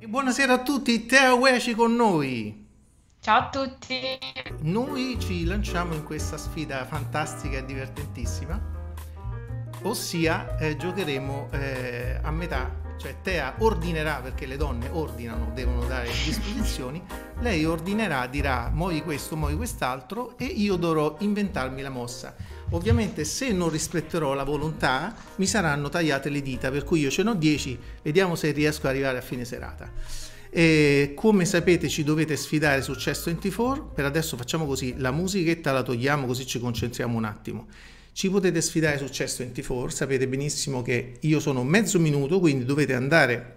E buonasera a tutti, Teo Weci con noi. Ciao a tutti. Noi ci lanciamo in questa sfida fantastica e divertentissima. Ossia, eh, giocheremo eh, a metà cioè Tea ordinerà perché le donne ordinano, devono dare disposizioni, lei ordinerà, dirà muovi questo, muovi quest'altro e io dovrò inventarmi la mossa ovviamente se non rispetterò la volontà mi saranno tagliate le dita, per cui io ce ne ho 10, vediamo se riesco ad arrivare a fine serata. E come sapete ci dovete sfidare su Chess 24, per adesso facciamo così, la musichetta la togliamo così ci concentriamo un attimo. Ci potete sfidare su Chess 24, sapete benissimo che io sono mezzo minuto, quindi dovete andare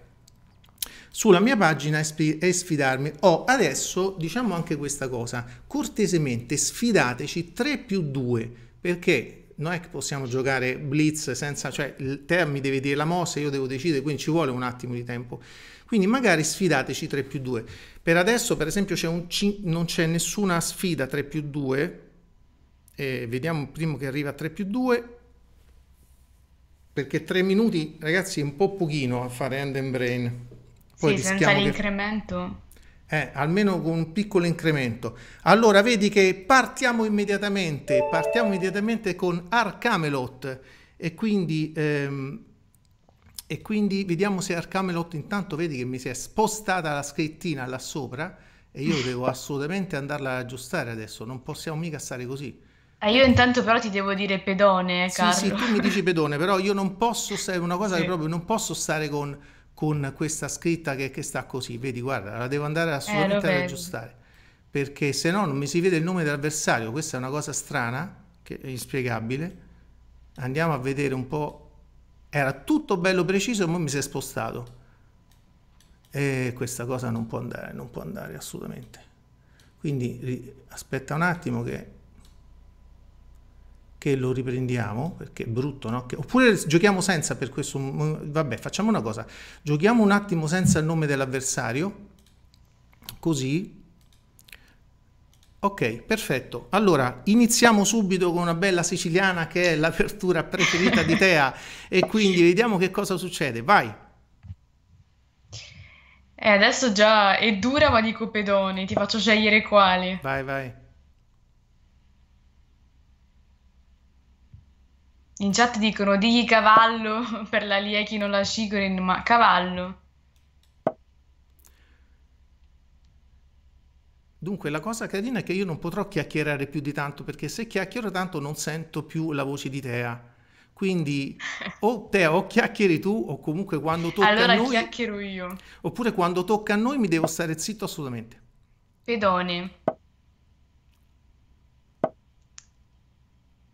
sulla mia pagina e sfidarmi. Oh, adesso diciamo anche questa cosa, cortesemente sfidateci 3 più 2, perché non è che possiamo giocare blitz senza, cioè il mi deve dire la mossa, io devo decidere, quindi ci vuole un attimo di tempo. Quindi magari sfidateci 3 più 2. Per adesso, per esempio, c'è non c'è nessuna sfida 3 più 2. Eh, vediamo prima che arriva a 3 più 2. Perché 3 minuti, ragazzi, è un po' pochino a fare end and brain. Poi sì, senza l'incremento. Che eh, almeno con un piccolo incremento. Allora vedi che partiamo immediatamente, partiamo immediatamente con Arcamelot e quindi, ehm, e quindi vediamo se Arcamelot intanto vedi che mi si è spostata la scrittina là sopra e io devo assolutamente andarla ad aggiustare adesso, non possiamo mica stare così. Eh, io intanto però ti devo dire pedone, Carlo. Sì, sì, tu mi dici pedone, però io non posso, stare, una cosa sì. che proprio non posso stare con con questa scritta che, che sta così, vedi guarda, la devo andare eh, assolutamente eh, ad aggiustare, perché se no non mi si vede il nome dell'avversario, questa è una cosa strana, che è inspiegabile, andiamo a vedere un po', era tutto bello preciso e poi mi si è spostato, e questa cosa non può andare, non può andare assolutamente. Quindi aspetta un attimo che che lo riprendiamo, perché è brutto, no? Che, oppure giochiamo senza per questo... Vabbè, facciamo una cosa, giochiamo un attimo senza il nome dell'avversario, così... Ok, perfetto. Allora, iniziamo subito con una bella siciliana che è l'apertura preferita di Tea e quindi vediamo che cosa succede. Vai! Eh, adesso già è dura ma dico pedoni ti faccio scegliere quale. Vai, vai. In chat dicono digli cavallo per la Liechi, non la Shigorin, ma cavallo. Dunque, la cosa carina è che io non potrò chiacchierare più di tanto perché se chiacchiero tanto non sento più la voce di Tea. Quindi o Tea o chiacchieri tu o comunque quando tocca allora, a noi... Allora chiacchiero io. Oppure quando tocca a noi mi devo stare zitto assolutamente. Pedone.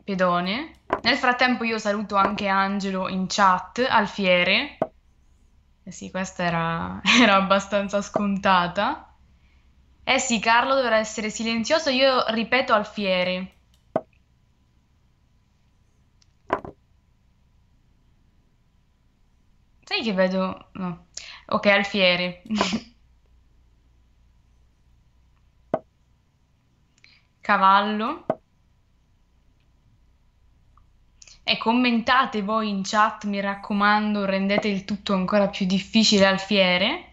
Pedone. Nel frattempo io saluto anche Angelo in chat, Alfiere. Eh sì, questa era, era abbastanza scontata. Eh sì, Carlo dovrà essere silenzioso, io ripeto Alfiere. Sai che vedo... No. Ok, Alfiere. Cavallo. E commentate voi in chat, mi raccomando, rendete il tutto ancora più difficile al fiere.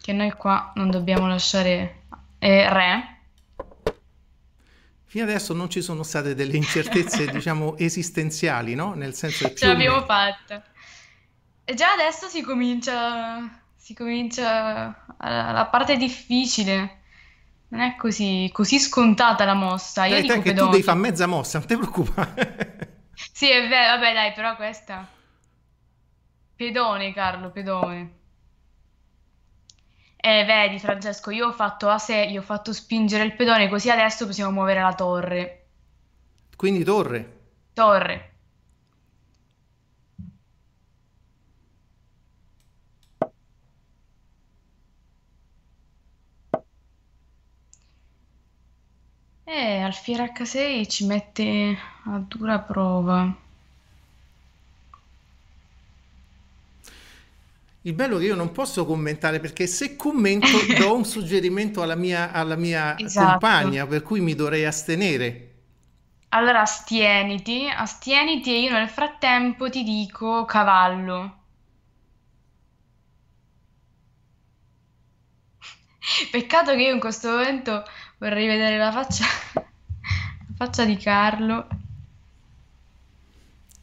Che noi qua non dobbiamo lasciare eh, re. Fino adesso non ci sono state delle incertezze, diciamo, esistenziali, no? Nel senso che... Ce l'abbiamo fatta. E già adesso si comincia, si comincia eh, la parte difficile. Non è così, così scontata la mossa. Io eh, dai, te che pedoni. tu devi fare mezza mossa, non ti preoccupare. sì, è vero, vabbè, dai, però questa... Pedone, Carlo, pedone. Eh, vedi, Francesco, io ho fatto a sé, gli ho fatto spingere il pedone, così adesso possiamo muovere la torre. Quindi torre. Torre. Eh, Alfiere H6 ci mette a dura prova. Il bello è che io non posso commentare perché se commento do un suggerimento alla mia, alla mia esatto. compagna, per cui mi dovrei astenere. Allora astieniti, astieniti e io nel frattempo ti dico cavallo. Peccato che io in questo momento vorrei vedere la faccia, la faccia di Carlo.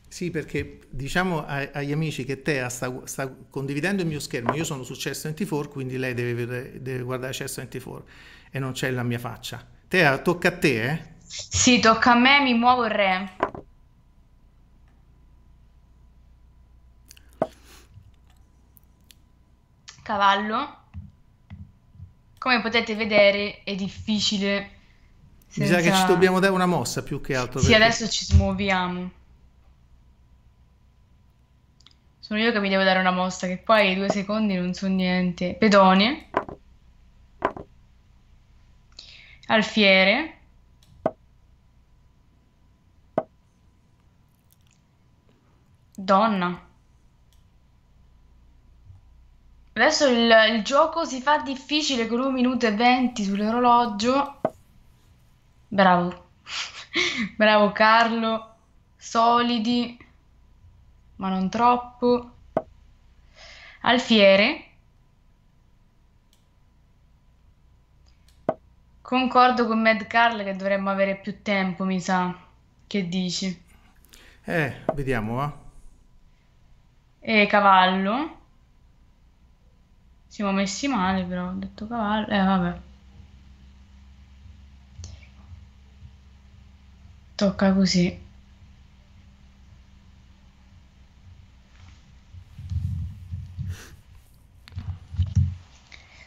Sì, perché diciamo agli amici che Tea sta, sta, condividendo il mio schermo, io sono su Chess 24, quindi lei deve, deve guardare Chess 24 e non c'è la mia faccia. Tea, ah, tocca a te, eh? Sì, tocca a me, mi muovo il re. Cavallo come potete vedere è difficile. Senza... Bisogna che ci dobbiamo dare una mossa più che altro. Sì, perché... adesso ci smuoviamo. Sono io che mi devo dare una mossa, che poi due secondi non so niente. Pedone. Alfiere. Donna. Adesso il, il, gioco si fa difficile con 1 minuto e 20 sull'orologio. Bravo. Bravo Carlo. Solidi. Ma non troppo. Alfiere. Concordo con Mad Carl che dovremmo avere più tempo, mi sa. Che dici? Eh, vediamo, va. E cavallo siamo messi male però ho detto cavallo eh vabbè tocca così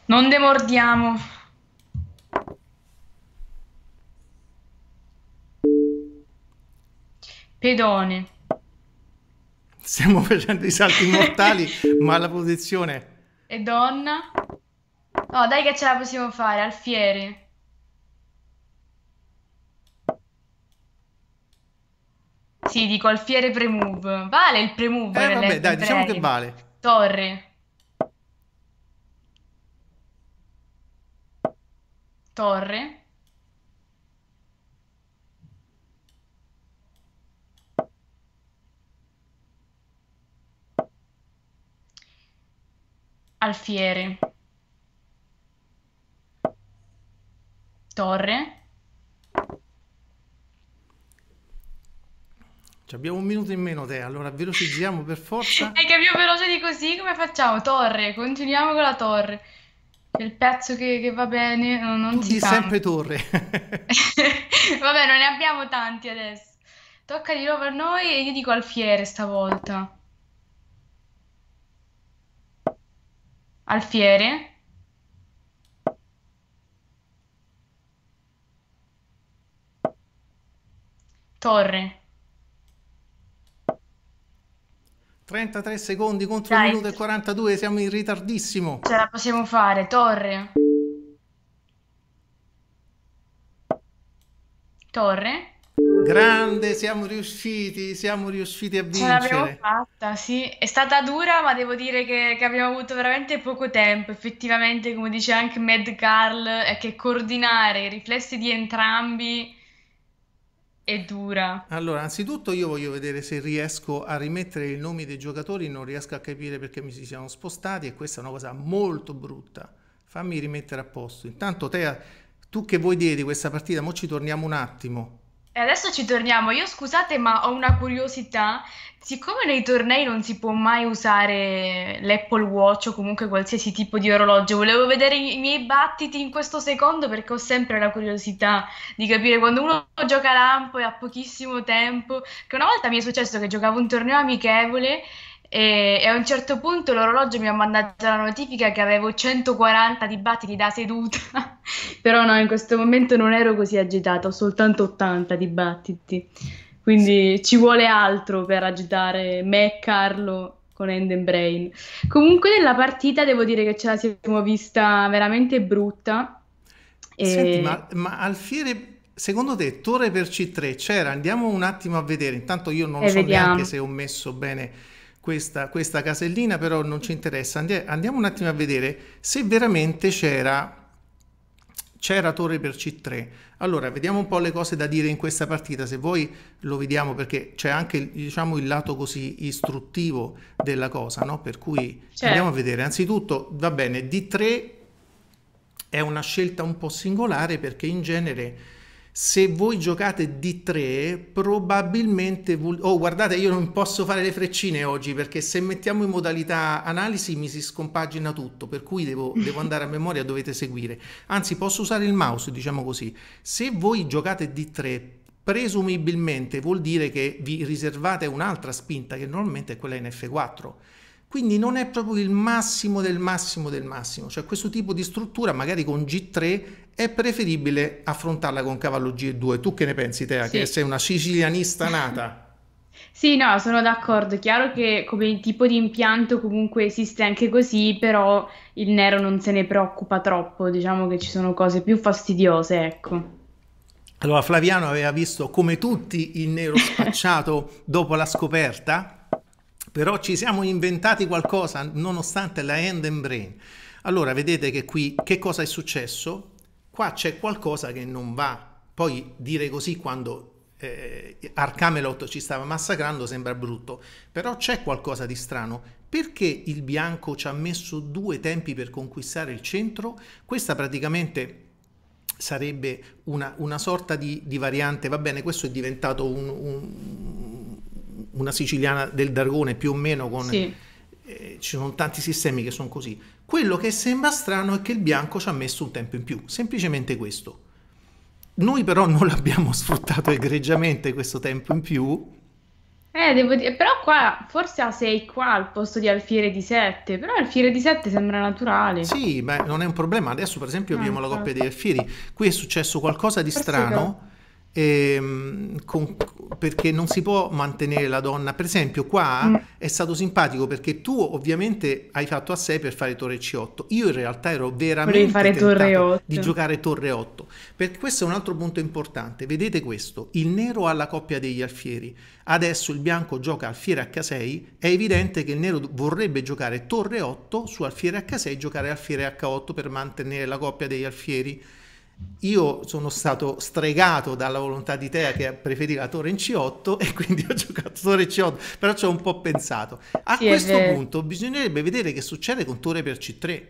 non demordiamo pedone stiamo facendo i salti mortali ma la posizione e donna? Oh, dai che ce la possiamo fare, Alfieri. Sì, dico alfiere pre-move. Vale il premove. Eh, vabbè, dai, diciamo che vale. Torre. Torre. Alfiere, Torre. Ci abbiamo un minuto in meno te, allora velocizziamo per forza. È che più veloce di così come facciamo? Torre, continuiamo con la torre. Il pezzo che, che va bene non, non si sa. sempre torre. Vabbè, non ne abbiamo tanti adesso. Tocca di nuovo a noi e io dico alfiere stavolta. Alfiere Torre 33 secondi contro Dai. 1 minuto e 42, siamo in ritardissimo. Ce la possiamo fare, Torre. Torre. Grande, siamo riusciti, siamo riusciti a vincere. Ce l'abbiamo fatta, sì. È stata dura, ma devo dire che, che abbiamo avuto veramente poco tempo. Effettivamente, come dice anche Mad Carl, è che coordinare i riflessi di entrambi è dura. Allora, anzitutto io voglio vedere se riesco a rimettere i nomi dei giocatori, non riesco a capire perché mi si siano spostati e questa è una cosa molto brutta. Fammi rimettere a posto. Intanto, Tea, tu che vuoi dire di questa partita? Mo' ci torniamo un attimo. E adesso ci torniamo. Io scusate, ma ho una curiosità. Siccome nei tornei non si può mai usare l'Apple Watch o comunque qualsiasi tipo di orologio, volevo vedere i miei battiti in questo secondo perché ho sempre la curiosità di capire quando uno gioca a lampo e ha pochissimo tempo. Che una volta mi è successo che giocavo un torneo amichevole e, e, a un certo punto l'orologio mi ha mandato la notifica che avevo 140 dibattiti da seduta, però no, in questo momento non ero così agitata, ho soltanto 80 dibattiti, quindi sì. ci vuole altro per agitare me e Carlo con End Brain. Comunque nella partita devo dire che ce la siamo vista veramente brutta. E... Senti, ma, ma Alfiere Secondo te, torre per C3 c'era? Andiamo un attimo a vedere. Intanto io non e eh, so vediamo. neanche se ho messo bene questa, questa casellina, però non ci interessa. Andiamo un attimo a vedere se veramente c'era c'era torre per c3 allora vediamo un po' le cose da dire in questa partita se voi lo vediamo perché c'è anche diciamo il lato così istruttivo della cosa no? per cui certo. andiamo a vedere anzitutto va bene d3 è una scelta un po' singolare perché in genere se voi giocate d 3 probabilmente oh guardate io non posso fare le freccine oggi perché se mettiamo in modalità analisi mi si scompagina tutto per cui devo, devo andare a memoria dovete seguire anzi posso usare il mouse diciamo così se voi giocate d 3 presumibilmente vuol dire che vi riservate un'altra spinta che normalmente è quella in F4 quindi non è proprio il massimo del massimo del massimo, cioè questo tipo di struttura magari con G3 è preferibile affrontarla con cavallo G2. Tu che ne pensi Tea, sì. che sei una sicilianista nata? Sì, no, sono d'accordo. Chiaro che come tipo di impianto comunque esiste anche così, però il nero non se ne preoccupa troppo, diciamo che ci sono cose più fastidiose, ecco. Allora, Flaviano aveva visto come tutti il nero spacciato dopo la scoperta però ci siamo inventati qualcosa nonostante la hand and brain. Allora vedete che qui che cosa è successo? Qua c'è qualcosa che non va. Poi dire così quando eh, Arcamelot ci stava massacrando sembra brutto, però c'è qualcosa di strano. Perché il bianco ci ha messo due tempi per conquistare il centro? Questa praticamente sarebbe una, una sorta di, di, variante, va bene, questo è diventato un, un una siciliana del Dargone più o meno con... Sì. Eh, ci sono tanti sistemi che sono così. Quello che sembra strano è che il bianco ci ha messo un tempo in più, semplicemente questo. Noi però non l'abbiamo sfruttato egregiamente questo tempo in più. Eh, devo dire, però qua forse ha 6 qua al posto di alfiere di 7, però alfiere di 7 sembra naturale. Sì, beh, non è un problema. Adesso per esempio abbiamo no, la ah, coppia degli alfieri. Qui è successo qualcosa di forse strano. Che ehm, con, perché non si può mantenere la donna. Per esempio, qua mm. è stato simpatico perché tu ovviamente hai fatto a 6 per fare torre C8. Io in realtà ero veramente fare torre 8. di giocare torre 8. Perché questo è un altro punto importante. Vedete questo, il nero ha la coppia degli alfieri. Adesso il bianco gioca alfiere H6, è evidente che il nero vorrebbe giocare torre 8 su alfiere H6 giocare alfiere H8 per mantenere la coppia degli alfieri io sono stato stregato dalla volontà di Tea che preferì la Torre in C8 e quindi ho giocato Torre C8, però ci ho un po' pensato. A sì, questo punto bisognerebbe vedere che succede con Torre per C3.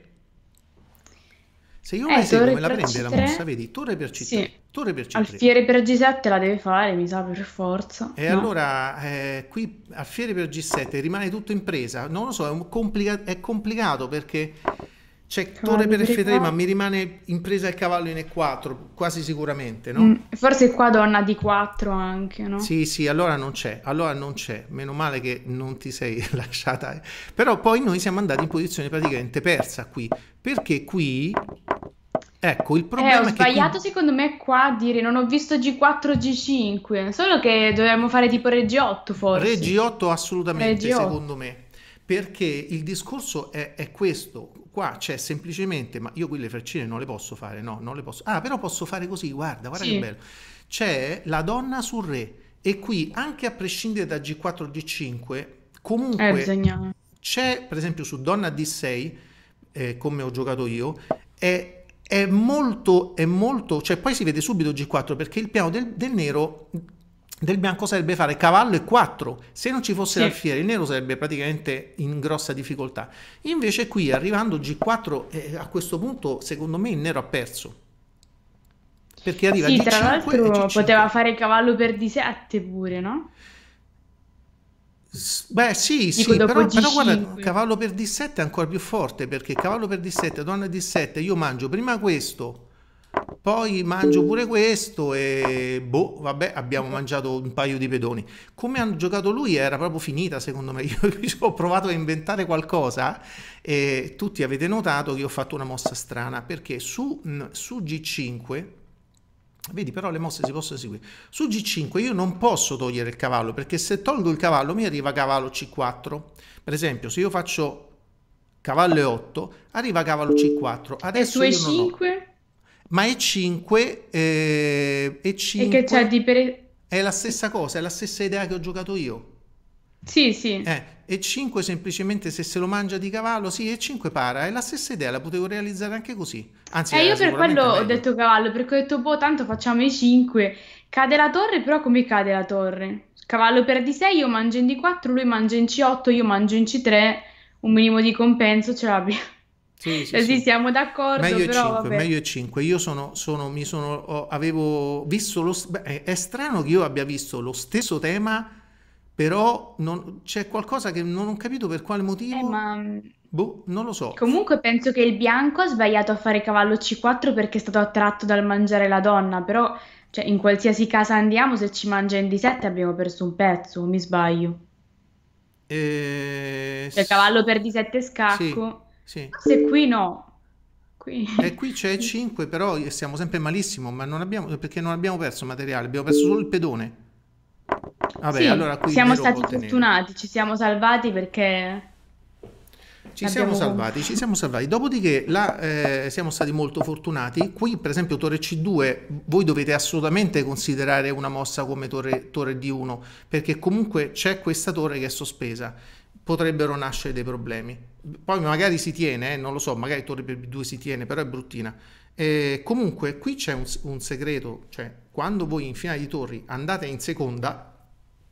Se io eh, seguo, me la prende C3. la mossa, vedi? Torre per C3. Sì. Torre per C3. Alfiere per G7 la deve fare, mi sa, per forza. E no. allora eh, qui alfiere per G7 rimane tutto in presa. Non lo so, è, complica- è complicato perché cioè, torre per F3, ma mi rimane impresa il cavallo in E4, quasi sicuramente, no? Mm, forse qua donna d 4 anche, no? Sì, sì, allora non c'è, allora non c'è. Meno male che non ti sei lasciata. Eh. Però poi noi siamo andati in posizione praticamente persa qui, perché qui... Ecco, il problema eh, ho sbagliato qui... secondo me qua a dire, non ho visto G4, G5, solo che dovremmo fare tipo re G8 forse. Re G8 assolutamente, Reg 8. secondo me. Perché il discorso è, è questo, Qua c'è semplicemente, ma io qui le freccine non le posso fare, no, non le posso. Ah, però posso fare così, guarda, guarda sì. che bello. C'è la donna sul re e qui, anche a prescindere da G4 o G5, comunque eh, c'è, per esempio, su donna D6, eh, come ho giocato io, è, è molto, è molto, cioè poi si vede subito G4 perché il piano del, del nero del bianco sarebbe fare cavallo e 4 se non ci fosse sì. l'alfiere il nero sarebbe praticamente in grossa difficoltà invece qui arrivando g4 eh, a questo punto secondo me il nero ha perso perché arriva sì, G5 tra l'altro poteva fare cavallo per d7 pure no? Beh sì, sì però, però, guarda, cavallo per D7 è ancora più forte perché cavallo per D7, donna D7, io mangio prima questo, poi mangio pure questo e boh, vabbè, abbiamo mangiato un paio di pedoni. Come hanno giocato lui era proprio finita, secondo me. Io ho provato a inventare qualcosa e tutti avete notato che ho fatto una mossa strana, perché su, su G5 Vedi, però le mosse si possono seguire, Su G5 io non posso togliere il cavallo, perché se tolgo il cavallo mi arriva cavallo C4. Per esempio, se io faccio cavallo E8, arriva cavallo C4. Adesso e su E5? ma E5, eh, E5 e che c'è di per... è la stessa cosa, è la stessa idea che ho giocato io. Sì, sì. Eh, E5 semplicemente se se lo mangia di cavallo, sì, E5 para, è la stessa idea, la potevo realizzare anche così. Anzi, eh, io per quello meglio. ho detto cavallo, perché ho detto, boh, tanto facciamo E5, cade la torre, però come cade la torre? Cavallo per D6, io mangio in D4, lui mangia in C8, io mangio in C3, un minimo di compenso ce l'abbiamo. Sì, eh sì, sì, siamo d'accordo. Meglio però, 5, vabbè. meglio 5. Io sono, sono, mi sono, avevo visto lo... Beh, è strano che io abbia visto lo stesso tema, però c'è qualcosa che non ho capito per quale motivo. Eh, ma... Mm, boh, non lo so. Comunque penso che il bianco ha sbagliato a fare cavallo C4 perché è stato attratto dal mangiare la donna, però cioè, in qualsiasi casa andiamo, se ci mangia in D7 abbiamo perso un pezzo, mi sbaglio. Eh... Cioè, cavallo per D7 scacco. Sì. Sì. Se qui no. Qui. E qui c'è 5, però siamo sempre malissimo, ma non abbiamo, perché non abbiamo perso materiale, abbiamo perso solo il pedone. Vabbè, sì, allora qui siamo stati fortunati, ci siamo salvati perché... Ci siamo salvati, ci siamo salvati. Dopodiché là, eh, siamo stati molto fortunati. Qui, per esempio, torre C2, voi dovete assolutamente considerare una mossa come torre, torre D1, perché comunque c'è questa torre che è sospesa potrebbero nascere dei problemi. Poi magari si tiene, eh, non lo so, magari Torre per B2 si tiene, però è bruttina. Eh, comunque qui c'è un, un, segreto, cioè quando voi in finale di torri andate in seconda,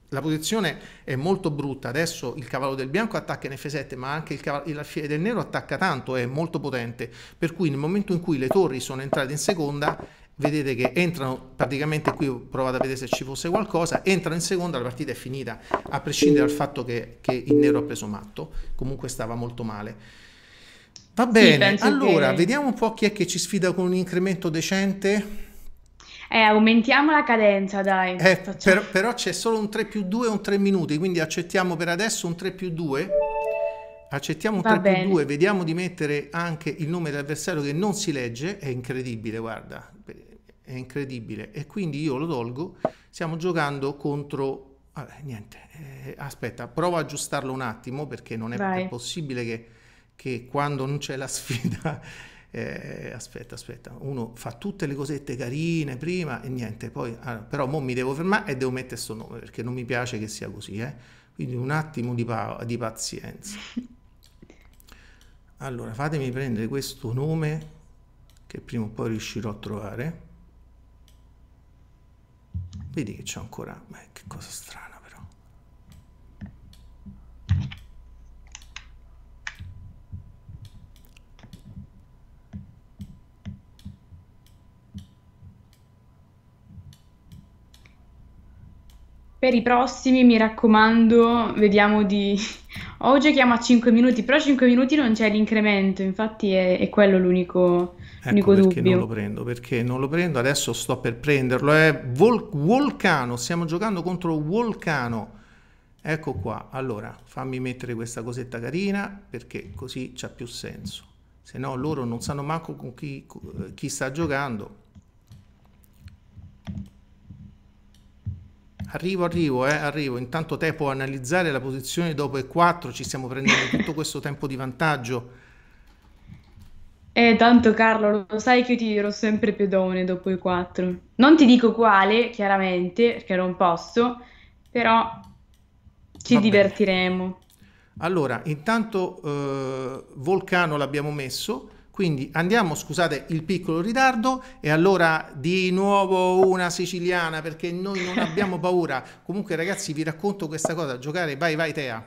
la posizione è molto brutta, adesso il cavallo del bianco attacca in F7, ma anche il cavallo del nero attacca tanto, è molto potente, per cui nel momento in cui le torri sono entrate in seconda vedete che entrano praticamente qui provate a vedere se ci fosse qualcosa entrano in seconda la partita è finita a prescindere dal fatto che, che il nero ha preso matto comunque stava molto male va bene sì, allora che... vediamo un po' chi è che ci sfida con un incremento decente eh, aumentiamo la cadenza, dai. Eh, per, però c'è solo un 3 più 2 e un 3 minuti, quindi accettiamo per adesso un 3 più 2. Accettiamo un Va 3 bene. più 2, vediamo di mettere anche il nome dell'avversario che non si legge, è incredibile, guarda è incredibile e quindi io lo tolgo stiamo giocando contro Ah, niente, eh, aspetta, provo a aggiustarlo un attimo perché non è, è possibile che, che, quando non c'è la sfida... Eh, aspetta, aspetta, uno fa tutte le cosette carine prima e niente, poi ah, però mo mi devo fermare e devo mettere sto nome perché non mi piace che sia così, eh? quindi un attimo di, pa- di pazienza. Allora, fatemi prendere questo nome che prima o poi riuscirò a trovare. Vedi che c'ho ancora... Beh, che cosa strana però. Per i prossimi, mi raccomando, vediamo di... Oggi chiama a 5 minuti, però 5 minuti non c'è l'incremento, infatti è, è quello l'unico Ecco Nico perché dubbio. non lo prendo, perché non lo prendo, adesso sto per prenderlo. È Vol Volcano, stiamo giocando contro Volcano. Ecco qua, allora fammi mettere questa cosetta carina perché così c'ha più senso. Se no loro non sanno manco con chi, eh, chi sta giocando. Arrivo, arrivo, eh, arrivo. Intanto te può analizzare la posizione dopo E4, ci stiamo prendendo tutto questo tempo di vantaggio. Eh, tanto Carlo, lo sai che io ti dirò sempre pedone dopo i quattro. Non ti dico quale, chiaramente, perché non posso, però ci Va divertiremo. Bene. Allora, intanto eh, Volcano l'abbiamo messo, quindi andiamo, scusate il piccolo ritardo, e allora di nuovo una siciliana perché noi non abbiamo paura. Comunque ragazzi vi racconto questa cosa, giocare vai vai Tea.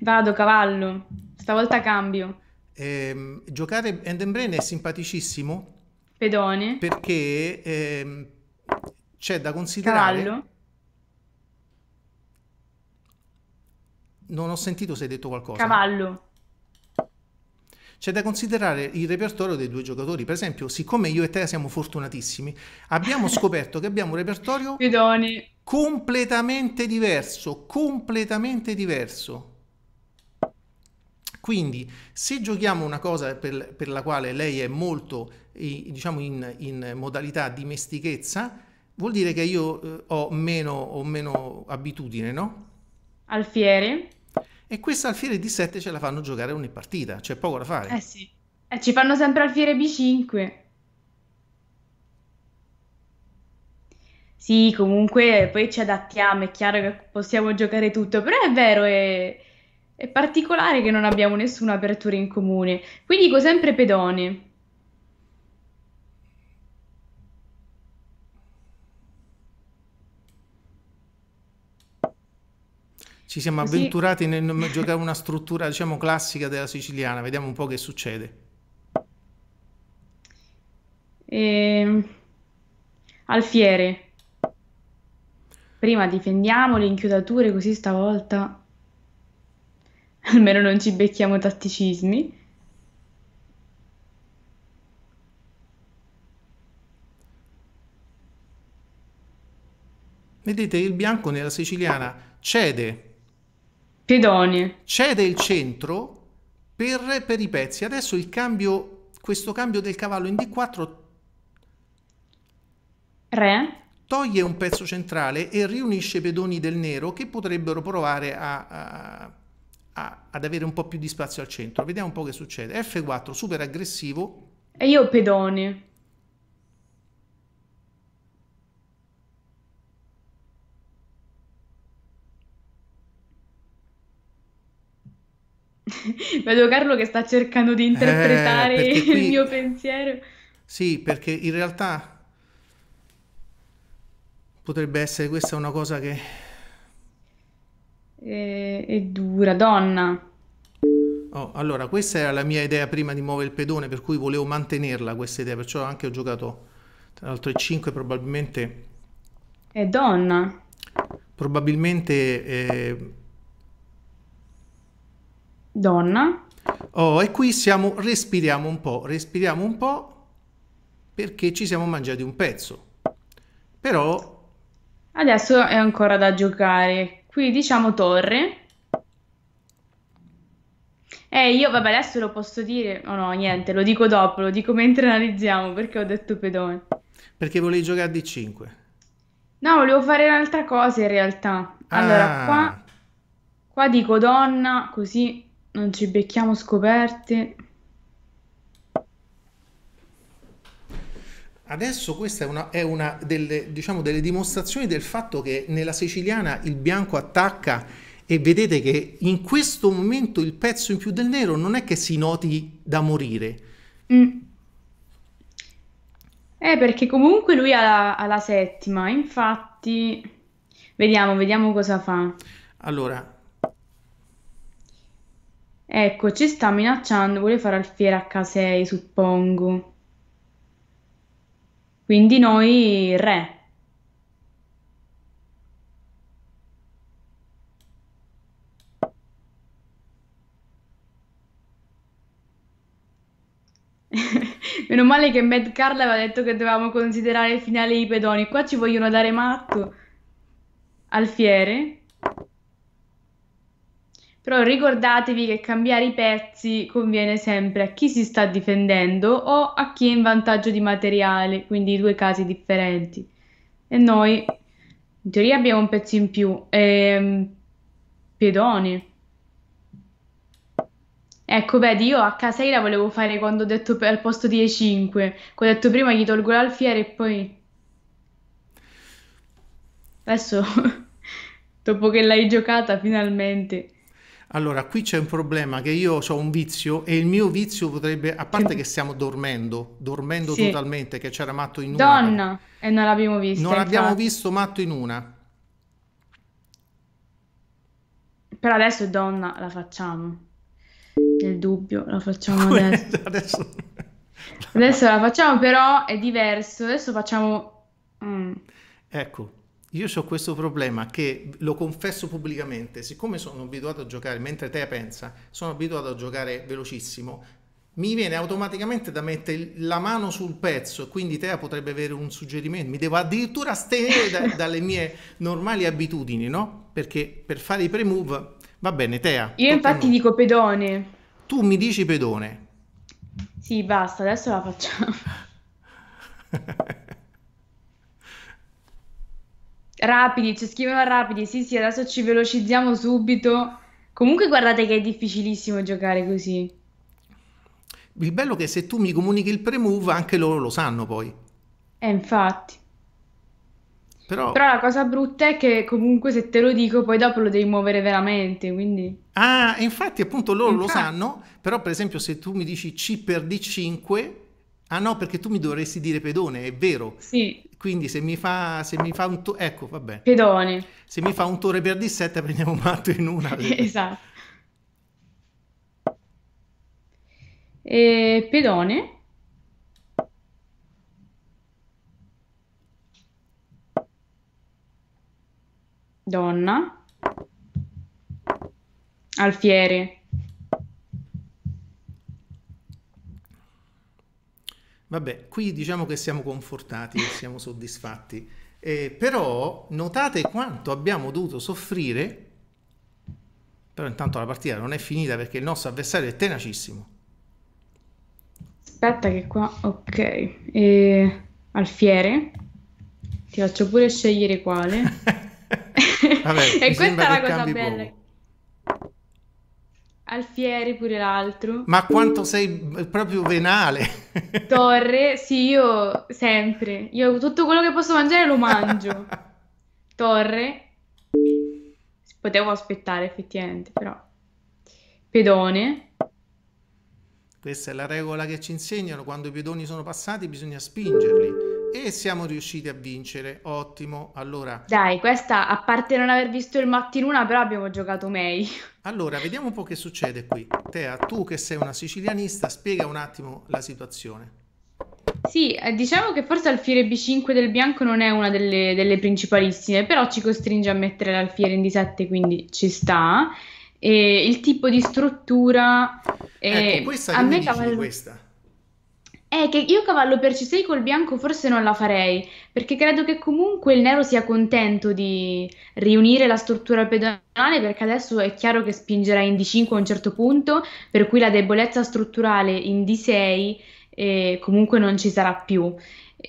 Vado cavallo, stavolta cambio ehm, giocare End and Brain è simpaticissimo. Pedone. Perché ehm, c'è da considerare... Cavallo. Non ho sentito se hai detto qualcosa. Cavallo. C'è da considerare il repertorio dei due giocatori. Per esempio, siccome io e te siamo fortunatissimi, abbiamo scoperto che abbiamo un repertorio Pedone. completamente diverso, completamente diverso. Quindi se giochiamo una cosa per, per la quale lei è molto diciamo in, in, modalità dimestichezza, vuol dire che io eh, ho, meno, ho meno abitudine, no? Alfieri. E questa alfiere D7 ce la fanno giocare ogni partita, c'è poco da fare. Eh sì, eh, ci fanno sempre alfiere B5. Sì, comunque poi ci adattiamo, è chiaro che possiamo giocare tutto, però è vero, è è particolare che non abbiamo nessuna apertura in comune, Quindi dico sempre pedone. Ci siamo Così... avventurati nel giocare una struttura, diciamo, classica della siciliana, vediamo un po' che succede. E... Ehm, alfiere. Prima difendiamo le inchiodature così stavolta almeno non ci becchiamo tatticismi. Vedete, il bianco nella siciliana cede. Pedone. Cede il centro per, per i pezzi. Adesso il cambio, questo cambio del cavallo in D4... Re toglie un pezzo centrale e riunisce i pedoni del nero che potrebbero provare a, a, a, ad avere un po' più di spazio al centro. Vediamo un po' che succede. F4 super aggressivo. E io pedone. Vedo Carlo che sta cercando di eh, interpretare eh, qui... il mio pensiero. Sì, perché in realtà potrebbe essere questa una cosa che e, e dura, donna. Oh, allora, questa era la mia idea prima di muovere il pedone, per cui volevo mantenerla questa idea, perciò anche ho giocato tra l'altro il 5 probabilmente... È donna. Probabilmente... Eh... Donna. Oh, e qui siamo, respiriamo un po', respiriamo un po' perché ci siamo mangiati un pezzo. Però... Adesso è ancora da giocare, qui diciamo torre. Eh, io vabbè adesso lo posso dire, oh no, niente, lo dico dopo, lo dico mentre analizziamo, perché ho detto pedone. Perché volevi giocare a D5? No, volevo fare un'altra cosa in realtà. Allora, ah. qua, qua dico donna, così non ci becchiamo scoperte. Adesso questa è una, è una delle, diciamo, delle, dimostrazioni del fatto che nella siciliana il bianco attacca e vedete che in questo momento il pezzo in più del nero non è che si noti da morire. Mm. Eh, perché comunque lui ha la, ha la settima, infatti... Vediamo, vediamo cosa fa. Allora, Ecco, ci sta minacciando, vuole fare alfiere H6, suppongo. Quindi noi re. Meno male che Mad Carla aveva detto che dovevamo considerare il finale i pedoni. Qua ci vogliono dare matto. Alfiere. Però ricordatevi che cambiare i pezzi conviene sempre a chi si sta difendendo o a chi è in vantaggio di materiale, quindi due casi differenti. E noi in teoria abbiamo un pezzo in più. Ehm, pedoni. Ecco, vedi, io a la volevo fare quando ho detto al posto di E5. Che ho detto prima gli tolgo l'alfiere e poi... Adesso, dopo che l'hai giocata, finalmente... Allora, qui c'è un problema che io ho un vizio e il mio vizio potrebbe, a parte che stiamo dormendo, dormendo sì. totalmente, che c'era matto in una. Donna, e non l'abbiamo visto. Non infatti. abbiamo visto matto in una. Per adesso donna la facciamo. Nel dubbio la facciamo adesso. adesso... adesso la facciamo, però è diverso. Adesso facciamo... Mm. Ecco, io ho questo problema che lo confesso pubblicamente, siccome sono abituato a giocare mentre te pensa, sono abituato a giocare velocissimo, mi viene automaticamente da mettere la mano sul pezzo, quindi Tea potrebbe avere un suggerimento, mi devo addirittura astenere da, dalle mie normali abitudini, no? Perché per fare i pre-move va bene, Tea. Io infatti move. dico pedone. Tu mi dici pedone. Sì, basta, adesso la facciamo. rapidi, ci scrivono rapidi, sì sì adesso ci velocizziamo subito. Comunque guardate che è difficilissimo giocare così. Il bello è che se tu mi comunichi il pre-move anche loro lo sanno poi. Eh infatti. Però... Però... la cosa brutta è che comunque se te lo dico poi dopo lo devi muovere veramente, quindi... Ah, infatti appunto loro infatti. lo sanno, però per esempio se tu mi dici C per D5 Ah no, perché tu mi dovresti dire pedone, è vero. Sì. Quindi se mi fa, se mi fa un tore... Ecco, vabbè. Pedone. Se mi fa un tore per dissetta prendiamo un matto in una. esatto. E pedone. Donna. Alfiere. Vabbè, qui diciamo che siamo confortati, che siamo soddisfatti, eh, però notate quanto abbiamo dovuto soffrire, però intanto la partita non è finita perché il nostro avversario è tenacissimo. Aspetta che qua, ok, e... Alfiere, ti faccio pure scegliere quale. Vabbè, e questa è la cosa bella. Poco. Alfieri pure l'altro. Ma quanto sei proprio venale. Torre, sì, io sempre. Io tutto quello che posso mangiare lo mangio. Torre. Potevo aspettare effettivamente, però. Pedone. Questa è la regola che ci insegnano, quando i pedoni sono passati bisogna spingerli e siamo riusciti a vincere. Ottimo. Allora, Dai, questa a parte non aver visto il mattinuna, però abbiamo giocato meglio. allora vediamo un po' che succede qui. Tea, tu che sei una sicilianista, spiega un attimo la situazione. Sì, eh, diciamo che forse alfiere B5 del bianco non è una delle, delle principalissime, però ci costringe a mettere l'alfiere in D7, quindi ci sta. E il tipo di struttura... È... Ecco, questa che mi dici di questa? È che io cavallo per C6 col bianco forse non la farei, perché credo che comunque il nero sia contento di riunire la struttura pedonale, perché adesso è chiaro che spingerà in D5 a un certo punto, per cui la debolezza strutturale in D6 eh, comunque non ci sarà più.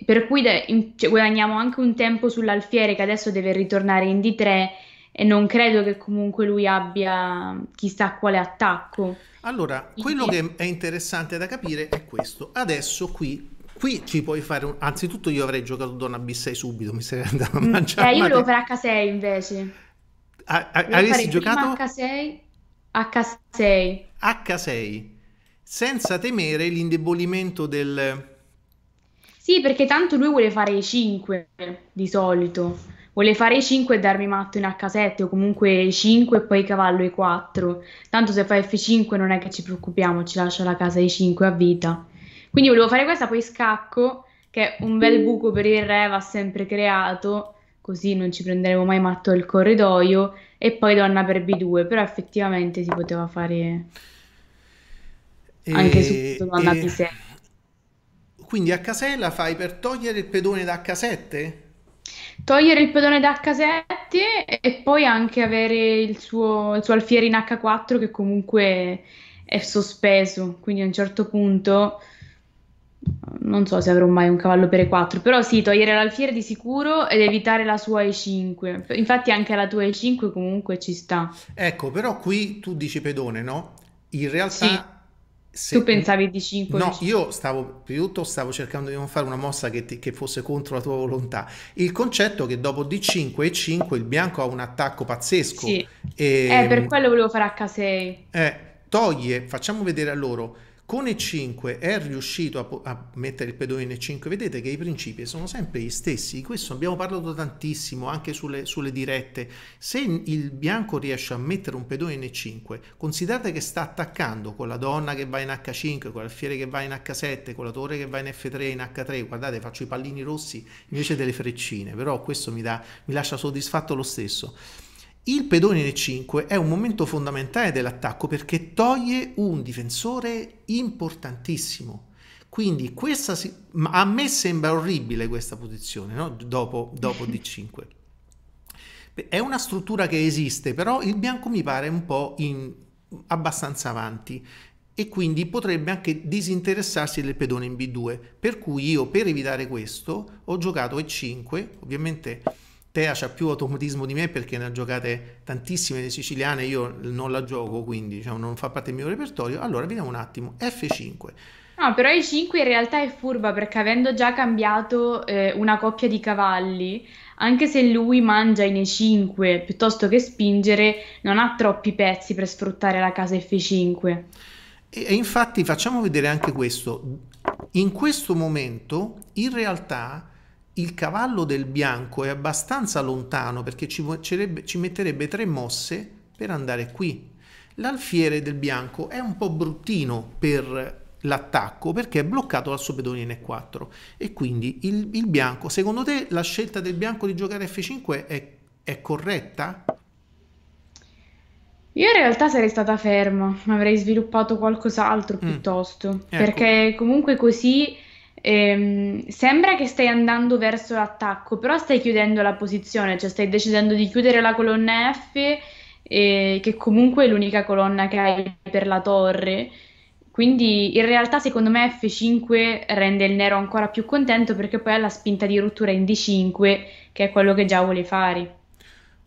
Per cui de- in- cioè, guadagniamo anche un tempo sull'alfiere che adesso deve ritornare in D3 e non credo che comunque lui abbia chissà quale attacco. Allora, quello che è interessante da capire è questo. Adesso qui, qui ci puoi fare un... Anzitutto io avrei giocato Donna B6 subito, mi sarei andato a mm. mangiare. Eh, io volevo fare H6 invece. A, a, avresti giocato? H6, H6. H6, senza temere l'indebolimento del... Sì, perché tanto lui vuole fare i 5 di solito vuole fare 5 e darmi matto in H7 o comunque 5 e poi cavallo E4. Tanto se fa F5 non è che ci preoccupiamo, ci lascia la casa E5 a vita. Quindi volevo fare questa, poi scacco, che è un bel mm. buco per il re va sempre creato, così non ci prenderemo mai matto il corridoio, e poi donna per B2, però effettivamente si poteva fare e... anche su donna e... B6. Quindi a casella fai per togliere il pedone da H7? togliere il pedone da H7 e poi anche avere il suo, il suo alfiere in H4 che comunque è sospeso, quindi a un certo punto non so se avrò mai un cavallo per E4, però sì, togliere l'alfiere di sicuro ed evitare la sua E5. Infatti anche la tua E5 comunque ci sta. Ecco, però qui tu dici pedone, no? In realtà sì se, tu pensavi di 5 no 5. io stavo prima di tutto stavo cercando di non fare una mossa che, ti, che, fosse contro la tua volontà il concetto è che dopo d5 e 5 il bianco ha un attacco pazzesco sì. e, ehm, eh, per quello volevo fare h6 eh, toglie facciamo vedere a loro con E5 è riuscito a, a, mettere il pedone in E5, vedete che i principi sono sempre gli stessi, di questo abbiamo parlato tantissimo anche sulle, sulle dirette, se il bianco riesce a mettere un pedone in E5, considerate che sta attaccando con la donna che va in H5, con l'alfiere che va in H7, con la torre che va in F3, in H3, guardate faccio i pallini rossi invece delle freccine, però questo mi, dà, mi lascia soddisfatto lo stesso. Il pedone in E5 è un momento fondamentale dell'attacco perché toglie un difensore importantissimo. Quindi questa si... a me sembra orribile questa posizione, no? dopo, dopo D5. È una struttura che esiste, però il bianco mi pare un po' in... abbastanza avanti e quindi potrebbe anche disinteressarsi del pedone in B2. Per cui io, per evitare questo, ho giocato E5, ovviamente Tea c'ha più automatismo di me perché ne ha giocate tantissime le siciliane, io non la gioco, quindi diciamo, non fa parte del mio repertorio. Allora, vediamo un attimo, F5. No, però E5 in realtà è furba perché avendo già cambiato eh, una coppia di cavalli, anche se lui mangia in E5 piuttosto che spingere, non ha troppi pezzi per sfruttare la casa F5. E, e infatti facciamo vedere anche questo. In questo momento, in realtà il cavallo del bianco è abbastanza lontano perché ci, ci metterebbe tre mosse per andare qui. L'alfiere del bianco è un po' bruttino per l'attacco perché è bloccato dal suo pedone in E4 e quindi il, il, bianco, secondo te la scelta del bianco di giocare F5 è, è corretta? Io in realtà sarei stata ferma, avrei sviluppato qualcos'altro mm. piuttosto, mm. ecco. perché comunque così Ehm, sembra che stai andando verso l'attacco, però stai chiudendo la posizione, cioè stai decidendo di chiudere la colonna F, eh, che comunque è l'unica colonna che hai per la torre. Quindi in realtà secondo me F5 rende il nero ancora più contento perché poi ha la spinta di rottura in D5, che è quello che già vuole fare.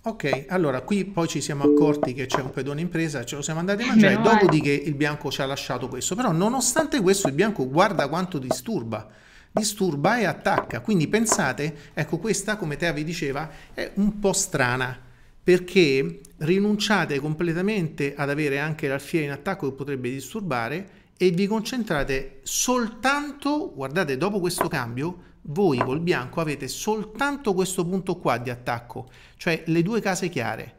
Ok, allora qui poi ci siamo accorti che c'è un pedone in presa, ce lo siamo andati a mangiare, dopodiché il bianco ci ha lasciato questo, però nonostante questo il bianco guarda quanto disturba, disturba e attacca, quindi pensate, ecco questa come Tea vi diceva è un po' strana, perché rinunciate completamente ad avere anche l'alfiere in attacco che potrebbe disturbare e vi concentrate soltanto, guardate dopo questo cambio, voi col bianco avete soltanto questo punto qua di attacco, cioè le due case chiare,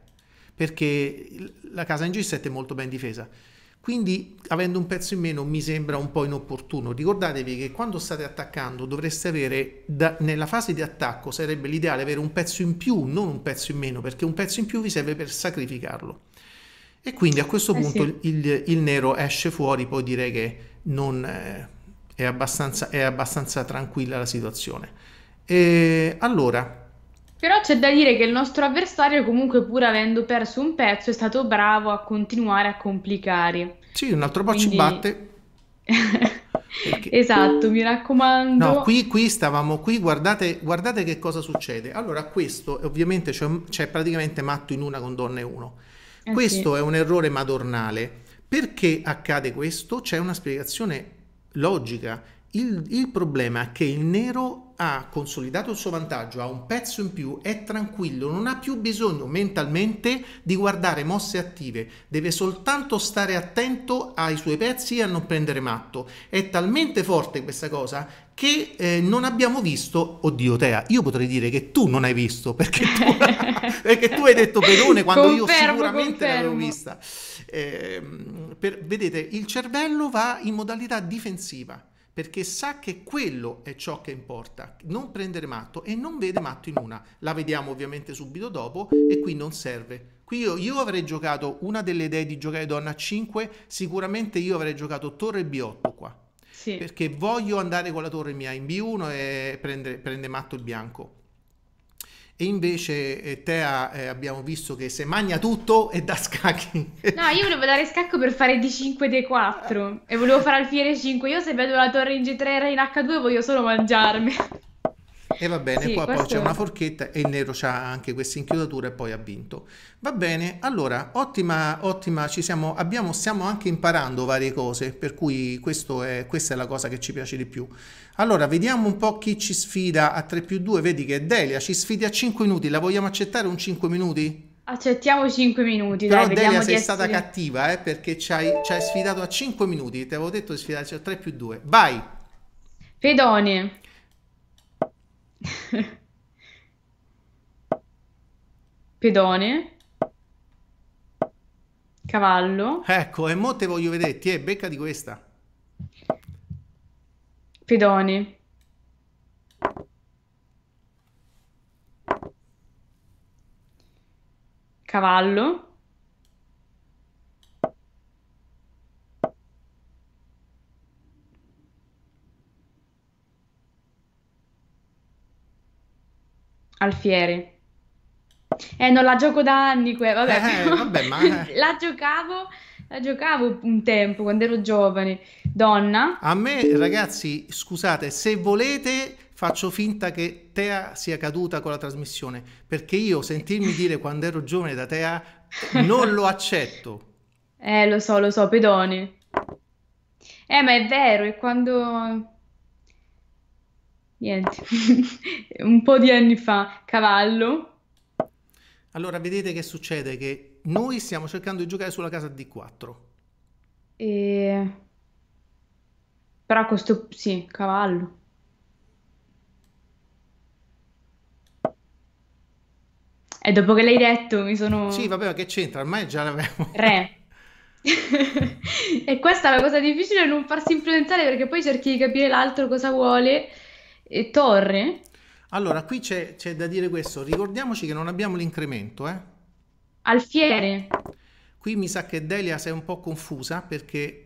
perché la casa in G7 è molto ben difesa. Quindi avendo un pezzo in meno mi sembra un po' inopportuno. Ricordatevi che quando state attaccando dovreste avere, da, nella fase di attacco sarebbe l'ideale avere un pezzo in più, non un pezzo in meno, perché un pezzo in più vi serve per sacrificarlo. E quindi a questo eh punto sì. il, il, nero esce fuori, poi direi che non... Eh, è abbastanza, è abbastanza tranquilla la situazione. E allora, però c'è da dire che il nostro avversario, comunque, pur avendo perso un pezzo, è stato bravo a continuare a complicare. Sì, un altro po' Quindi... ci batte. Perché... Esatto, mi raccomando. No, qui, qui stavamo qui, guardate, guardate, che cosa succede. Allora, questo ovviamente c'è, c'è, praticamente matto in una con donna e uno. Eh questo sì. è un errore madornale. Perché accade questo? C'è una spiegazione logica. Il, il problema è che il nero ha consolidato il suo vantaggio, ha un pezzo in più, è tranquillo, non ha più bisogno mentalmente di guardare mosse attive, deve soltanto stare attento ai suoi pezzi e a non prendere matto. È talmente forte questa cosa che eh, non abbiamo visto, oddio Tea, io potrei dire che tu non hai visto perché tu, perché tu hai detto pedone quando confermo, io sicuramente confermo. l'avevo vista. Eh, per, vedete, il cervello va in modalità difensiva perché sa che quello è ciò che importa, non prendere matto e non vede matto in una. La vediamo ovviamente subito dopo e qui non serve. Qui io, io avrei giocato una delle idee di giocare donna 5, sicuramente io avrei giocato torre B8 qua. Sì. Perché voglio andare con la torre mia in B1 e prendere prende matto il bianco. E invece eh, Tea eh, abbiamo visto che se magna tutto è da scacchi. No, io volevo dare scacco per fare D5 D4 e volevo fare alfiere 5. Io se vedo la torre in G3 e in H2 voglio solo mangiarmi. E va bene, sì, qua poi c'è è... una forchetta e il nero ha anche questa inchiodatura e poi ha vinto. Va bene, allora, ottima, ottima, ci siamo, abbiamo, stiamo anche imparando varie cose, per cui è, questa è la cosa che ci piace di più. Allora, vediamo un po' chi ci sfida a 3 più 2, vedi che Delia ci sfida a 5 minuti, la vogliamo accettare un 5 minuti? Accettiamo 5 minuti. Però dai, Delia sei essere... stata cattiva eh, perché ci hai, ci hai, sfidato a 5 minuti. Ti avevo detto di sfidarci a 3 più 2. Vai. Pedone. Pedone. Cavallo. Ecco, e mo te voglio vedere, ti è becca di questa. Pedone. Cavallo. Alfiere. Eh, non la gioco da anni, que- vabbè, eh, vabbè ma... Eh. la giocavo la giocavo un tempo quando ero giovane, donna. A me, ragazzi, scusate, se volete faccio finta che Tea sia caduta con la trasmissione, perché io sentirmi dire quando ero giovane da Tea non lo accetto. Eh, lo so, lo so, pedone. Eh, ma è vero, e quando niente, un po' di anni fa, cavallo. Allora, vedete che succede? Che noi stiamo cercando di giocare sulla casa D4. E... Però questo... sì, cavallo. E dopo che l'hai detto mi sono... Sì, vabbè, che c'entra? Ormai già l'avevo... Re. e questa è la cosa difficile, non farsi influenzare perché poi cerchi di capire l'altro cosa vuole e Torre. Allora, qui c'è, c'è da dire questo, ricordiamoci che non abbiamo l'incremento, eh? Alfiere. Qui mi sa che Delia si è un po' confusa perché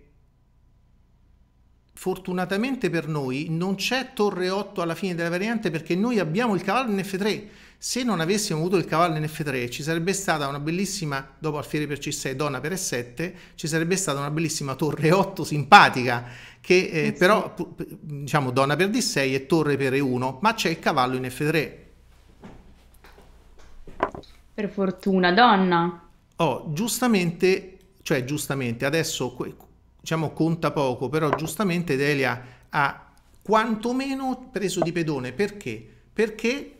fortunatamente per noi non c'è torre 8 alla fine della variante perché noi abbiamo il cavallo in F3 se non avessimo avuto il cavallo in F3 ci sarebbe stata una bellissima, dopo alfiere per C6, donna per E7, ci sarebbe stata una bellissima torre 8 simpatica, che eh, eh sì. però diciamo donna per D6 e torre per E1, ma c'è il cavallo in F3. Per fortuna, donna. Oh, giustamente, cioè giustamente, adesso diciamo conta poco, però giustamente Delia ha quantomeno preso di pedone, perché? Perché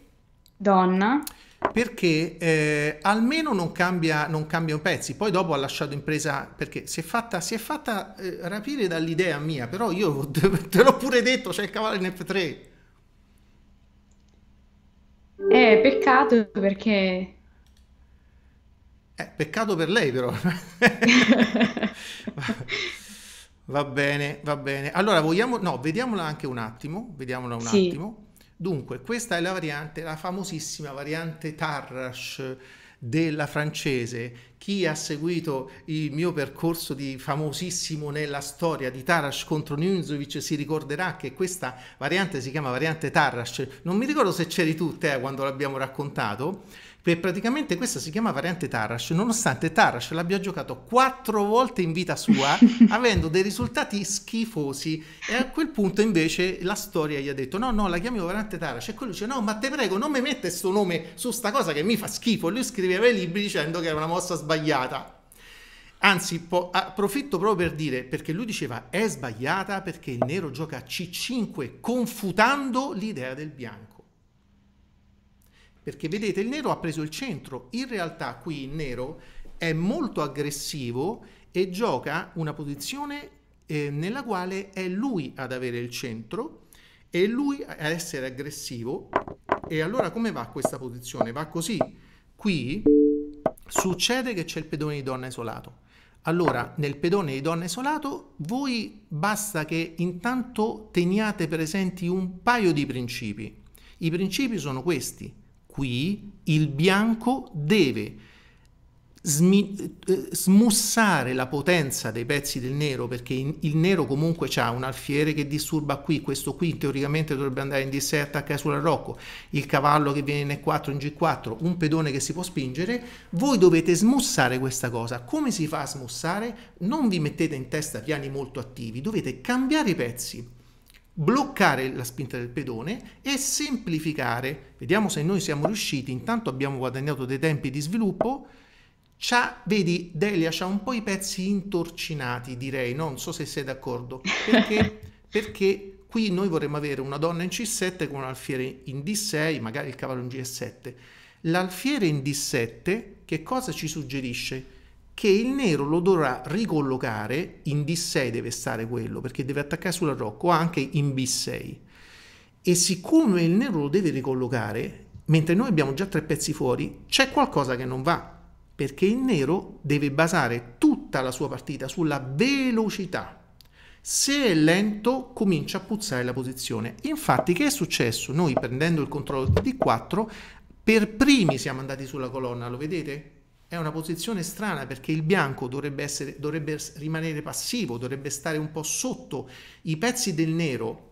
donna. Perché eh, almeno non cambia, non cambia pezzi, poi dopo ha lasciato impresa perché si è fatta, si è fatta eh, rapire dall'idea mia, però io te l'ho pure detto, c'è il cavallo in F3. Eh, peccato perché... Eh, peccato per lei però. va bene, va bene. Allora, vogliamo... No, vediamola anche un attimo, vediamola un sì. attimo. Dunque, questa è la variante, la famosissima variante Tarrasch della francese. Chi ha seguito il mio percorso di famosissimo nella storia di Taras contro Nunzovic si ricorderà che questa variante si chiama variante Taras. Non mi ricordo se c'eri tu, Tea, quando l'abbiamo raccontato e praticamente questa si chiama variante Tarash, nonostante Tarash l'abbia giocato quattro volte in vita sua, avendo dei risultati schifosi. E a quel punto invece la storia gli ha detto: No, no, la chiamiamo variante Tarash. E quello dice: No, ma te prego, non mi mette questo nome su sta cosa che mi fa schifo. Lui scriveva i libri dicendo che era una mossa sbagliata. Anzi, po- approfitto proprio per dire, perché lui diceva è sbagliata perché il nero gioca a C5 confutando l'idea del bianco perché vedete il nero ha preso il centro, in realtà qui il nero è molto aggressivo e gioca una posizione eh, nella quale è lui ad avere il centro e lui ad essere aggressivo e allora come va questa posizione? Va così, qui succede che c'è il pedone di donna isolato. Allora, nel pedone di donna isolato, voi basta che intanto teniate presenti un paio di principi. I principi sono questi qui il bianco deve eh, smussare la potenza dei pezzi del nero perché il nero comunque ha un alfiere che disturba qui questo qui teoricamente dovrebbe andare in D6 attaccare sull'arrocco il cavallo che viene in E4 in G4 un pedone che si può spingere voi dovete smussare questa cosa come si fa a smussare? non vi mettete in testa piani molto attivi dovete cambiare i pezzi bloccare la spinta del pedone e semplificare. Vediamo se noi siamo riusciti, intanto abbiamo guadagnato dei tempi di sviluppo. C'ha, vedi, Delia ha un po' i pezzi intorcinati, direi, non so se sei d'accordo, perché, perché qui noi vorremmo avere una donna in C7 con un alfiere in D6, magari il cavallo in G7. L'alfiere in D7 che cosa ci suggerisce? che il nero lo dovrà ricollocare, in D6 deve stare quello, perché deve attaccare sulla rocco, anche in B6. E siccome il nero lo deve ricollocare, mentre noi abbiamo già tre pezzi fuori, c'è qualcosa che non va, perché il nero deve basare tutta la sua partita sulla velocità. Se è lento comincia a puzzare la posizione. Infatti che è successo? Noi prendendo il controllo di D4 per primi siamo andati sulla colonna, lo vedete? È una posizione strana perché il bianco dovrebbe, essere, dovrebbe rimanere passivo, dovrebbe stare un po' sotto. I pezzi del nero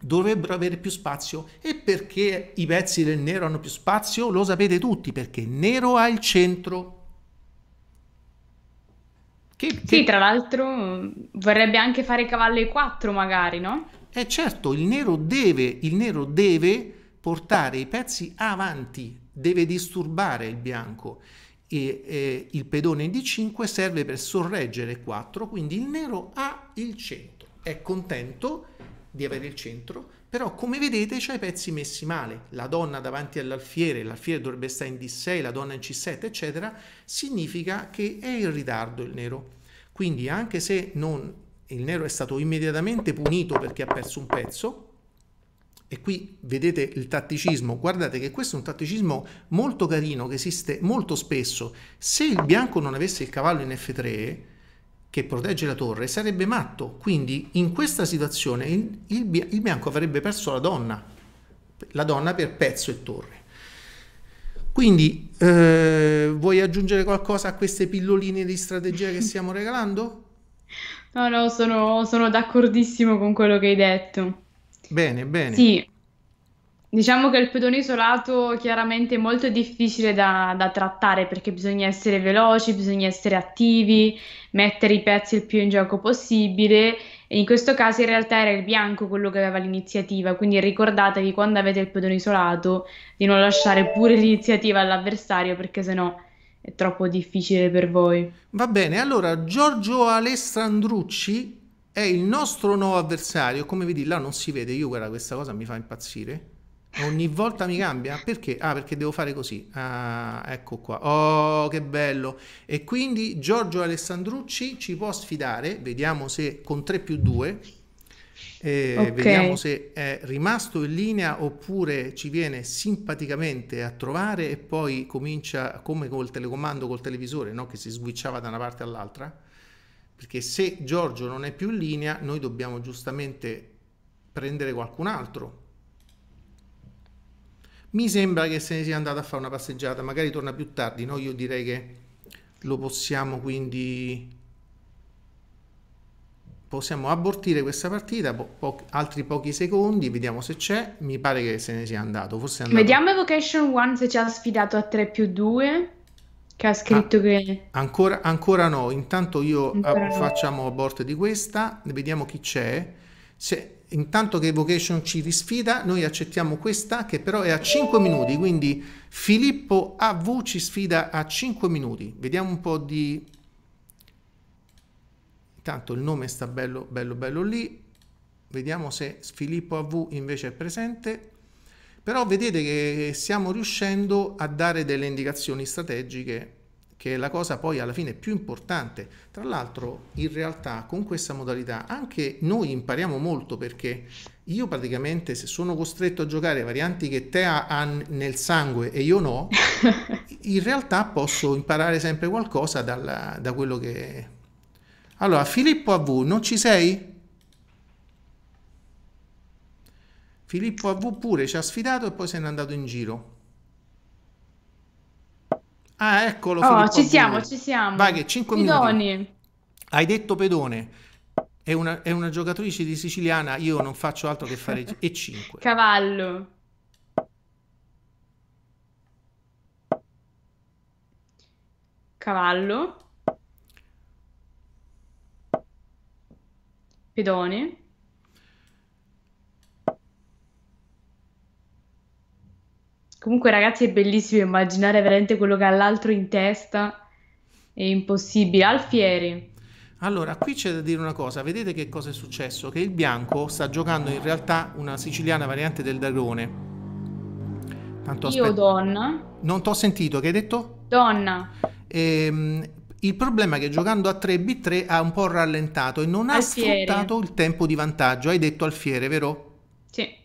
dovrebbero avere più spazio. E perché i pezzi del nero hanno più spazio? Lo sapete tutti, perché nero ha il centro. Che, che... Sì, tra l'altro mm, vorrebbe anche fare cavallo e 4 magari, no? Eh certo, il nero, deve, il nero deve portare i pezzi avanti, deve disturbare il bianco e, e il pedone d 5 serve per sorreggere 4, quindi il nero ha il centro, è contento di avere il centro, però come vedete c'ha i pezzi messi male, la donna davanti all'alfiere, l'alfiere dovrebbe stare in D6, la donna in C7, eccetera, significa che è in ritardo il nero. Quindi anche se non, il nero è stato immediatamente punito perché ha perso un pezzo, e qui vedete il tatticismo, guardate che questo è un tatticismo molto carino che esiste molto spesso. Se il bianco non avesse il cavallo in F3 che protegge la torre sarebbe matto, quindi in questa situazione il, il, bianco avrebbe perso la donna, la donna per pezzo e torre. Quindi eh, vuoi aggiungere qualcosa a queste pilloline di strategia che stiamo regalando? No, no, sono, sono d'accordissimo con quello che hai detto. Bene, bene. Sì, diciamo che il pedone isolato chiaramente è molto difficile da, da trattare perché bisogna essere veloci, bisogna essere attivi, mettere i pezzi il più in gioco possibile. E in questo caso in realtà era il bianco quello che aveva l'iniziativa, quindi ricordatevi quando avete il pedone isolato di non lasciare pure l'iniziativa all'avversario perché sennò è troppo difficile per voi. Va bene, allora Giorgio Alessandrucci è il nostro nuovo avversario. Come vedi, là non si vede. Io, guarda, questa cosa mi fa impazzire. Ogni volta mi cambia? Perché? Ah, perché devo fare così. Ah, ecco qua. Oh, che bello. E quindi Giorgio Alessandrucci ci può sfidare. Vediamo se con 3 più 2. Eh, okay. Vediamo se è rimasto in linea oppure ci viene simpaticamente a trovare e poi comincia come col telecomando, col televisore, no? che si switchava da una parte all'altra. Perché se Giorgio non è più in linea, noi dobbiamo giustamente prendere qualcun altro. Mi sembra che se ne sia andato a fare una passeggiata, magari torna più tardi, no? Io direi che lo possiamo quindi possiamo abortire questa partita po po altri pochi secondi vediamo se c'è mi pare che se ne sia andato forse è andato... vediamo Evocation One se ci ha sfidato a 3 più 2 che ha scritto ah, che... Ancora, ancora, no, intanto io eh, ancora facciamo no. abort di questa, vediamo chi c'è. Se, intanto che vocation ci risfida, noi accettiamo questa che però è a 5 minuti, quindi Filippo AV ci sfida a 5 minuti. Vediamo un po' di... Intanto il nome sta bello, bello, bello lì. Vediamo se Filippo AV invece è presente. Però vedete che stiamo riuscendo a dare delle indicazioni strategiche che è la cosa poi alla fine più importante. Tra l'altro in realtà con questa modalità anche noi impariamo molto perché io praticamente se sono costretto a giocare varianti che te ha nel sangue e io no, in realtà posso imparare sempre qualcosa dalla, da quello che... Allora Filippo AV non ci sei? Filippo AV pure ci ha sfidato e poi se n'è andato in giro. Ah, eccolo. Oh, Filippo ci siamo, ci siamo. Vai che 5 Pidoni. minuti. Hai detto pedone. È una, è una, giocatrice di siciliana, io non faccio altro che fare E5. Cavallo. Cavallo. Pedone. Comunque, ragazzi, è bellissimo immaginare veramente quello che ha l'altro in testa. È impossibile. Alfieri. Allora, qui c'è da dire una cosa, vedete che cosa è successo? Che il bianco sta giocando in realtà una siciliana variante del dragone. Tanto Io donna. Non t'ho sentito, che hai detto? Donna. Ehm, il problema è che giocando a 3B3 ha un po' rallentato e non Alfiere. ha sfruttato il tempo di vantaggio. Hai detto Alfiere, vero? Sì.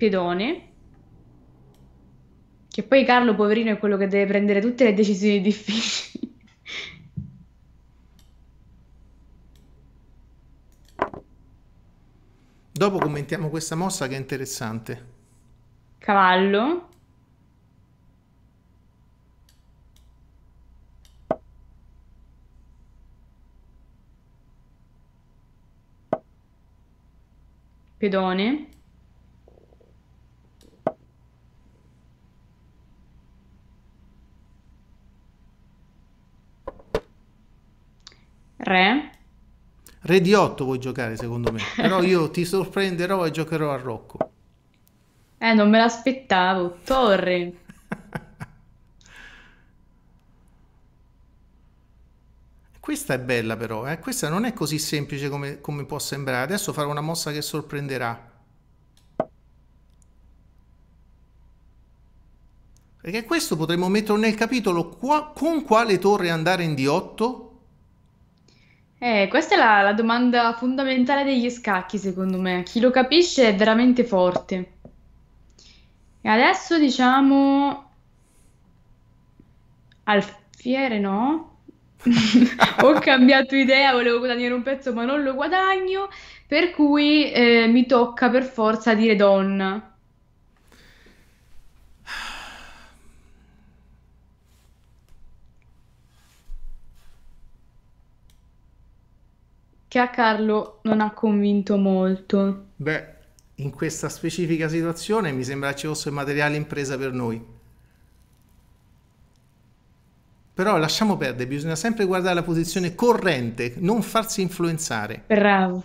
pedone, che poi Carlo, poverino, è quello che deve prendere tutte le decisioni difficili. Dopo commentiamo questa mossa che è interessante. Cavallo. Pedone. Re? Re di 8 vuoi giocare secondo me, però io ti sorprenderò e giocherò a Rocco. Eh, non me l'aspettavo. Torre. Questa è bella però, eh? questa non è così semplice come, come, può sembrare. Adesso farò una mossa che sorprenderà. Perché questo potremmo metterlo nel capitolo qua, con quale torre andare in D8 eh, questa è la, la domanda fondamentale degli scacchi, secondo me. Chi lo capisce è veramente forte. E adesso diciamo Alfiere no. Ho cambiato idea, volevo guadagnare un pezzo ma non lo guadagno, per cui eh, mi tocca per forza dire donna. che a Carlo non ha convinto molto. Beh, in questa specifica situazione mi sembra ci fosse materiale impresa per noi. Però lasciamo perdere, bisogna sempre guardare la posizione corrente, non farsi influenzare. Bravo.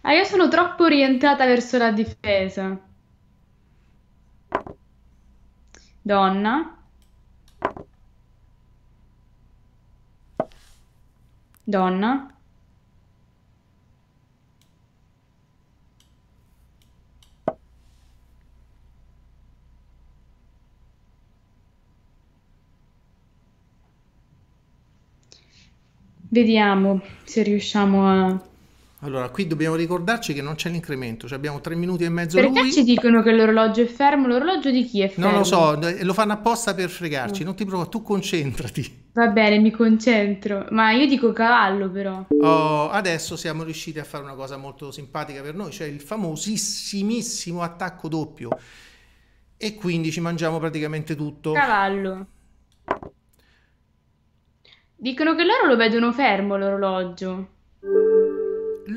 ah, io sono troppo orientata verso la difesa. Donna, donna Vediamo se riusciamo a... Allora, qui dobbiamo ricordarci che non c'è l'incremento, cioè abbiamo tre minuti e mezzo Perché lui. ci dicono che l'orologio è fermo? L'orologio di chi è fermo? Non lo so, lo fanno apposta per fregarci, non ti provo, tu concentrati. Va bene, mi concentro, ma io dico cavallo però. Oh, adesso siamo riusciti a fare una cosa molto simpatica per noi, cioè il famosissimissimo attacco doppio. E quindi ci mangiamo praticamente tutto. Cavallo. Dicono che loro lo vedono fermo l'orologio.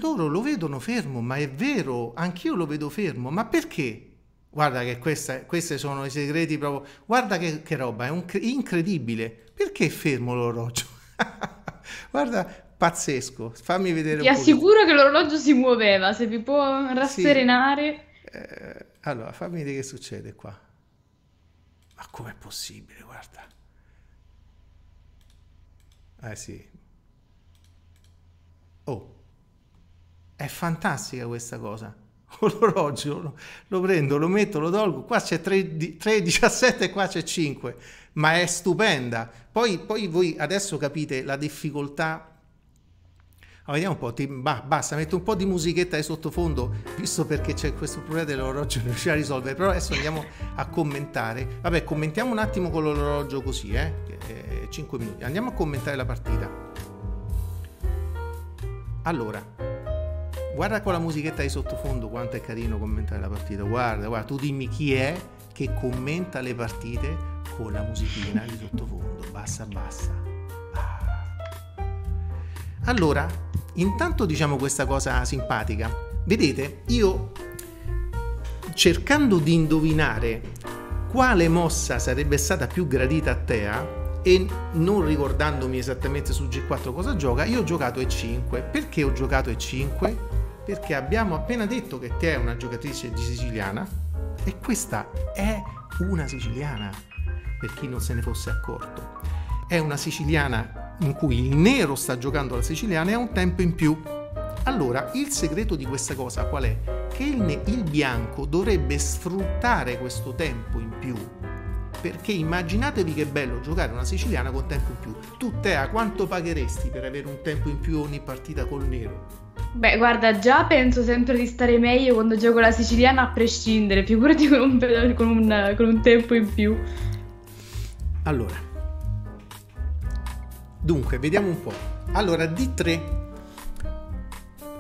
Loro lo vedono fermo, ma è vero, anch'io lo vedo fermo, ma perché? Guarda che questa, questi sono i segreti proprio. Guarda che, che roba, è un, incredibile. Perché è fermo l'orologio? Guarda, pazzesco. Fammi vedere. Ti assicuro che l'orologio si muoveva, se vi può rasserenare. Sì. Eh, allora, fammi vedere che succede qua. Ma com'è possibile, guarda. Eh sì. Oh, è fantastica questa cosa l'orologio lo prendo, lo metto, lo tolgo, qua c'è 3,17 e qua c'è 5, ma è stupenda. Poi, poi voi adesso capite la difficoltà Ah, vediamo un po', ti, bah, basta, metto un po' di musichetta di sottofondo, visto perché c'è questo problema dell'orologio, non riuscire a risolvere, però adesso andiamo a commentare. Vabbè, commentiamo un attimo con l'orologio così, eh? eh 5 minuti. Andiamo a commentare la partita. Allora, Guarda con la musichetta di sottofondo quanto è carino commentare la partita. Guarda, guarda, tu dimmi chi è che commenta le partite con la musichina di sottofondo. Bassa, bassa. Ah. Allora, intanto diciamo questa cosa simpatica. Vedete, io cercando di indovinare quale mossa sarebbe stata più gradita a Tea, ah, e non ricordandomi esattamente su G4 cosa gioca, io ho giocato E5. Perché ho giocato E5? perché abbiamo appena detto che Tia è una giocatrice siciliana e questa è una siciliana, per chi non se ne fosse accorto. È una siciliana in cui il nero sta giocando alla siciliana e ha un tempo in più. Allora, il segreto di questa cosa qual è? Che il, il bianco dovrebbe sfruttare questo tempo in più perché immaginatevi che bello giocare una siciliana con tempo in più. Tu Tea, quanto pagheresti per avere un tempo in più ogni partita col nero? Beh, guarda, già penso sempre di stare meglio quando gioco la siciliana a prescindere, figurati con un, con un, con un tempo in più. Allora, dunque, vediamo un po'. Allora, D3.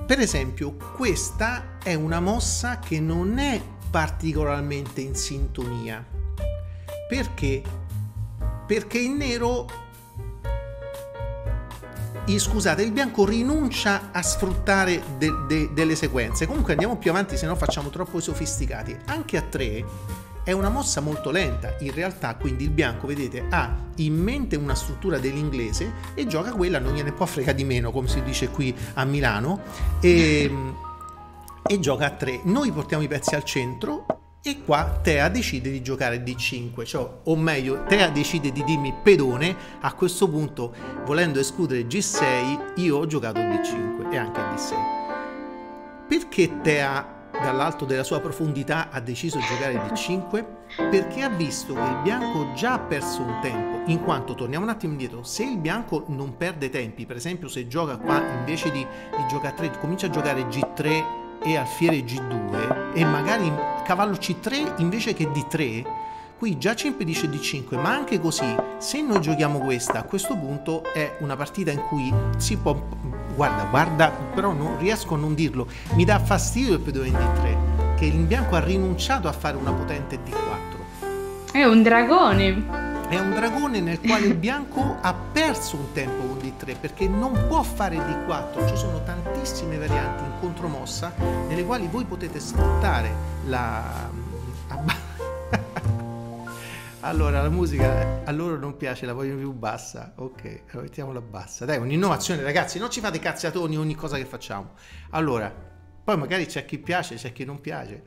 Per esempio, questa è una mossa che non è particolarmente in sintonia. Perché? Perché il nero scusate, il bianco rinuncia a sfruttare de, de, delle sequenze. Comunque andiamo più avanti, se no facciamo troppo sofisticati. Anche a 3 è una mossa molto lenta. In realtà, quindi il bianco, vedete, ha in mente una struttura dell'inglese e gioca quella, non gliene può frega di meno, come si dice qui a Milano. E, e gioca a 3. Noi portiamo i pezzi al centro e qua Tea decide di giocare D5, cioè, o meglio, Tea decide di dirmi pedone, a questo punto, volendo escludere G6, io ho giocato D5 e anche D6. Perché Tea dall'alto della sua profondità ha deciso di giocare D5 perché ha visto che il bianco già ha perso un tempo, in quanto torniamo un attimo indietro, se il bianco non perde tempi, per esempio se gioca qua invece di, di giocare 3, comincia a giocare G3 e alfiere G2 e magari cavallo C3 invece che D3, qui già ci impedisce D5, ma anche così, se noi giochiamo questa, a questo punto è una partita in cui si può... Guarda, guarda, però non riesco a non dirlo, mi dà fastidio il pedone D3, che il bianco ha rinunciato a fare una potente D4. È un dragone! È un dragone nel quale il bianco ha perso un tempo con D3 perché non può fare D4, ci sono tantissime varianti in contromossa nelle quali voi potete sfruttare la... allora la musica a loro non piace, la vogliono più bassa, ok, allora mettiamola bassa, dai un'innovazione ragazzi, non ci fate cazziatoni ogni cosa che facciamo. Allora, poi magari c'è chi piace, c'è chi non piace.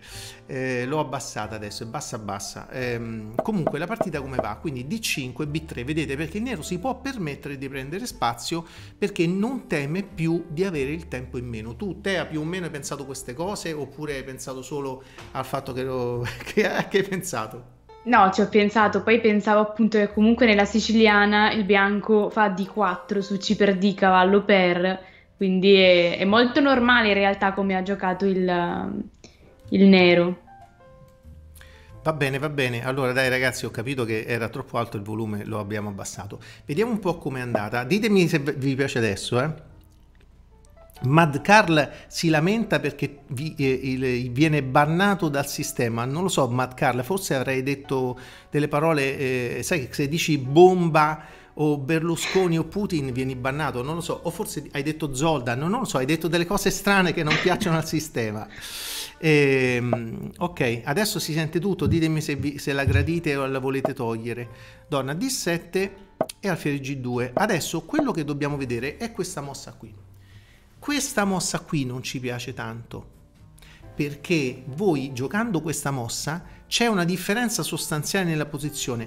Eh, l'ho abbassata adesso, è bassa bassa. Eh, comunque la partita come va? Quindi D5, B3, vedete perché il nero si può permettere di prendere spazio perché non teme più di avere il tempo in meno. Tu, Tea, più o meno hai pensato queste cose oppure hai pensato solo al fatto che, lo, che hai pensato? No, ci ho pensato, poi pensavo appunto che comunque nella siciliana il bianco fa D4 su C per D cavallo per quindi è, è molto normale in realtà come ha giocato il, um, il nero. Va bene, va bene. Allora, dai, ragazzi, ho capito che era troppo alto il volume, lo abbiamo abbassato. Vediamo un po' com'è andata. Ditemi se vi piace adesso, eh. Mad Carl si lamenta perché vi, eh, il, viene bannato dal sistema. Non lo so, Mad Carl, forse avrei detto delle parole, eh, sai che se dici bomba o Berlusconi o Putin vieni bannato, non lo so, o forse hai detto Zolda, non lo so, hai detto delle cose strane che non piacciono al sistema. Ehm, ok, adesso si sente tutto, ditemi se, vi, se, la gradite o la volete togliere. Donna D7 e alfiere G2. Adesso quello che dobbiamo vedere è questa mossa qui. Questa mossa qui non ci piace tanto perché voi giocando questa mossa c'è una differenza sostanziale nella posizione.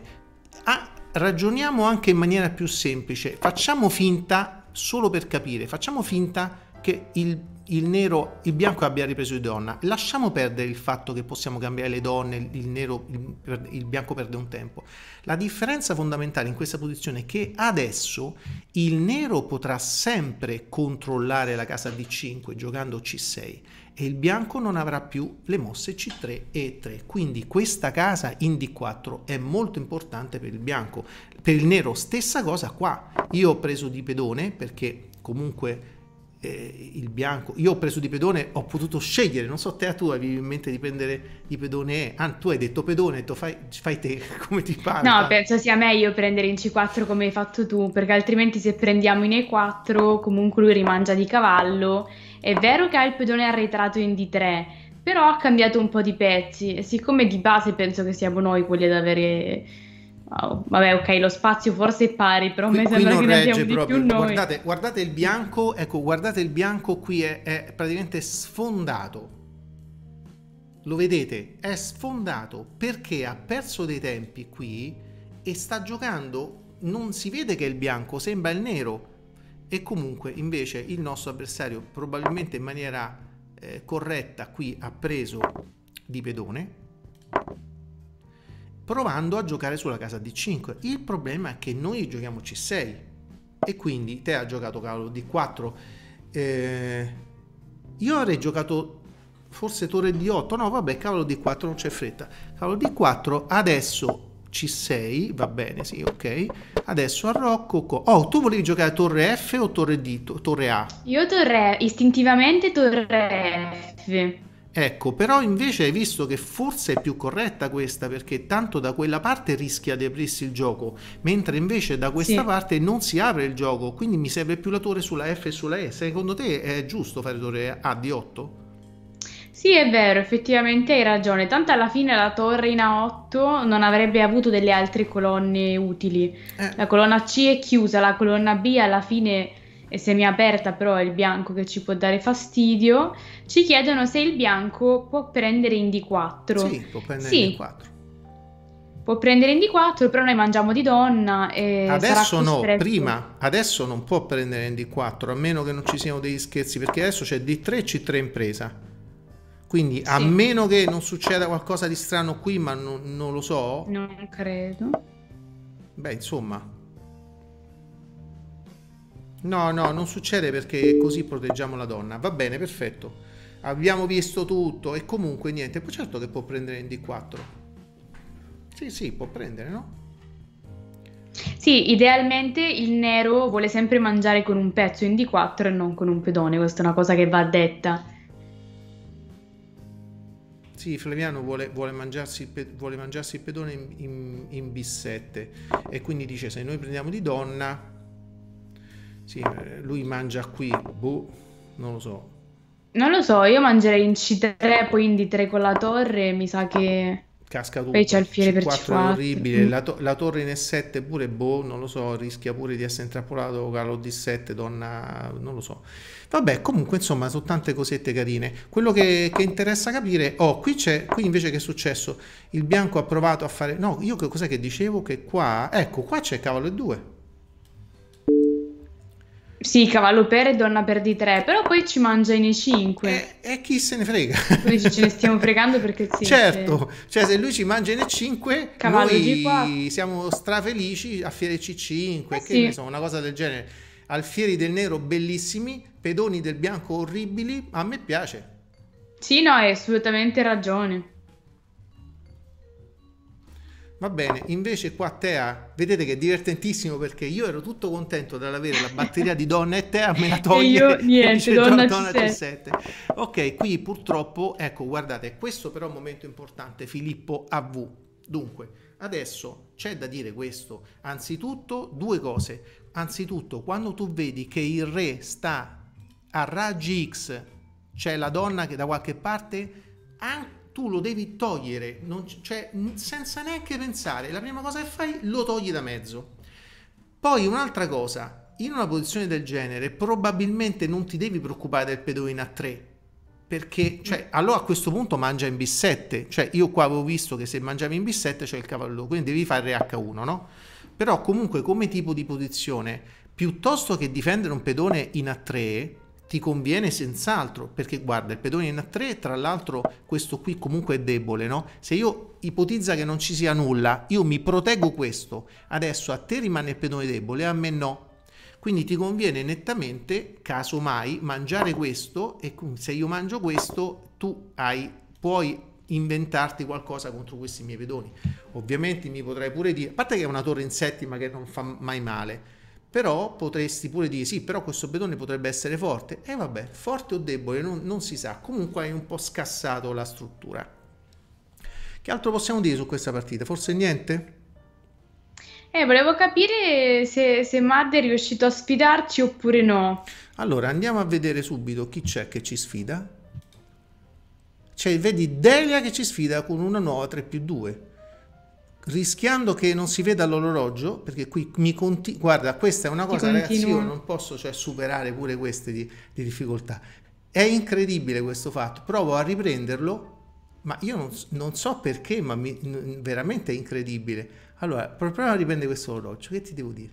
Ah, ragioniamo anche in maniera più semplice, facciamo finta, solo per capire, facciamo finta che il, il nero, il bianco abbia ripreso di donna, lasciamo perdere il fatto che possiamo cambiare le donne, il, nero, il, il bianco perde un tempo. La differenza fondamentale in questa posizione è che adesso il nero potrà sempre controllare la casa D5 giocando C6 e il bianco non avrà più le mosse C3 e E3. Quindi questa casa in D4 è molto importante per il bianco. Per il nero stessa cosa qua. Io ho preso di pedone perché comunque eh, il bianco... Io ho preso di pedone, ho potuto scegliere, non so te a tu avevi in mente di prendere di pedone E. Ah, tu hai detto pedone, hai detto fai, fai te come ti pare. No, penso sia meglio prendere in C4 come hai fatto tu, perché altrimenti se prendiamo in E4 comunque lui rimangia di cavallo è vero che ha il pedone arretrato in D3, però ha cambiato un po' di pezzi. Siccome di base penso che siamo noi quelli ad avere. Oh, vabbè, ok, lo spazio forse è pari, però qui, mi sembra che ne abbiamo proprio. di più noi. Guardate, guardate, il bianco, ecco, guardate il bianco qui è, è praticamente sfondato. Lo vedete? È sfondato perché ha perso dei tempi qui e sta giocando. Non si vede che è il bianco, sembra il nero e comunque invece il nostro avversario probabilmente in maniera eh, corretta qui ha preso di pedone provando a giocare sulla casa d5 il problema è che noi giochiamo c6 e quindi te ha giocato cavolo d4 eh, io avrei giocato forse torre d8 no vabbè cavolo d4 non c'è fretta cavolo d4 adesso c6, va bene, sì, ok. Adesso arrocco Co- oh, tu volevi giocare a torre F o torre D, to- torre A? Io torre, istintivamente torre F. Ecco, però invece hai visto che forse è più corretta questa perché tanto da quella parte rischia di aprirsi il gioco, mentre invece da questa sì. parte non si apre il gioco, quindi mi serve più la torre sulla F e sulla E. Secondo te è giusto fare torre A di 8? Sì, è vero, effettivamente hai ragione. Tanto alla fine la torre in A8 non avrebbe avuto delle altre colonne utili. Eh. La colonna C è chiusa, la colonna B alla fine è semiaperta, però è il bianco che ci può dare fastidio. Ci chiedono se il bianco può prendere in D4. Sì, può prendere sì. in D4. Può prendere in D4, però noi mangiamo di donna e adesso no, prima, adesso non può prendere in D4, a meno che non ci siano degli scherzi, perché adesso c'è D3 e C3 in presa. Quindi a meno che non succeda qualcosa di strano qui, ma non, non lo so. Non credo. Beh, insomma. No, no, non succede perché così proteggiamo la donna. Va bene, perfetto. Abbiamo visto tutto e comunque niente. Poi certo che può prendere in D4. Sì, sì, può prendere, no? Sì, idealmente il nero vuole sempre mangiare con un pezzo in D4 e non con un pedone, questa è una cosa che va detta. Sì, Flaviano vuole, vuole, mangiarsi, vuole mangiarsi, il pedone in, in, in, bissette e quindi dice se noi prendiamo di donna, sì, eh, lui mangia qui, boh, non lo so. Non lo so, io mangerei in C3, poi in D3 con la torre, mi sa che... Casca tutto. Poi c'è il fiere C4 per C4. è orribile, la, to- la, torre in E7 pure, boh, non lo so, rischia pure di essere intrappolato con D7, donna, non lo so. Vabbè, comunque insomma, sono tante cosette carine. Quello che, che interessa capire, oh, qui c'è, qui invece che è successo? Il bianco ha provato a fare, no, io che cos'è che dicevo? Che qua, ecco, qua c'è cavallo e due. Sì, cavallo per e donna per di tre, però poi ci mangia in e cinque. E, chi se ne frega? Noi ce ne stiamo fregando perché sì. Certo, se... cioè se lui ci mangia in e cinque... cavallo noi siamo strafelici a fiere C5, eh che sì. ne so, una cosa del genere alfieri del nero bellissimi, pedoni del bianco orribili, a me piace. Sì, no, hai assolutamente ragione. Va bene, invece qua Tea, vedete che è divertentissimo perché io ero tutto contento dall'avere la batteria di Donna e Tea, me la toglie. io niente, dice, Donna, donna, donna 7. Ok, qui purtroppo, ecco, guardate, questo però è un momento importante, Filippo AV. Dunque, adesso c'è da dire questo. Anzitutto due cose anzitutto quando tu vedi che il re sta a raggi X, c'è cioè la donna che da qualche parte, ah, tu lo devi togliere, non, cioè, senza neanche pensare, la prima cosa che fai lo togli da mezzo. Poi un'altra cosa, in una posizione del genere probabilmente non ti devi preoccupare del pedone a 3, perché cioè, allora a questo punto mangia in B7, cioè io qua avevo visto che se mangiavi in B7 c'è il cavallo, quindi devi fare H1, no? però comunque come tipo di posizione, piuttosto che difendere un pedone in A3, ti conviene senz'altro, perché guarda, il pedone in A3, tra l'altro questo qui comunque è debole, no? Se io ipotizza che non ci sia nulla, io mi proteggo questo, adesso a te rimane il pedone debole, a me no. Quindi ti conviene nettamente, casomai, mangiare questo e se io mangio questo, tu hai, puoi inventarti qualcosa contro questi miei pedoni. Ovviamente mi potrei pure dire, a parte che è una torre in settima che non fa mai male, però potresti pure dire sì, però questo pedone potrebbe essere forte. E eh, vabbè, forte o debole non, non si sa, comunque hai un po' scassato la struttura. Che altro possiamo dire su questa partita? Forse niente? Eh, volevo capire se, se Mad è riuscito a sfidarci oppure no. Allora, andiamo a vedere subito chi c'è che ci sfida. Cioè, vedi Delia che ci sfida con una nuova 3 più 2. Rischiando che non si veda l'orologio, perché qui mi continua. Guarda, questa è una cosa, ragazzi, io non posso cioè, superare pure queste di, di difficoltà. È incredibile questo fatto. Provo a riprenderlo ma io non, non, so perché, ma mi, veramente è incredibile. Allora, proviamo a riprendere questo orologio, che ti devo dire?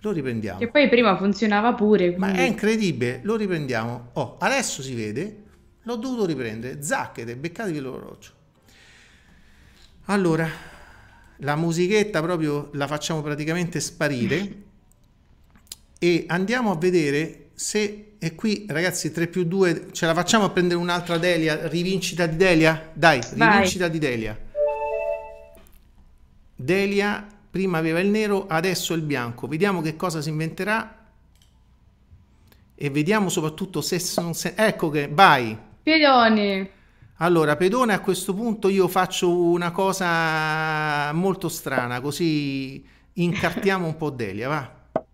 Lo riprendiamo. Che poi prima funzionava pure. Quindi... Ma è incredibile, lo riprendiamo. Oh, adesso si vede, L'ho dovuto riprendere. Zacchete, beccatevi l'orologio. Allora, la musichetta proprio la facciamo praticamente sparire e andiamo a vedere se... E qui ragazzi 3 più 2 ce la facciamo a prendere un'altra Delia, rivincita di Delia? Dai, Vai. rivincita di Delia. Delia prima aveva il nero, adesso il bianco. Vediamo che cosa si inventerà e vediamo soprattutto se... Non se ecco che, vai! Pedone. Allora, Pedone a questo punto io faccio una cosa molto strana, così incartiamo un po' Delia, va.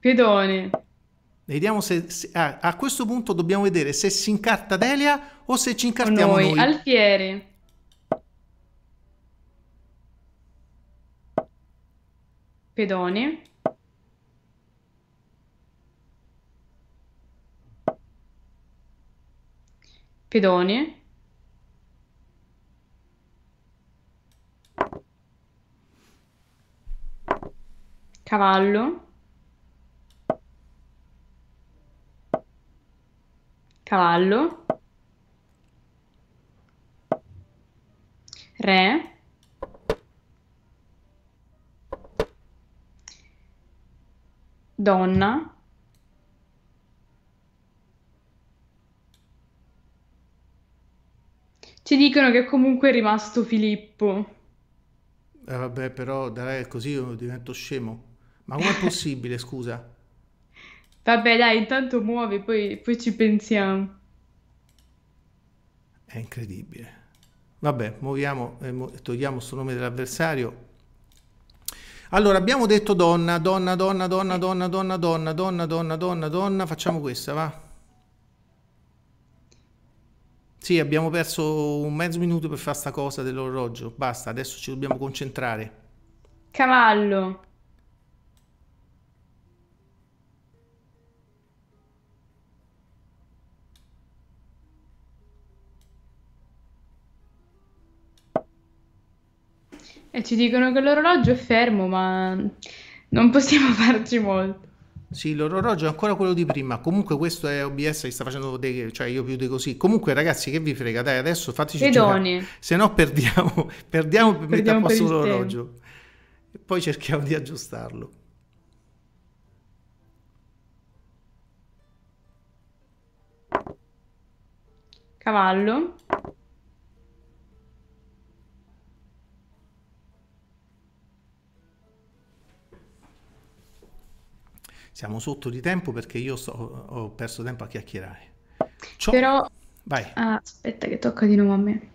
Pedone. Vediamo se, se ah, a questo punto dobbiamo vedere se si incarta Delia o se ci incartiamo noi. noi. Alfiere. Pedone. pedone cavallo cavallo re donna Ci dicono che comunque è rimasto Filippo. Eh, vabbè, però dai, così io divento scemo. Ma com'è possibile, scusa? Vabbè, dai, intanto muovi, poi, poi ci pensiamo. È incredibile. Vabbè, muoviamo, eh, mu togliamo sto nome dell'avversario. Allora, abbiamo detto donna, donna, donna, donna, donna, donna, donna, donna, donna, donna, donna, donna, facciamo questa, va? Sì, abbiamo perso un mezzo minuto per fare sta cosa dell'orologio. Basta, adesso ci dobbiamo concentrare. Cavallo. E ci dicono che l'orologio è fermo, ma non possiamo farci molto. Sì, l'orologio è ancora quello di prima. Comunque, questo è OBS che sta facendo dei, cioè io più di così. Comunque, ragazzi, che vi frega, dai, adesso fateci Edoni. Se no, perdiamo, perdiamo, perdiamo per posto l'orologio. E poi cerchiamo di aggiustarlo. Cavallo. siamo sotto di tempo perché io so, ho perso tempo a chiacchierare. Ciò... Però... Vai. Ah, aspetta che tocca di nuovo a me.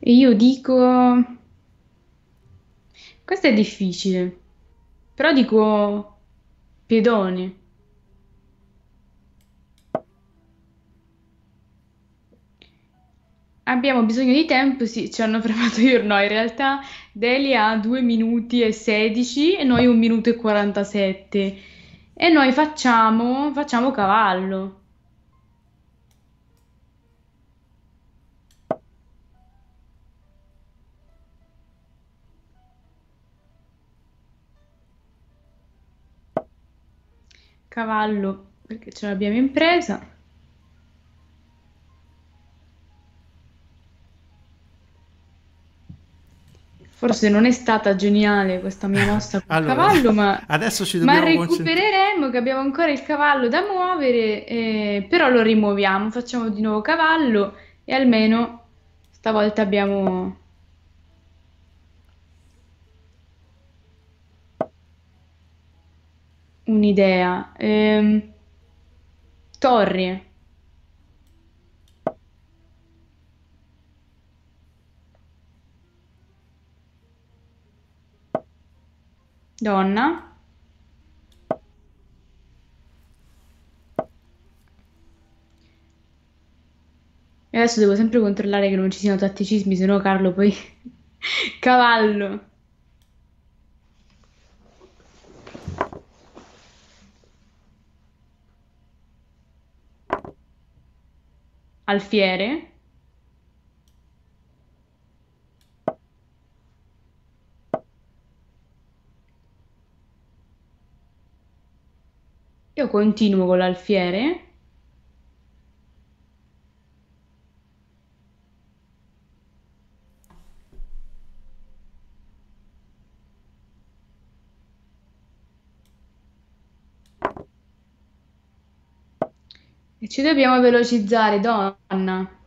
E io dico... Questo è difficile. Però dico... Piedone. Abbiamo bisogno di tempo, sì, ci hanno fermato io, no, in realtà Delia ha 2 minuti e 16 e noi 1 minuto e 47. E noi facciamo, facciamo cavallo. Cavallo, perché ce l'abbiamo presa. Forse non è stata geniale questa mia mossa con allora, cavallo, ma, adesso ci ma recupereremo che abbiamo ancora il cavallo da muovere, eh, però lo rimuoviamo, facciamo di nuovo cavallo e almeno stavolta abbiamo... un'idea. Eh, torri. donna e adesso devo sempre controllare che non ci siano tatticismi se no Carlo poi cavallo alfiere Io continuo con l'alfiere ci dobbiamo velocizzare, donna.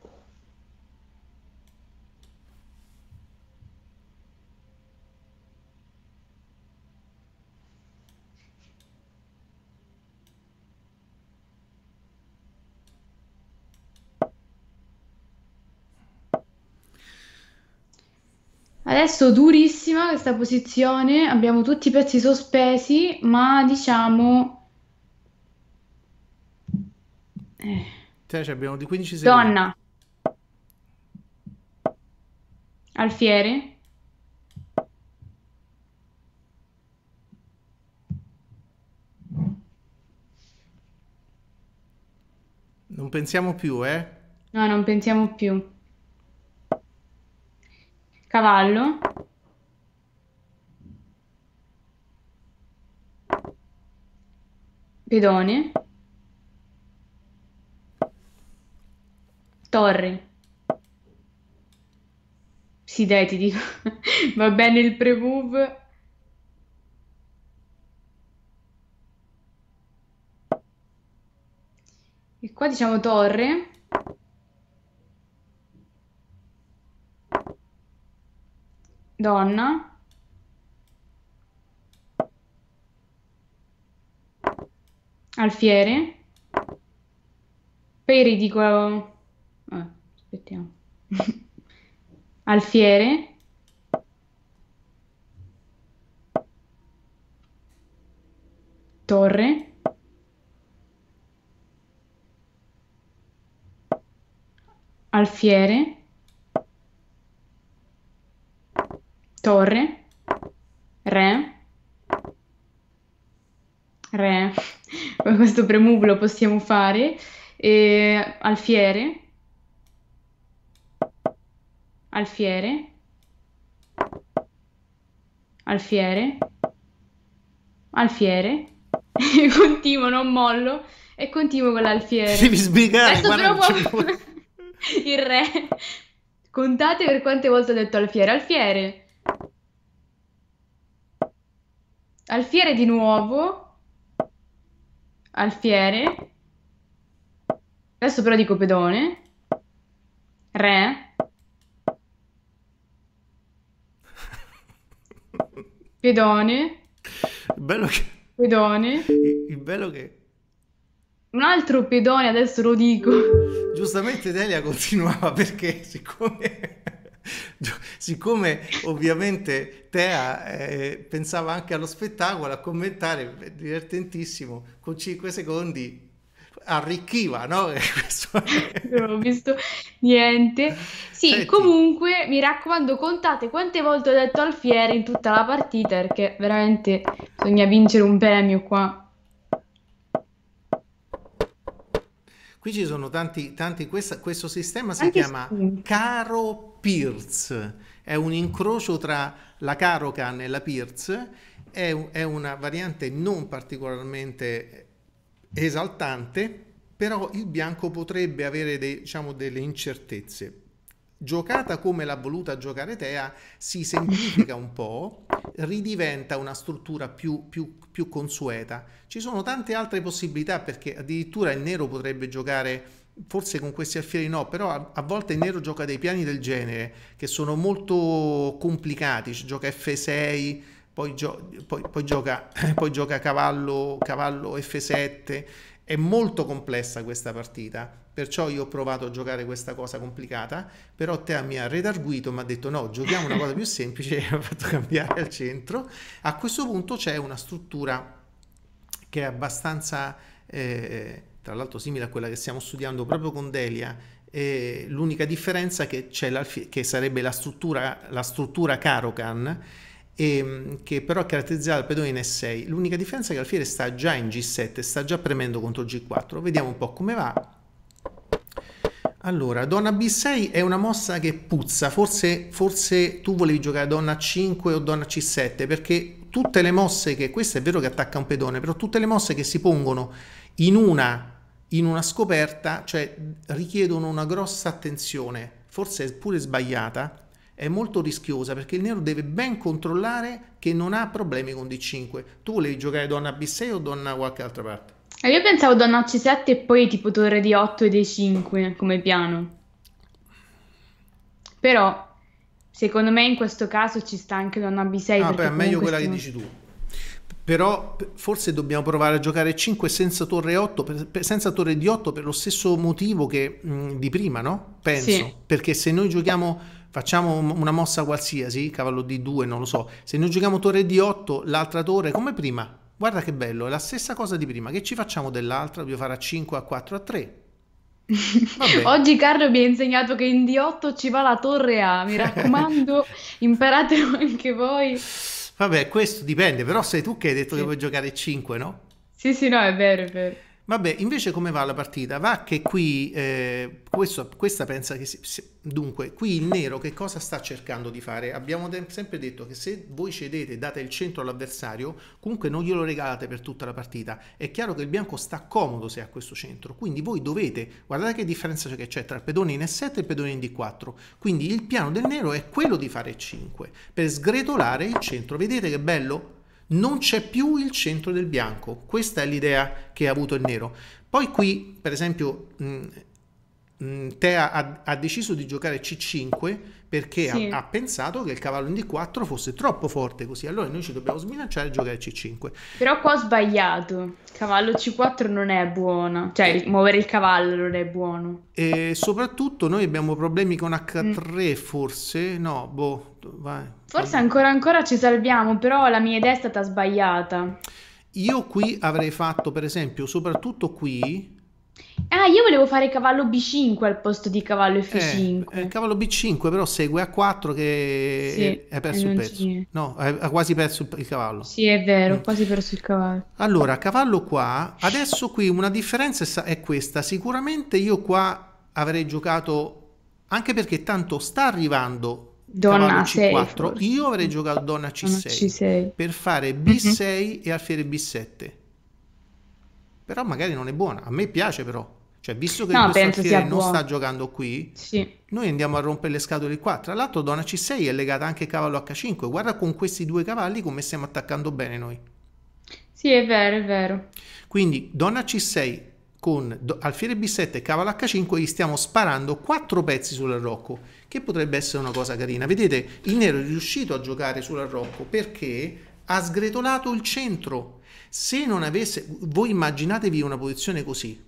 Adesso durissima questa posizione, abbiamo tutti i pezzi sospesi, ma diciamo... Eh. Cioè, abbiamo di 15 secondi. Donna. Alfiere. Non pensiamo più, eh? No, non pensiamo più cavallo pedone torre si dai ti dico va bene il pre-move e qua diciamo torre donna alfiere peri dico eh, ah, aspettiamo alfiere torre alfiere torre, re, re, questo premuv lo possiamo fare, e alfiere, alfiere, alfiere, alfiere, continuo, non mollo, e continuo con l'alfiere. Devi sbrigare, Adesso però può... il re. Contate per quante volte ho detto alfiere, alfiere, Alfiere di nuovo. Alfiere. Adesso però dico pedone. Re. Pedone. Bello che... Pedone. Il bello che... Un altro pedone, adesso lo dico. Giustamente Delia continuava perché siccome... siccome ovviamente Tea eh, pensava anche allo spettacolo, a commentare, divertentissimo, con 5 secondi arricchiva, no? non ho visto niente. Sì, Senti. comunque mi raccomando, contate quante volte ho detto Alfieri in tutta la partita, perché veramente bisogna vincere un premio qua. Qui ci sono tanti, tanti questa, questo sistema si Anche chiama sì. Caro Pierce, è un incrocio tra la Carocan e la Pierce, è, è una variante non particolarmente esaltante, però il bianco potrebbe avere dei, diciamo, delle incertezze. Giocata come l'ha voluta giocare Tea, si semplifica un po', ridiventa una struttura più, più, più consueta. Ci sono tante altre possibilità perché addirittura il nero potrebbe giocare forse con questi alfieri no, però a, a, volte il nero gioca dei piani del genere che sono molto complicati, gioca F6, poi, gio, poi, poi, gioca, poi gioca, cavallo, cavallo F7, è molto complessa questa partita, perciò io ho provato a giocare questa cosa complicata, però Tea mi ha redarguito, mi ha detto no, giochiamo una cosa più semplice, e ha fatto cambiare al centro. A questo punto c'è una struttura che è abbastanza... Eh, tra l'altro simile a quella che stiamo studiando proprio con Delia, eh, l'unica differenza che, c'è che sarebbe la struttura, la struttura Karokan, ehm, che però è caratterizzata dal pedone in S6. L'unica differenza è che l'alfiere sta già in G7, sta già premendo contro G4. Vediamo un po' come va. Allora, donna B6 è una mossa che puzza, forse, forse tu volevi giocare donna A5 o donna C7, perché tutte le mosse che, questo è vero che attacca un pedone, però tutte le mosse che si pongono in una in una scoperta, cioè richiedono una grossa attenzione, forse pure sbagliata, è molto rischiosa perché il nero deve ben controllare che non ha problemi con D5. Tu volevi giocare donna B6 o donna qualche altra parte? Eh, io pensavo donna C7 e poi tipo torre D8 e D5 come piano. Però secondo me in questo caso ci sta anche donna B6. Ah, beh, meglio quella questo... che dici tu però forse dobbiamo provare a giocare 5 senza torre, 8, per, senza torre di 8 per lo stesso motivo che, mh, di prima, no? Penso, sì. perché se noi giochiamo facciamo una mossa qualsiasi, cavallo di 2, non lo so, se noi giochiamo torre di 8, l'altra torre come prima. Guarda che bello, è la stessa cosa di prima, che ci facciamo dell'altra? Dobbiamo fare a 5, a 4, a 3. Vabbè. Oggi Carlo mi ha insegnato che in D8 ci va la torre A, mi raccomando, imparatelo anche voi. Vabbè, questo dipende, però sei tu che hai detto sì. che vuoi giocare 5, no? Sì, sì, no, è vero, è vero. Vabbè, invece come va la partita? Va che qui, eh, questo, questa pensa che... Si, si, dunque, qui il nero che cosa sta cercando di fare? Abbiamo sempre detto che se voi cedete e date il centro all'avversario, comunque non glielo regalate per tutta la partita. È chiaro che il bianco sta comodo se ha questo centro, quindi voi dovete... Guardate che differenza c'è, che c'è tra il pedone in E7 e il pedone in D4. Quindi il piano del nero è quello di fare 5, per sgretolare il centro. Vedete che bello? non c'è più il centro del bianco. Questa è l'idea che ha avuto il nero. Poi qui, per esempio, mm, mm, Tea ha, ha, deciso di giocare C5 perché sì. ha, ha, pensato che il cavallo in D4 fosse troppo forte così. Allora noi ci dobbiamo sminacciare e giocare C5. Però qua ho sbagliato. Cavallo C4 non è buono. Cioè, il, eh. muovere il cavallo non è buono. E soprattutto noi abbiamo problemi con H3 mm. forse. No, boh vai. Forse ancora ancora ci salviamo, però la mia idea è stata sbagliata. Io qui avrei fatto, per esempio, soprattutto qui... Ah, io volevo fare cavallo B5 al posto di cavallo eh, F5. Eh, cavallo B5 però segue A4 che sì, perso il pezzo. No, ha quasi perso il cavallo. Sì, è vero, ho mm. quasi perso il cavallo. Allora, cavallo qua, adesso qui una differenza è questa. Sicuramente io qua avrei giocato, anche perché tanto sta arrivando Donna C4. 6. Io avrei giocato donna C6, C6, per fare B6 mm-hmm. e alfiere B7. Però magari non è buona. A me piace però. Cioè, visto che no, il nostro alfiere non buono. sta giocando qui, sì. noi andiamo a rompere le scatole qua. Tra l'altro donna C6 è legata anche cavallo H5. Guarda con questi due cavalli come stiamo attaccando bene noi. Sì, è vero, è vero. Quindi donna C6 con alfiere B7 e cavallo H5 gli stiamo sparando quattro pezzi sull'arrocco, che potrebbe essere una cosa carina. Vedete, il nero è riuscito a giocare sull'arrocco perché ha sgretolato il centro. Se non avesse... Voi immaginatevi una posizione così,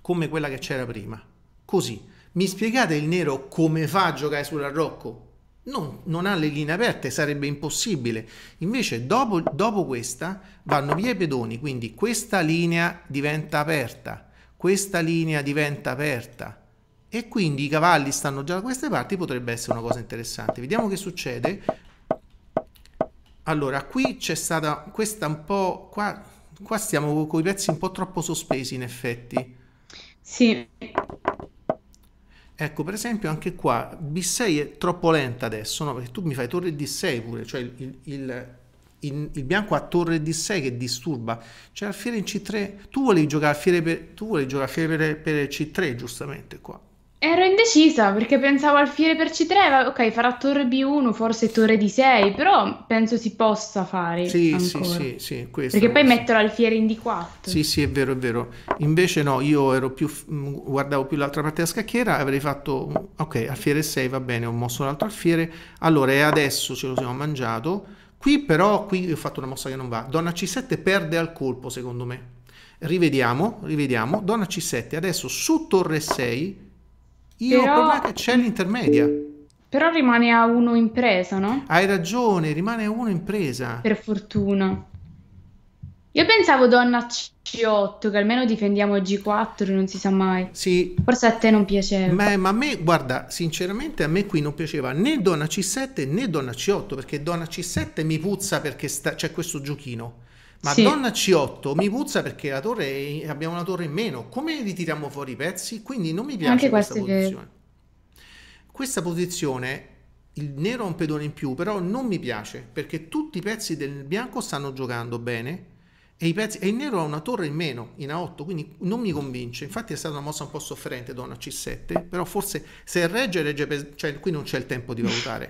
come quella che c'era prima. Così. Mi spiegate il nero come fa a giocare sull'arrocco? non, non, ha le linee aperte, sarebbe impossibile. Invece dopo, dopo questa vanno via i pedoni, quindi questa linea diventa aperta, questa linea diventa aperta e quindi i cavalli stanno già da queste parti, potrebbe essere una cosa interessante. Vediamo che succede. Allora, qui c'è stata questa un po'... Qua, qua stiamo con i pezzi un po' troppo sospesi in effetti. Sì. Ecco, per esempio, anche qua B6 è troppo lenta adesso, no? Perché tu mi fai torre D6 pure, cioè il, il, il, il bianco ha torre D6 che disturba. Cioè alfiere in C3, tu volevi giocare alfiere per, tu volevi giocare alfiere per, per C3, giustamente qua. Ero indecisa perché pensavo alfiere per C3, ok, farà torre B1, forse torre D6, però penso si possa fare. Sì, ancora. sì, sì, sì questo, Perché poi questo. metto l'alfiere in D4. Sì, sì, è vero, è vero. Invece no, io ero più mm, guardavo più l'altra parte della scacchiera, avrei fatto mm, ok, alfiere 6 va bene, ho mosso l'altro alfiere. Allora, e adesso ce lo siamo mangiato. Qui però qui ho fatto una mossa che non va. Donna C7 perde al colpo, secondo me. Rivediamo, rivediamo. Donna C7 adesso su torre 6 io però... il problema che c'è l'intermedia. Però rimane a uno impresa, no? Hai ragione, rimane a uno impresa. Per fortuna. Io pensavo donna C8, che almeno difendiamo G4, non si sa mai. Sì. Forse a te non piaceva. Beh, ma a me, guarda, sinceramente a me qui non piaceva né donna C7 né donna C8, perché donna C7 mi puzza perché sta... c'è questo giochino. Madonna sì. C8 mi puzza perché la torre è, abbiamo una torre in meno. Come ritiriamo fuori i pezzi? Quindi non mi piace Anche questa posizione. Che... Questa posizione, il nero ha un pedone in più, però non mi piace perché tutti i pezzi del bianco stanno giocando bene e, pezzi, e il nero ha una torre in meno in A8, quindi non mi convince. Infatti è stata una mossa un po' sofferente donna C7, però forse se regge, regge, per... cioè qui non c'è il tempo di valutare.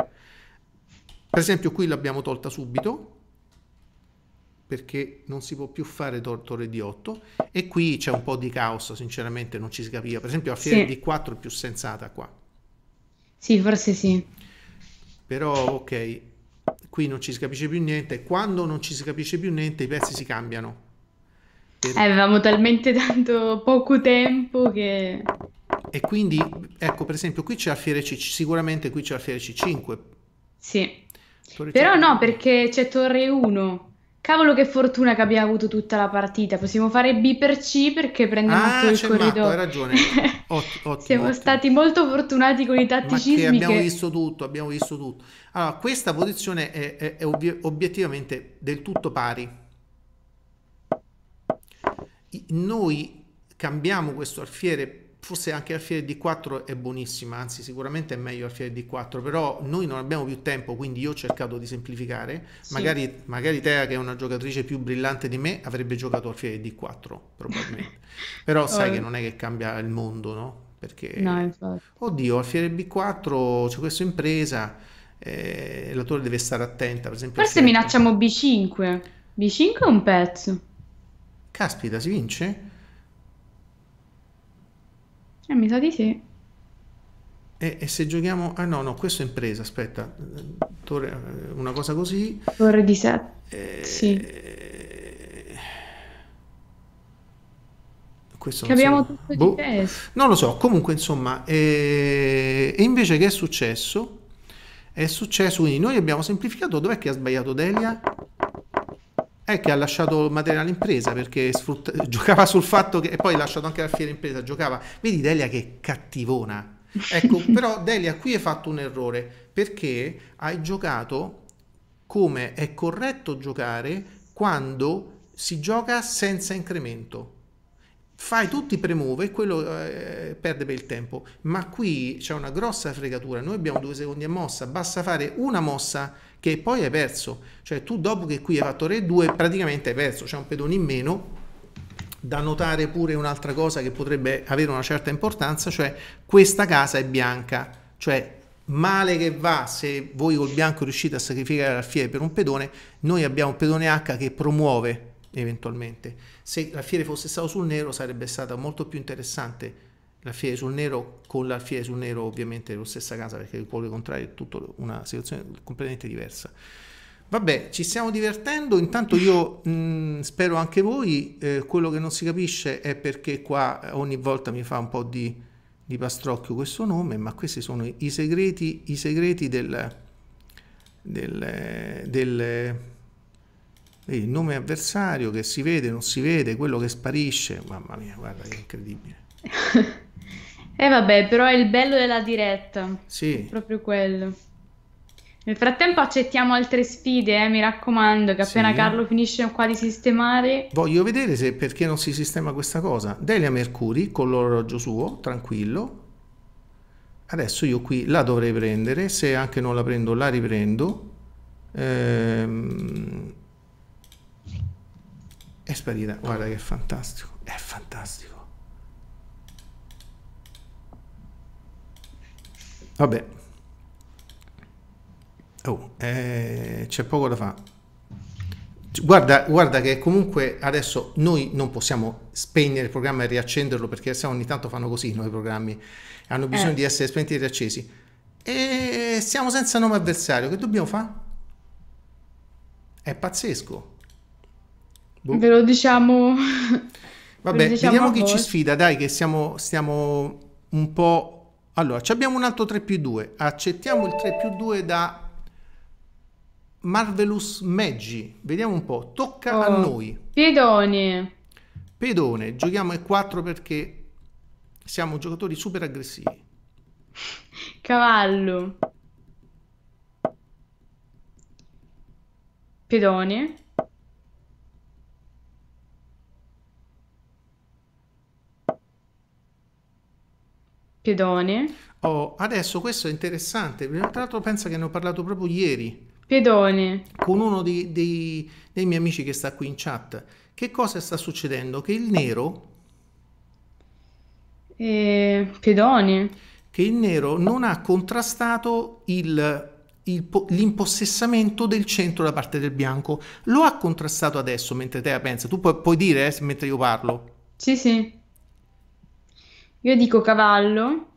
Per esempio qui l'abbiamo tolta subito, perché non si può più fare torre di 8 e qui c'è un po' di caos, sinceramente non ci si capiva. Per esempio la fiera sì. di 4 è più sensata qua. Sì, forse sì. Però ok, qui non ci si capisce più niente. Quando non ci si capisce più niente i pezzi si cambiano. E... Eh, avevamo talmente tanto poco tempo che... E quindi, ecco, per esempio, qui c'è la fiera C, sicuramente qui c'è la fiera C5. Sì. Torre Però 5. no, perché c'è torre 1 Cavolo che fortuna che abbiamo avuto tutta la partita. Possiamo fare B per C perché prende ah, matto il corridoio. hai ragione. Ottimo, ottimo, Siamo ottimo. stati molto fortunati con i tatticismi. Che abbiamo che... visto tutto, abbiamo visto tutto. Allora, questa posizione è, è, è obiet- obiettivamente del tutto pari. Noi cambiamo questo alfiere forse anche alfiere D4 è buonissima, anzi sicuramente è meglio alfiere D4, però noi non abbiamo più tempo, quindi io ho cercato di semplificare, sì. magari, magari Tea che è una giocatrice più brillante di me avrebbe giocato alfiere D4 probabilmente, però sai oh. che non è che cambia il mondo, no? Perché, no, oddio, alfiere B4 c'è questa impresa, eh, la deve stare attenta, per esempio. Forse minacciamo B5, B5 è un pezzo. Caspita, si vince? Eh, mi sa di sì. E, e, se giochiamo... Ah no, no, questo è impresa, aspetta. Torre, eh, una cosa così. Torre di 7. Eh, sì. Questo abbiamo so. tutto boh. Non lo so, comunque insomma... Eh... E invece che è successo? È successo, quindi noi abbiamo semplificato. Dov'è che ha sbagliato Delia? è che ha lasciato materiale all'impresa perché sfrutta, giocava sul fatto che e poi ha lasciato anche la fiera impresa, giocava. Vedi Delia che cattivona. Ecco, però Delia qui hai fatto un errore perché hai giocato come è corretto giocare quando si gioca senza incremento. Fai tutti premove e quello eh, perde per il tempo, ma qui c'è una grossa fregatura. Noi abbiamo due secondi a mossa, basta fare una mossa che poi hai perso. Cioè tu dopo che qui hai fatto re 2 praticamente hai perso, c'è un pedone in meno. Da notare pure un'altra cosa che potrebbe avere una certa importanza, cioè questa casa è bianca, cioè male che va se voi col bianco riuscite a sacrificare l'alfiere per un pedone, noi abbiamo un pedone H che promuove eventualmente. Se l'alfiere fosse stato sul nero sarebbe stata molto più interessante l'alfiere sul nero con l'alfiere sul nero ovviamente lo stessa casa perché il cuore contrario è tutta una situazione completamente diversa. Vabbè, ci stiamo divertendo, intanto io mh, spero anche voi, eh, quello che non si capisce è perché qua eh, ogni volta mi fa un po' di, di pastrocchio questo nome, ma questi sono i segreti, i segreti del, del, del eh, il nome avversario che si vede, non si vede, quello che sparisce, mamma mia, guarda che incredibile. E eh, vabbè, però è il bello della diretta. Sì. Proprio quello. Nel frattempo accettiamo altre sfide, eh, mi raccomando, che appena sì. Carlo finisce qua di sistemare... Voglio vedere se perché non si sistema questa cosa. Delia Mercuri con l'orologio suo, tranquillo. Adesso io qui la dovrei prendere, se anche non la prendo la riprendo. Ehm... È sparita, guarda che fantastico, è fantastico. Vabbè. Oh, eh, c'è poco da fare. Guarda, guarda, che comunque adesso noi non possiamo spegnere il programma e riaccenderlo perché se ogni tanto fanno così noi programmi, hanno bisogno eh. di essere spenti e riaccesi. E siamo senza nome avversario, che dobbiamo fare? È pazzesco. Boh. Ve lo diciamo. Vabbè, lo diciamo vediamo chi voi. ci sfida, dai, che siamo, stiamo un po' Allora, abbiamo un altro 3 più 2. Accettiamo il 3 più 2 da Marvelous Maggi. Vediamo un po'. Tocca oh, a noi. Pedone. Pedone. Giochiamo e 4 perché siamo giocatori super aggressivi. Cavallo. Pedone. Piedone. Oh, adesso questo è interessante. Tra l'altro pensa che ne ho parlato proprio ieri. Piedone. Con uno dei, dei, dei miei amici che sta qui in chat. Che cosa sta succedendo? Che il nero... Eh, piedone. Che il nero non ha contrastato il l'impossessamento del centro da parte del bianco. Lo ha contrastato adesso mentre te la pensa. Tu puoi, puoi dire eh, mentre io parlo. Sì, sì. Io dico cavallo.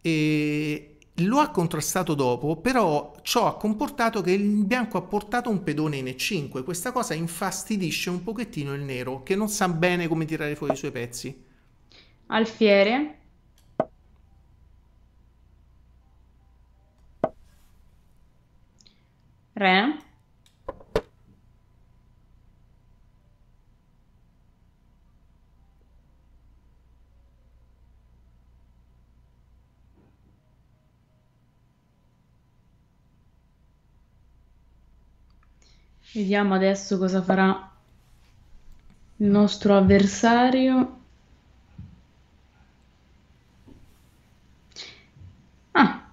E lo ha contrastato dopo, però ciò ha comportato che il bianco ha portato un pedone in E5. Questa cosa infastidisce un pochettino il nero, che non sa bene come tirare fuori i suoi pezzi. Alfiere. Re. Vediamo adesso cosa farà il nostro avversario. Ah.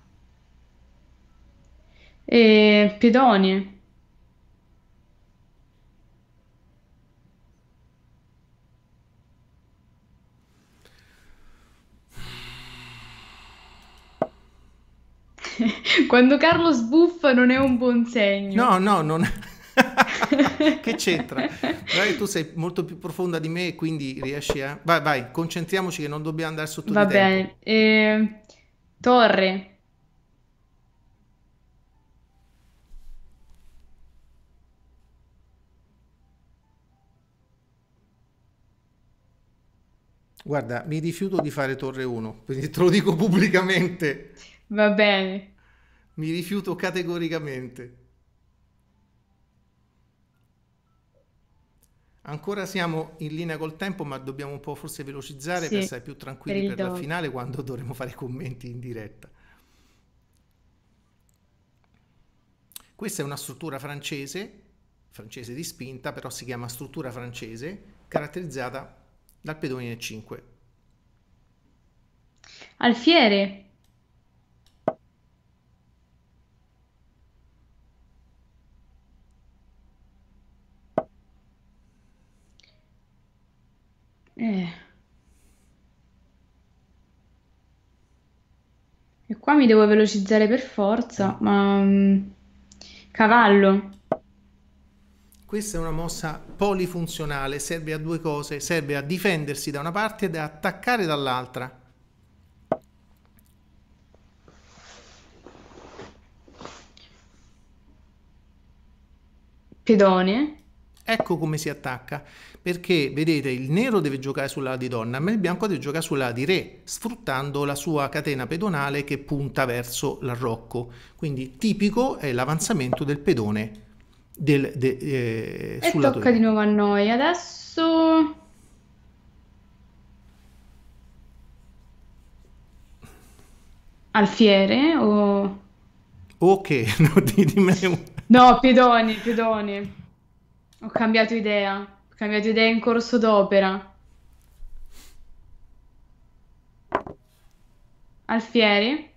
E pedonie. Quando Carlo sbuffa non è un buon segno. No, no, non è. che c'entra? Magari tu sei molto più profonda di me quindi riesci a... Vai, vai, concentriamoci che non dobbiamo andare sotto Va bene. Eh, torre. Guarda, mi rifiuto di fare torre 1, quindi te lo dico pubblicamente. Va bene. Mi rifiuto categoricamente. Ancora siamo in linea col tempo, ma dobbiamo un po' forse velocizzare sì, per essere più tranquilli per, per la finale quando dovremo fare i commenti in diretta. Questa è una struttura francese, francese di spinta, però si chiama struttura francese, caratterizzata dal pedone 5. Alfiere. Eh. E qua mi devo velocizzare per forza, mm. ma... Mm, cavallo. Questa è una mossa polifunzionale, serve a due cose, serve a difendersi da una parte ed attaccare dall'altra. Pedone. Ecco come si attacca perché vedete il nero deve giocare sulla di donna ma il bianco deve giocare sulla di re sfruttando la sua catena pedonale che punta verso l'arrocco quindi tipico è l'avanzamento del pedone del, de, eh, e tocca torre. di nuovo a noi adesso alfiere o ok no, di, di me... no pedoni pedoni ho cambiato idea cambiato idea in corso d'opera. Alfieri?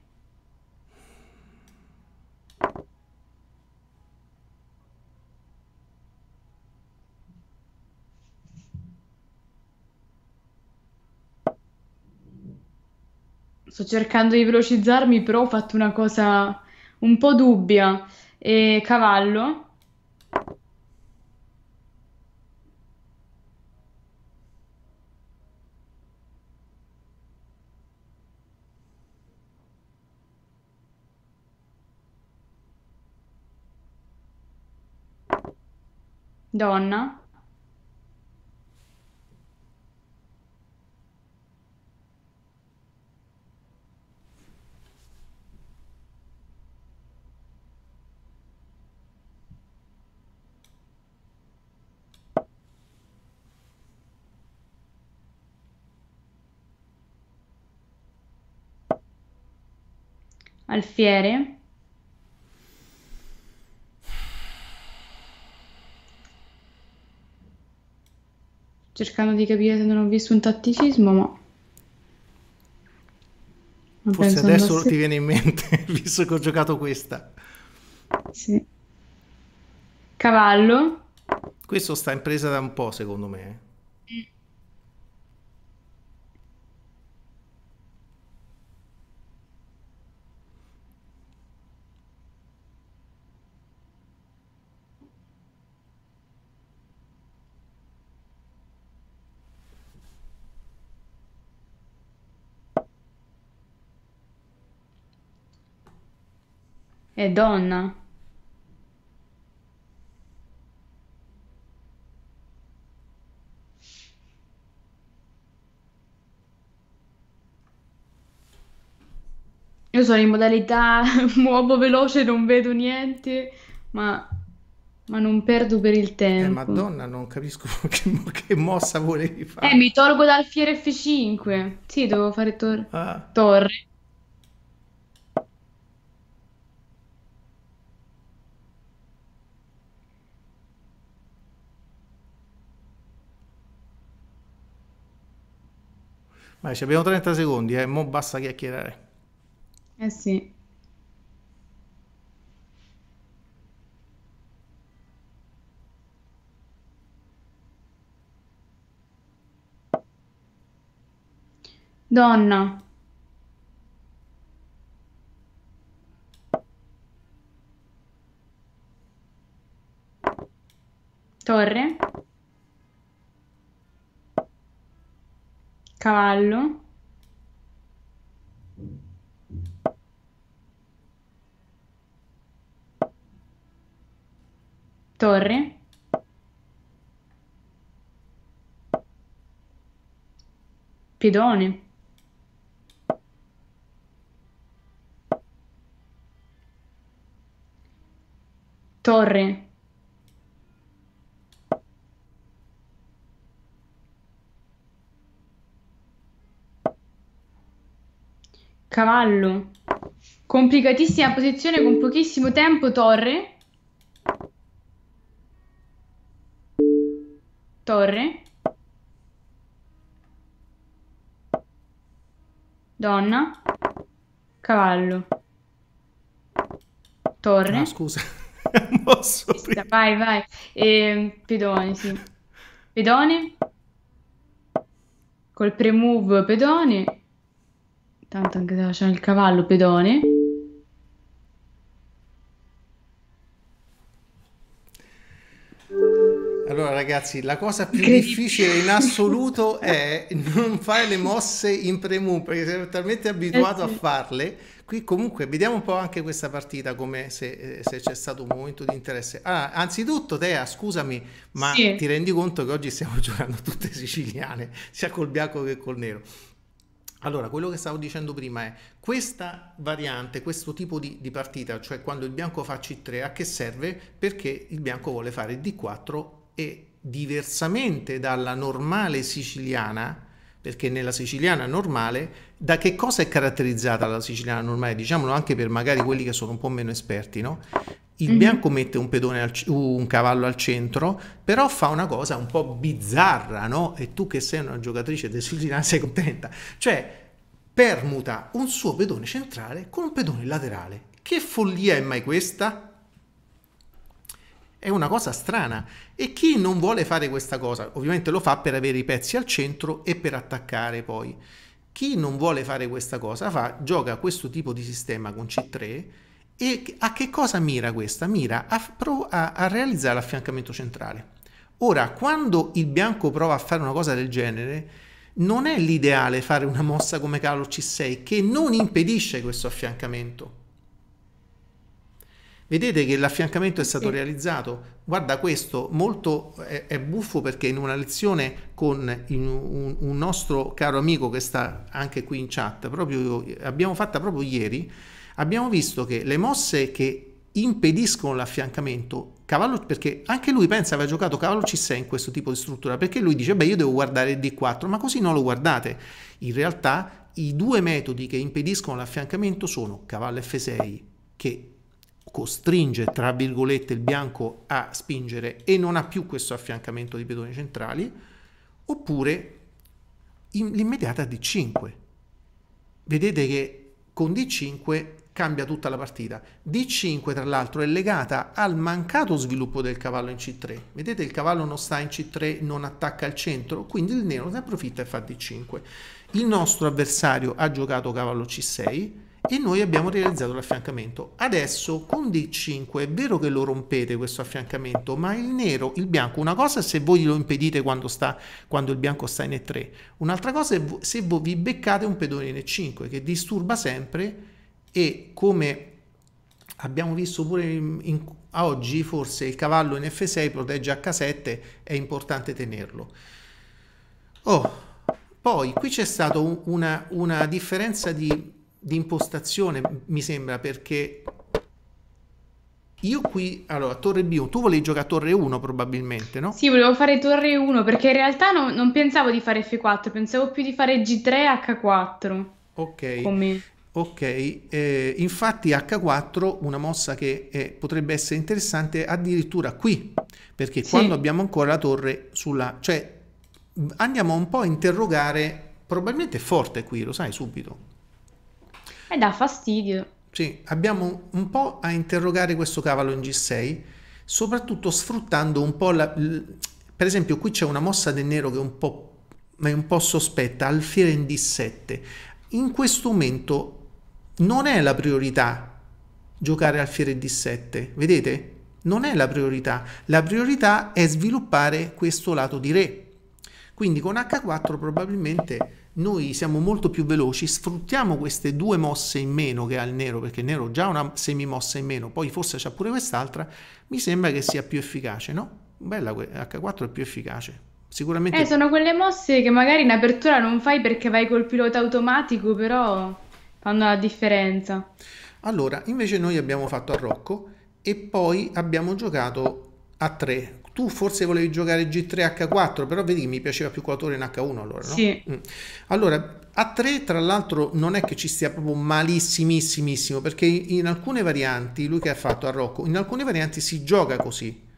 Sto cercando di velocizzarmi, però ho fatto una cosa un po' dubbia. E cavallo? Donna alfiere cercando di capire se non ho visto un tatticismo, ma... ma Forse adesso se... ti viene in mente, visto che ho giocato questa. Sì. Cavallo. Questo sta in presa da un po', secondo me. Eh. È donna. Io sono in modalità muovo veloce, non vedo niente, ma, ma non perdo per il eh, tempo. Eh, Madonna, non capisco che, che mossa volevi fare. Eh, mi tolgo dal fiere F5. Sì, devo fare tor- Ah. torre. Vai, ci abbiamo 30 secondi, eh, mo basta chiacchierare. Eh sì. Donna. Torre. cavallo torre pedone torre Cavallo. Complicatissima posizione con pochissimo tempo, torre. Torre. Donna. Cavallo. Torre. No, scusa. Mosso prima. Vai, vai. E, ehm, pedone, sì. Pedone. Col premove pedone. Tanto anche se lasciano il cavallo pedone. Allora ragazzi, la cosa più difficile in assoluto è non fare le mosse in premù, perché sei talmente abituato eh sì. a farle. Qui comunque vediamo un po' anche questa partita, come se, eh, se c'è stato un momento di interesse. allora, ah, anzitutto Tea, scusami, ma sì. ti rendi conto che oggi stiamo giocando tutte siciliane, sia col bianco che col nero. Allora, quello che stavo dicendo prima è questa variante, questo tipo di, di, partita, cioè quando il bianco fa C3, a che serve? Perché il bianco vuole fare D4 e diversamente dalla normale siciliana, perché nella siciliana normale, da che cosa è caratterizzata la siciliana normale? Diciamolo anche per magari quelli che sono un po' meno esperti, no? Il bianco mette un, pedone al, uh, un cavallo al centro, però fa una cosa un po' bizzarra, no? E tu che sei una giocatrice del Sulgina sei contenta. Cioè, permuta un suo pedone centrale con un pedone laterale. Che follia è mai questa? È una cosa strana. E chi non vuole fare questa cosa? Ovviamente lo fa per avere i pezzi al centro e per attaccare poi. Chi non vuole fare questa cosa fa, gioca questo tipo di sistema con C3 e a che cosa mira questa? Mira a, a, a realizzare l'affiancamento centrale. Ora, quando il bianco prova a fare una cosa del genere, non è l'ideale fare una mossa come calo C6 che non impedisce questo affiancamento. Vedete che l'affiancamento è stato sì. realizzato? Guarda questo, molto è, è, buffo perché in una lezione con in un, un, nostro caro amico che sta anche qui in chat, proprio, abbiamo fatta proprio ieri, abbiamo visto che le mosse che impediscono l'affiancamento cavallo perché anche lui pensa aveva giocato cavallo c6 in questo tipo di struttura perché lui dice beh io devo guardare d4 ma così non lo guardate in realtà i due metodi che impediscono l'affiancamento sono cavallo f6 che costringe tra virgolette il bianco a spingere e non ha più questo affiancamento di pedoni centrali oppure l'immediata d5 vedete che con d5 cambia tutta la partita. D5 tra l'altro è legata al mancato sviluppo del cavallo in C3. Vedete il cavallo non sta in C3, non attacca al centro, quindi il nero ne approfitta e fa D5. Il nostro avversario ha giocato cavallo C6 e noi abbiamo realizzato l'affiancamento. Adesso con D5 è vero che lo rompete questo affiancamento, ma il nero, il bianco, una cosa è se voi lo impedite quando, sta, quando il bianco sta in E3, un'altra cosa è se voi vi beccate un pedone in E5 che disturba sempre e come abbiamo visto pure in, in, a oggi forse il cavallo in F6 protegge H7 è importante tenerlo oh, poi qui c'è stata un, una, una, differenza di, di impostazione mi sembra perché io qui, allora, torre B1, tu volevi giocare a torre 1 probabilmente, no? Sì, volevo fare torre 1 perché in realtà no, non pensavo di fare F4, pensavo più di fare G3 H4. Ok. Come... Ok, eh, infatti H4, una mossa che eh, potrebbe essere interessante addirittura qui, perché sì. quando abbiamo ancora la torre sulla... cioè andiamo un po' a interrogare, probabilmente è forte qui, lo sai subito. E dà fastidio. Sì, abbiamo un po' a interrogare questo cavallo in G6, soprattutto sfruttando un po' la... per esempio qui c'è una mossa del nero che è un po', è un po sospetta, alfiere in D7. In questo momento non è la priorità giocare al fiere d7, vedete? Non è la priorità, la priorità è sviluppare questo lato di re. Quindi con h4 probabilmente noi siamo molto più veloci, sfruttiamo queste due mosse in meno che ha il nero, perché il nero ha già una semimossa in meno, poi forse c'ha pure quest'altra, mi sembra che sia più efficace, no? Bella H4 è più efficace. Sicuramente. Eh, sono quelle mosse che magari in apertura non fai perché vai col pilota automatico, però fanno la differenza. Allora, invece noi abbiamo fatto a Rocco e poi abbiamo giocato a 3. Tu forse volevi giocare G3H4, però vedi che mi piaceva più quattro in H1 allora, no? Sì. Mm. Allora, a 3 tra l'altro non è che ci stia proprio malissimissimissimo, perché in alcune varianti, lui che ha fatto a Rocco, in alcune varianti si gioca così.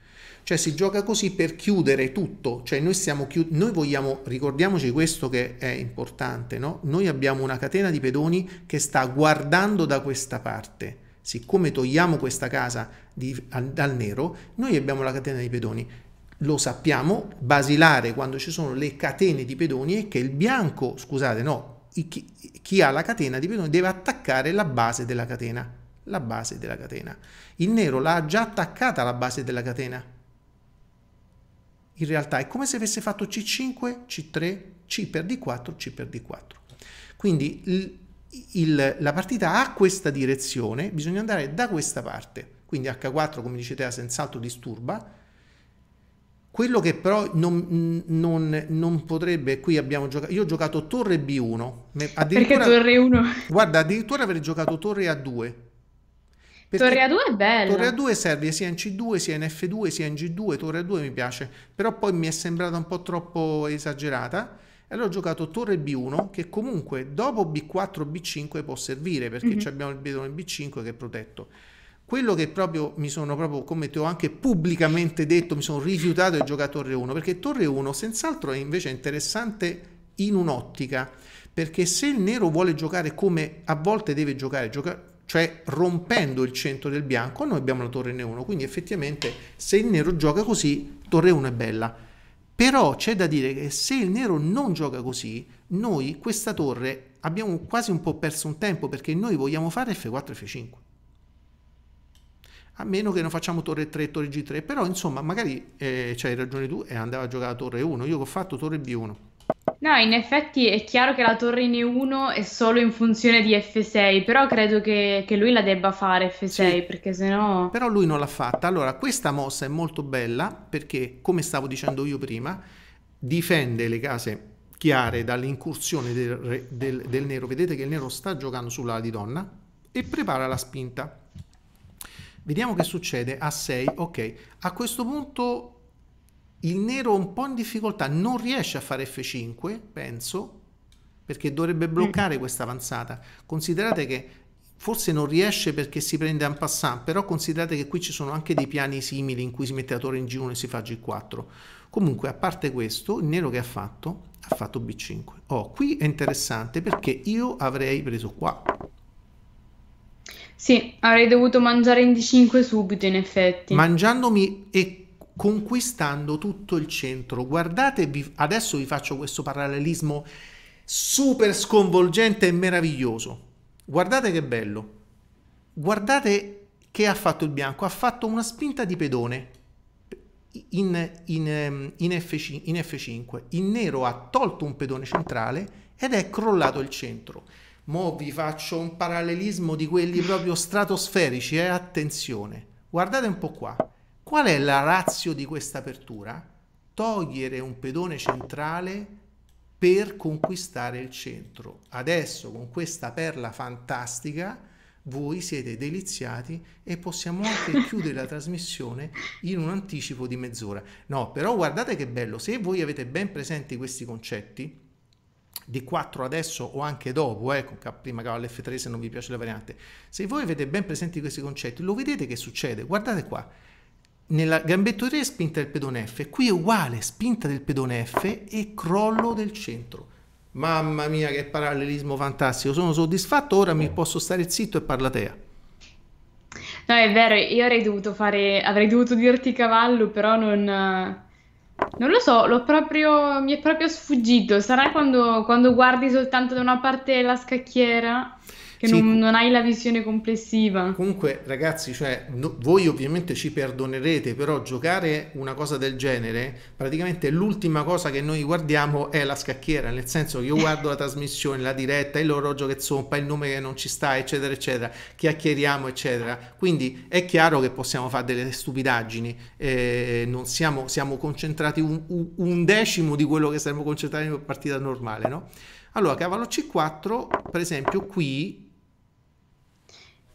Cioè si gioca così per chiudere tutto, cioè noi, stiamo chiud- noi vogliamo, ricordiamoci questo che è importante, no? noi abbiamo una catena di pedoni che sta guardando da questa parte. Siccome togliamo questa casa di, al, dal nero, noi abbiamo la catena di pedoni lo sappiamo, basilare quando ci sono le catene di pedoni è che il bianco, scusate, no, chi, chi, ha la catena di pedoni deve attaccare la base della catena, la base della catena. Il nero l'ha già attaccata alla base della catena in realtà è come se avesse fatto C5, C3, C per D4, C per D4. Quindi il, il, la partita ha questa direzione, bisogna andare da questa parte. Quindi H4, come dice Tea, senz'altro disturba. Quello che però non, non, non, potrebbe, qui abbiamo giocato, io ho giocato torre B1. Perché torre 1? Guarda, addirittura avrei giocato torre A2, perché Torre A2 è bello. Torre A2 serve sia in C2, sia in F2, sia in G2. Torre A2 mi piace, però poi mi è sembrata un po' troppo esagerata. E allora ho giocato Torre B1, che comunque dopo B4, B5 può servire perché mm-hmm. abbiamo il bidone B5 che è protetto. Quello che proprio mi sono proprio, come ti ho anche pubblicamente detto, mi sono rifiutato di giocare Torre 1 perché Torre 1 senz'altro è invece interessante in un'ottica perché se il nero vuole giocare come a volte deve giocare, gioca- cioè rompendo il centro del bianco, noi abbiamo la torre N1, quindi effettivamente se il nero gioca così, torre 1 è bella. Però c'è da dire che se il nero non gioca così, noi questa torre abbiamo quasi un po' perso un tempo perché noi vogliamo fare F4 F5. A meno che non facciamo torre 3 torre G3, però insomma magari eh, c'hai ragione tu e andava a giocare a torre 1, io che ho fatto torre B1. No, in effetti è chiaro che la torre in e 1 è solo in funzione di F6, però credo che, che lui la debba fare F6 sì, perché sennò... Però lui non l'ha fatta. Allora, questa mossa è molto bella perché, come stavo dicendo io prima, difende le case chiare dall'incursione del, del, del nero. Vedete che il nero sta giocando sulla di donna e prepara la spinta. Vediamo che succede a 6. Ok, a questo punto il nero un po' in difficoltà, non riesce a fare F5, penso, perché dovrebbe bloccare mm. questa avanzata. Considerate che forse non riesce perché si prende un passant, però considerate che qui ci sono anche dei piani simili in cui si mette la torre in G1 e si fa G4. Comunque, a parte questo, il nero che ha fatto? Ha fatto B5. Oh, qui è interessante perché io avrei preso qua. Sì, avrei dovuto mangiare in D5 subito, in effetti. Mangiandomi e conquistando tutto il centro. Guardate, adesso vi faccio questo parallelismo super sconvolgente e meraviglioso. Guardate che bello. Guardate che ha fatto il bianco. Ha fatto una spinta di pedone in, in, in, F5, in F5. Il nero ha tolto un pedone centrale ed è crollato il centro. Mo vi faccio un parallelismo di quelli proprio stratosferici, eh? attenzione. Guardate un po' qua. Qual è la ratio di questa apertura? Togliere un pedone centrale per conquistare il centro. Adesso con questa perla fantastica voi siete deliziati e possiamo anche chiudere la trasmissione in un anticipo di mezz'ora. No, però guardate che bello, se voi avete ben presenti questi concetti, di 4 adesso o anche dopo, eh, con prima cavallo F3 se non vi piace la variante, se voi avete ben presenti questi concetti, lo vedete che succede, guardate qua, nella gambetto 3 spinta del pedone F, qui è uguale, spinta del pedone F e crollo del centro. Mamma mia che parallelismo fantastico, sono soddisfatto, ora mi posso stare zitto e parlatea. No, è vero, io avrei dovuto fare, avrei dovuto dirti cavallo, però non, non lo so, l'ho proprio, mi è proprio sfuggito. Sarà quando, quando guardi soltanto da una parte la scacchiera? che sì, non, non, hai la visione complessiva. Comunque, ragazzi, cioè, no, voi ovviamente ci perdonerete, però giocare una cosa del genere, praticamente l'ultima cosa che noi guardiamo è la scacchiera, nel senso che io guardo la trasmissione, la diretta, l'orologio che zompa, il nome che non ci sta, eccetera, eccetera, chiacchieriamo, eccetera. Quindi è chiaro che possiamo fare delle stupidaggini, eh, non siamo, siamo concentrati un, un decimo di quello che saremmo concentrati in una partita normale, no? Allora, cavallo C4, per esempio, qui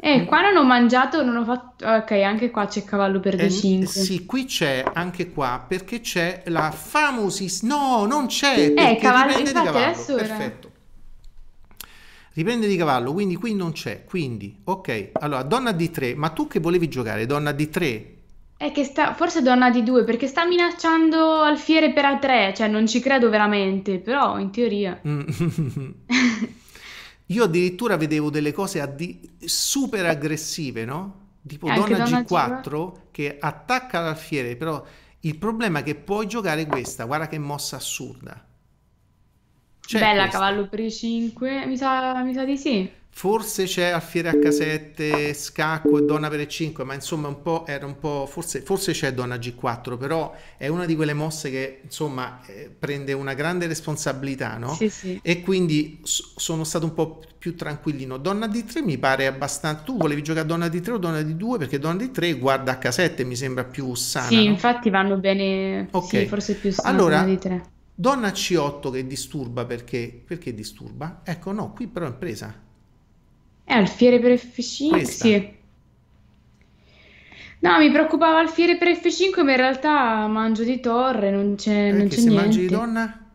eh, mm. qua non ho mangiato, non ho fatto... Ok, anche qua c'è cavallo per D5. Eh, sì, qui c'è, anche qua, perché c'è la famosissima... No, non c'è, eh, cavallo... dipende Infatti, di cavallo. Perfetto. Riprende di cavallo, quindi qui non c'è. Quindi, ok. Allora, donna D3. Ma tu che volevi giocare? Donna D3? È che sta... Forse donna D2, perché sta minacciando alfiere per A3. Cioè, non ci credo veramente, però in teoria... Mm. Io addirittura vedevo delle cose addi- super aggressive, no? Tipo eh, Donna, Donna G4 g che attacca l'alfiere, però il problema è che puoi giocare questa, guarda che mossa assurda. C'è cioè Bella questa. cavallo per 5, mi sa, mi sa di sì. Forse c'è alfiere a casette, scacco e donna per e5, ma insomma un po', era un po' forse, forse c'è donna g4, però è una di quelle mosse che insomma eh, prende una grande responsabilità, no? Sì, sì. E quindi sono stato un po' più tranquillino. Donna d3 mi pare abbastanza... Tu volevi giocare donna d3 o donna d2? Perché donna d3 guarda a casette mi sembra più sana. Sì, no? infatti vanno bene, okay. sì, forse più sana allora, donna d3. Donna C8 che disturba perché? Perché disturba? Ecco, no, qui però è presa è al per F5? Questa. Sì. No, mi preoccupava Alfiere per F5, ma in realtà mangio di torre, non c'è, eh, non c'è se niente. mangi di donna?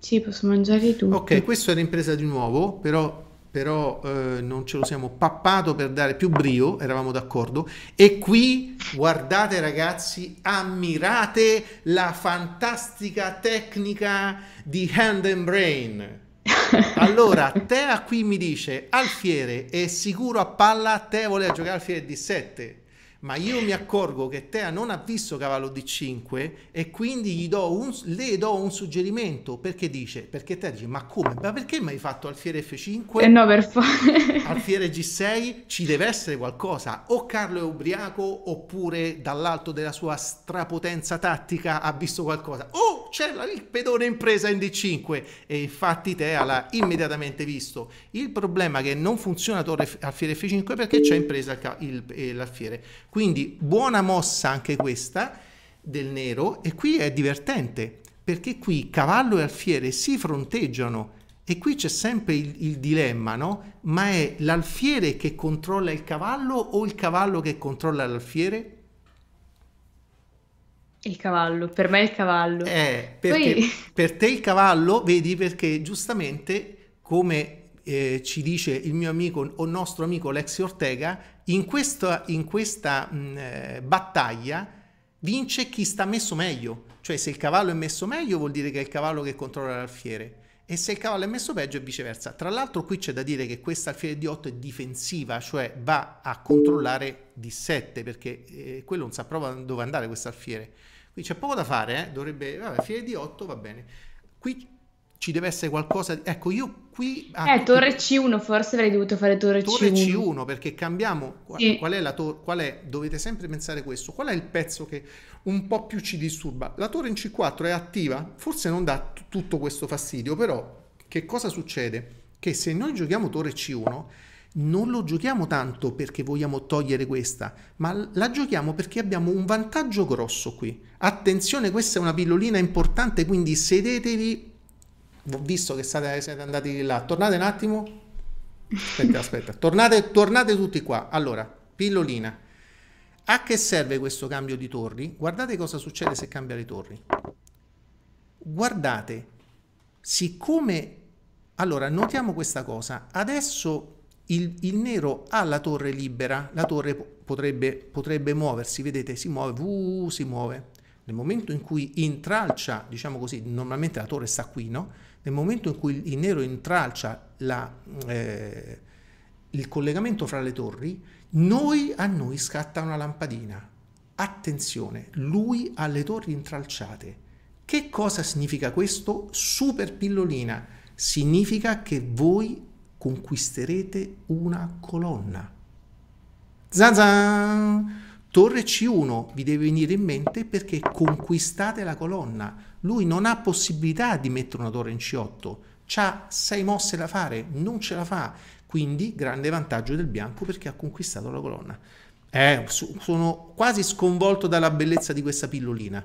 Sì, posso mangiare di tutto. Ok, questo è l'impresa di nuovo, però, però eh, non ce lo siamo pappato per dare più brio, eravamo d'accordo. E qui, guardate ragazzi, ammirate la fantastica tecnica di Hand and Brain allora, Tea qui mi dice, Alfiere è sicuro a palla, Tea voleva giocare Alfiere D7 ma io mi accorgo che Tea non ha visto cavallo D5 e quindi do un, le do un suggerimento perché dice, perché Tea dice, ma come, ma perché mi hai fatto alfiere F5? Eh no, per fare... alfiere G6 ci deve essere qualcosa, o Carlo è ubriaco oppure dall'alto della sua strapotenza tattica ha visto qualcosa, oh c'è il pedone impresa in D5 e infatti Tea l'ha immediatamente visto. Il problema è che non funziona torre alfiere F5 perché c'è in presa l'alfiere. Quindi buona mossa anche questa del nero e qui è divertente perché qui cavallo e alfiere si fronteggiano e qui c'è sempre il, il, dilemma, no? Ma è l'alfiere che controlla il cavallo o il cavallo che controlla l'alfiere? Il cavallo, per me è il cavallo. Eh, perché Poi... per te il cavallo, vedi, perché giustamente come eh, ci dice il mio amico o nostro amico Lexi Ortega, in questa, in questa mh, mm, eh, battaglia vince chi sta messo meglio. Cioè se il cavallo è messo meglio vuol dire che è il cavallo che controlla l'alfiere e se il cavallo è messo peggio e viceversa. Tra l'altro qui c'è da dire che questa alfiere di 8 è difensiva, cioè va a controllare di 7 perché eh, quello non sa proprio dove andare questa alfiere. Qui c'è poco da fare, eh? dovrebbe... Vabbè, alfiere di 8 va bene. Qui ci deve essere qualcosa. Di... Ecco, io qui. Ah, eh, Torre C1, forse avrei dovuto fare Torre, torre C1. Torre C1 perché cambiamo. Sì. Qual è la torre? Qual è? Dovete sempre pensare questo. Qual è il pezzo che un po' più ci disturba? La torre in C4 è attiva, forse non dà tutto questo fastidio, però che cosa succede? Che se noi giochiamo Torre C1 non lo giochiamo tanto perché vogliamo togliere questa, ma la giochiamo perché abbiamo un vantaggio grosso qui. Attenzione, questa è una pillolina importante, quindi sedetevi visto che state, siete andati di là, tornate un attimo. Aspetta, aspetta, tornate, tornate tutti qua. Allora, pillolina. A che serve questo cambio di torri? Guardate cosa succede se cambia le torri. Guardate, siccome... Allora, notiamo questa cosa. Adesso il, il nero ha la torre libera, la torre potrebbe, potrebbe muoversi, vedete, si muove, uh, si muove. Nel momento in cui intralcia, diciamo così, normalmente la torre sta qui, no? Nel momento in cui il nero intralcia la, eh, il collegamento fra le torri, noi a noi scatta una lampadina. Attenzione, lui ha le torri intralciate. Che cosa significa questo? Super pillolina. Significa che voi conquisterete una colonna. Zazan! Torre C1 vi deve venire in mente perché conquistate la colonna. Lui non ha possibilità di mettere una torre in C8, ha sei mosse da fare, non ce la fa. Quindi grande vantaggio del bianco perché ha conquistato la colonna. Eh, sono quasi sconvolto dalla bellezza di questa pillolina.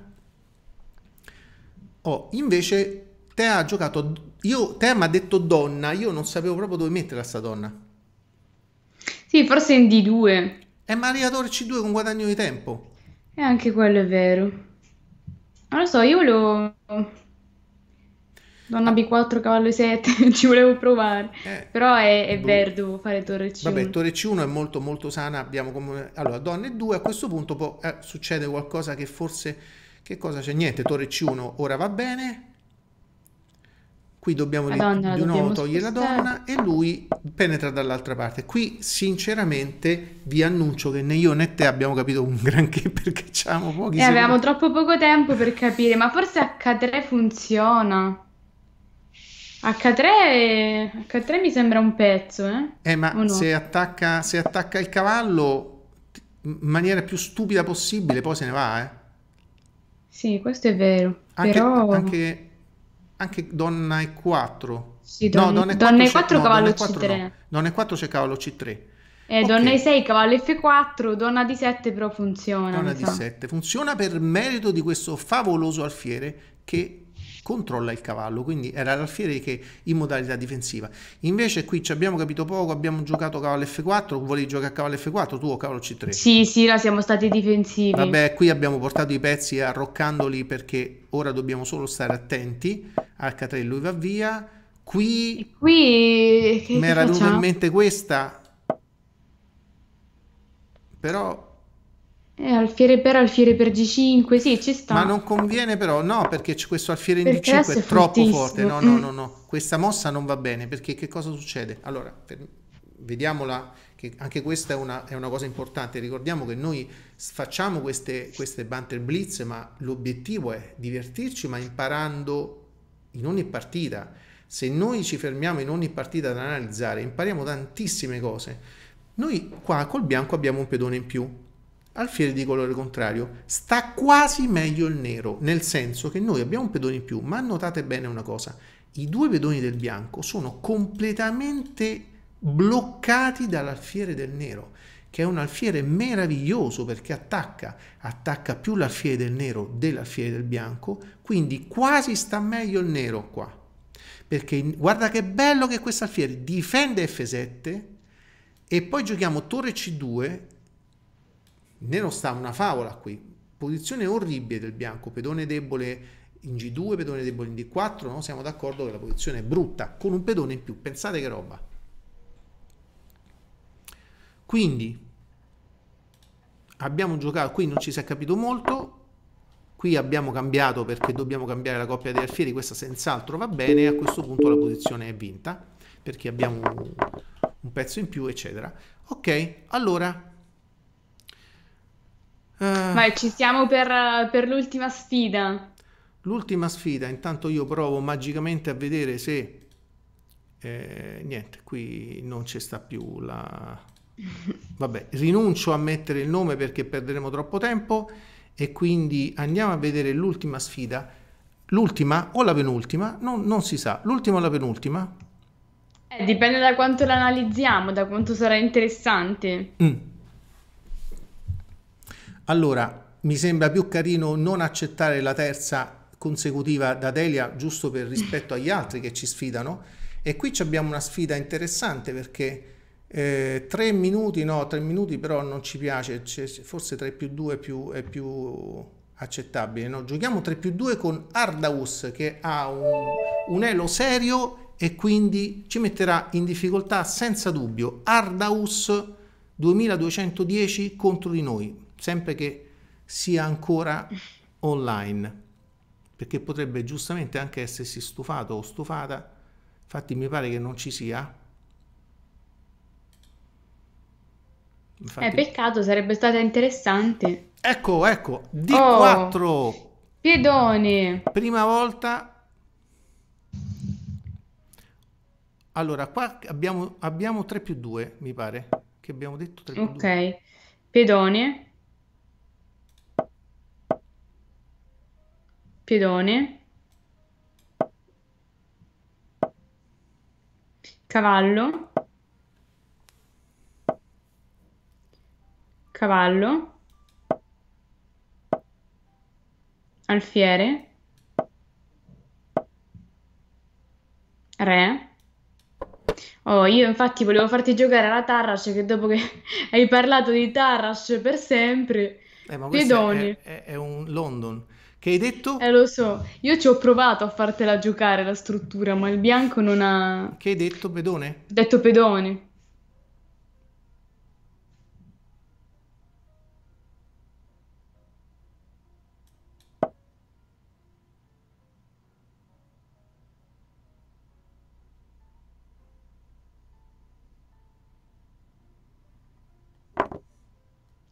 Oh, invece te ha giocato... Io, te mi ha detto donna, io non sapevo proprio dove metterla sta donna. Sì, forse in D2. E Maria Torre C2 con guadagno di tempo. E anche quello è vero. Non lo so, io volevo... Donna B4, cavallo 7, ci volevo provare. Eh, Però è, è boh. verdo fare torre C1. Vabbè, torre C1 è molto molto sana. Abbiamo come... Allora, donne 2, a questo punto può, eh, succede qualcosa che forse... Che cosa c'è? Niente, torre C1 ora va bene qui dobbiamo Madonna, di, nuovo togliere la donna e lui penetra dall'altra parte. Qui sinceramente vi annuncio che né io né te abbiamo capito un granché perché c'erano pochi E avevamo troppo poco tempo per capire, ma forse H3 funziona. H3, H3 mi sembra un pezzo, eh? Eh, ma no? se, attacca, se attacca il cavallo in maniera più stupida possibile, poi se ne va, eh? Sì, questo è vero, anche, però... Anche anche Donna E4. Sì, don- no, Donna E4, donna E4 no, cavallo donna E4 3 No. Donna E4 c'è cavallo C3. Eh, e okay. Donna E6, cavallo F4, donna di 7 però funziona. Donna D7 funziona per merito di questo favoloso alfiere che controlla il cavallo, quindi era l'alfiere che in modalità difensiva. Invece qui ci abbiamo capito poco, abbiamo giocato cavallo F4, volevi giocare a cavallo F4 tu o cavallo C3? Sì, sì, là siamo stati difensivi. Vabbè, qui abbiamo portato i pezzi arroccandoli perché ora dobbiamo solo stare attenti, H3 lui va via, qui... qui... mi era venuta in mente questa, però eh, alfiere per, alfiere per G5, sì, ci sta. Ma non conviene però, no, perché questo alfiere in perché D5 è troppo forte. No, no, mm. no, no. Questa mossa non va bene, perché che cosa succede? Allora, per... vediamola, che anche questa è una, è una, cosa importante. Ricordiamo che noi facciamo queste, queste Banter Blitz, ma l'obiettivo è divertirci, ma imparando in ogni partita. Se noi ci fermiamo in ogni partita ad analizzare, impariamo tantissime cose. Noi qua col bianco abbiamo un pedone in più, alfiere di colore contrario, sta quasi meglio il nero, nel senso che noi abbiamo un pedone in più, ma notate bene una cosa, i due pedoni del bianco sono completamente bloccati dall'alfiere del nero, che è un alfiere meraviglioso perché attacca, attacca più l'alfiere del nero dell'alfiere del bianco, quindi quasi sta meglio il nero qua. Perché guarda che bello che questo alfiere difende F7 e poi giochiamo torre C2 il nero sta una favola qui. Posizione orribile del bianco, pedone debole in G2, pedone debole in D4, no? siamo d'accordo che la posizione è brutta, con un pedone in più, pensate che roba. Quindi abbiamo giocato, qui non ci si è capito molto, qui abbiamo cambiato perché dobbiamo cambiare la coppia dei alfieri, questa senz'altro va bene, a questo punto la posizione è vinta, perché abbiamo un pezzo in più, eccetera. Ok, allora eh... Vai, ci siamo per, per l'ultima sfida. L'ultima sfida, intanto io provo magicamente a vedere se... Eh, niente, qui non ci sta più la... Vabbè, rinuncio a mettere il nome perché perderemo troppo tempo e quindi andiamo a vedere l'ultima sfida. L'ultima o la penultima? Non, non si sa. L'ultima o la penultima? Eh, dipende da quanto l'analizziamo, da quanto sarà interessante. Mm. Allora, mi sembra più carino non accettare la terza consecutiva da Delia giusto per rispetto agli altri che ci sfidano. E qui abbiamo una sfida interessante perché eh, tre minuti, no, tre minuti però non ci piace, cioè, forse 3 più 2 più, è più accettabile. No? Giochiamo 3 più 2 con Ardaus che ha un, un elo serio e quindi ci metterà in difficoltà senza dubbio. Ardaus 2210 contro di noi sempre che sia ancora online, perché potrebbe giustamente anche essersi stufato o stufata, infatti mi pare che non ci sia. Infatti... Eh, peccato, sarebbe stata interessante. Ecco, ecco, D4. Oh, piedone. Prima volta. Allora, qua abbiamo, abbiamo 3 più 2, mi pare, che abbiamo detto 3 più 2. Ok, piedone. pedone, cavallo, cavallo, alfiere, re. Oh, io infatti volevo farti giocare alla Tarras che dopo che hai parlato di Tarras per sempre, eh, ma pedoni. È, è, è un London. Che hai detto? Eh lo so, io ci ho provato a fartela giocare la struttura, ma il bianco non ha... Che hai detto, pedone? detto pedone.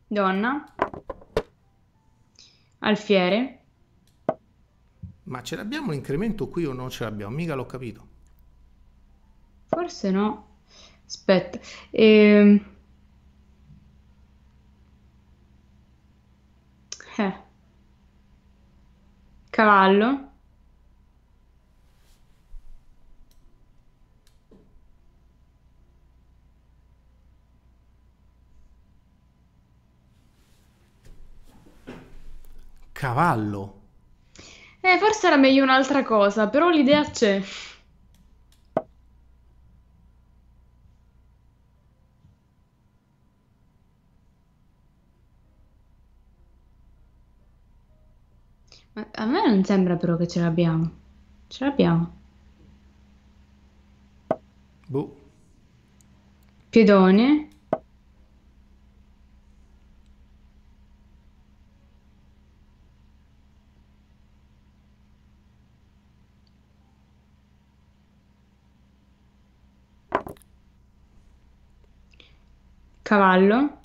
Donna. Alfiere ma ce l'abbiamo l'incremento qui o non ce l'abbiamo? Mica l'ho capito. Forse no. Aspetta. Ehm... Eh. Cavallo. Cavallo. Eh, forse era meglio un'altra cosa, però l'idea c'è. Ma a me non sembra però che ce l'abbiamo. Ce l'abbiamo. Boh. Piedone. Cavallo.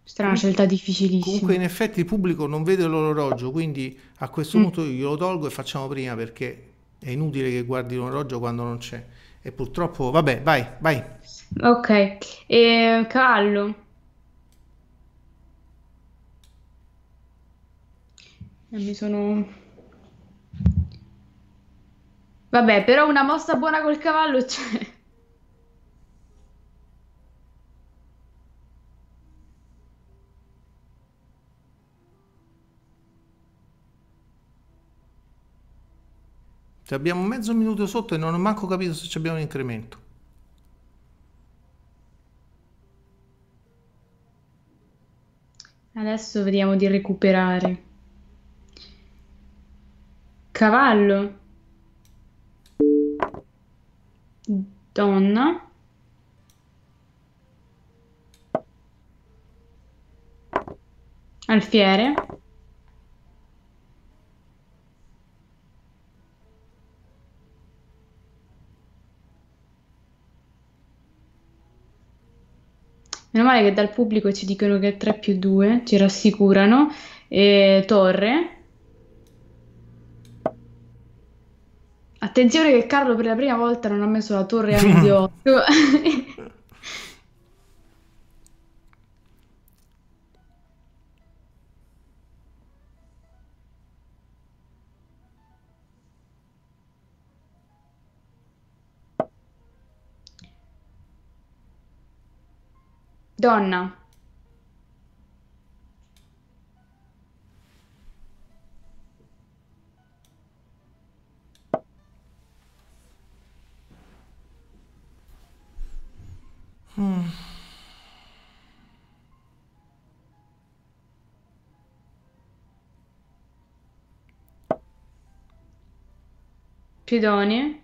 Questa era una scelta difficilissima. Comunque, in effetti, il pubblico non vede l'orologio, quindi a questo mm. punto io lo tolgo e facciamo prima perché è inutile che guardi l'orologio quando non c'è. E purtroppo, vabbè, vai, vai. Ok, e, cavallo. Mi sono. Vabbè, però una mossa buona col cavallo c'è. Cioè abbiamo mezzo minuto sotto e non ho manco capito se abbiamo un incremento. Adesso vediamo di recuperare. Cavallo. Donna. Alfiere. Meno male che dal pubblico ci dicono che è 3 più 2, ci rassicurano. E torre. Attenzione che Carlo per la prima volta non ha messo la torre a Anzio. Donna Mm. Pidone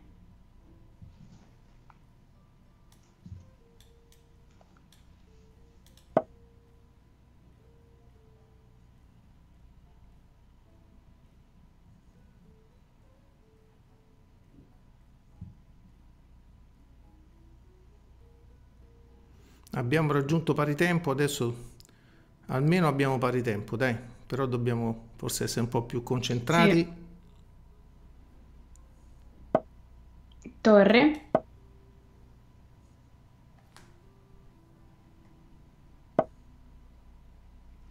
abbiamo raggiunto pari tempo, adesso almeno abbiamo pari tempo, dai, però dobbiamo forse essere un po' più concentrati. Sì. Torre.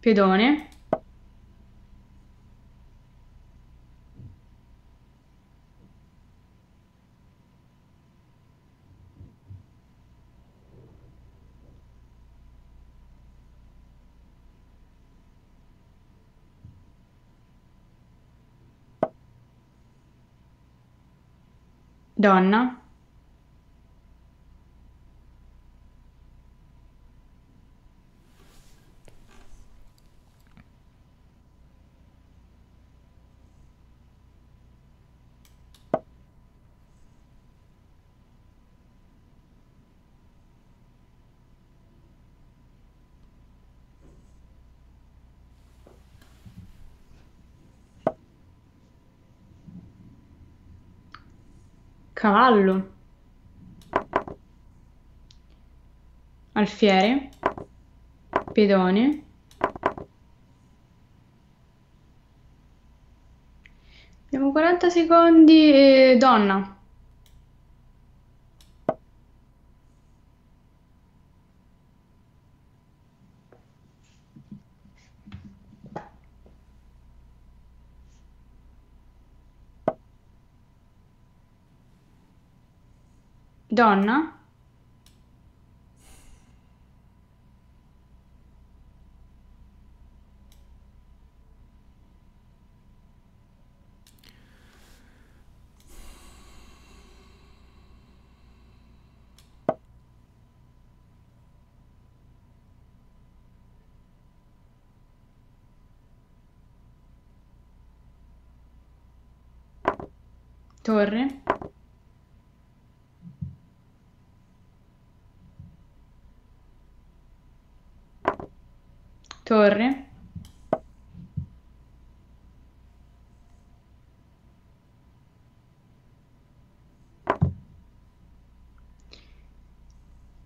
Pedone. donna cavallo. Alfiere, pedone, abbiamo 40 secondi e donna. Donna? Torre? torre.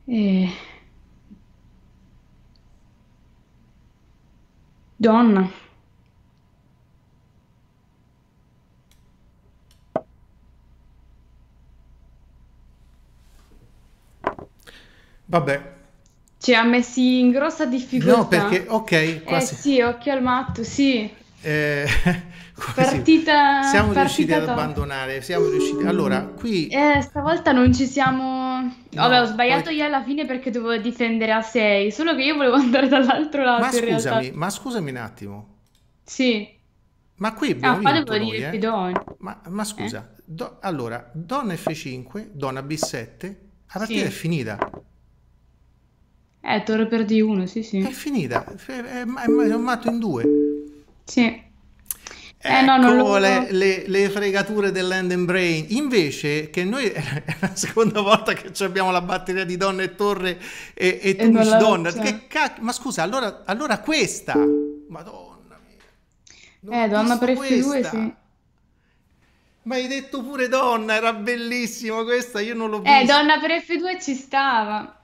E... Donna. Vabbè, ci ha messi in grossa difficoltà. No, perché, ok, eh, quasi. Eh sì, occhio al matto, sì. Eh, partita siamo partita riusciti top. ad abbandonare siamo riusciti allora qui eh, stavolta non ci siamo no, vabbè ho sbagliato poi... io alla fine perché dovevo difendere a 6 solo che io volevo andare dall'altro lato ma scusami ma scusami un attimo sì ma qui abbiamo ah, vinto noi, dire, eh. ma, ma, scusa eh? do, allora donna f5 donna b7 la partita sì. è finita eh, torre per D1, sì, sì. È finita, è, è, è un matto in due. Sì. Eh, ecco no, lo... le, le, le, fregature dell'End and Brain. Invece, che noi è la seconda volta che abbiamo la batteria di Donna e Torre e, e, e Donna. Cac... Ma scusa, allora, allora questa. Madonna mia. Non eh, Donna per F2, sì. Ma hai detto pure Donna, era bellissimo questa, io non l'ho eh, vista. Eh, Donna per F2 ci stava.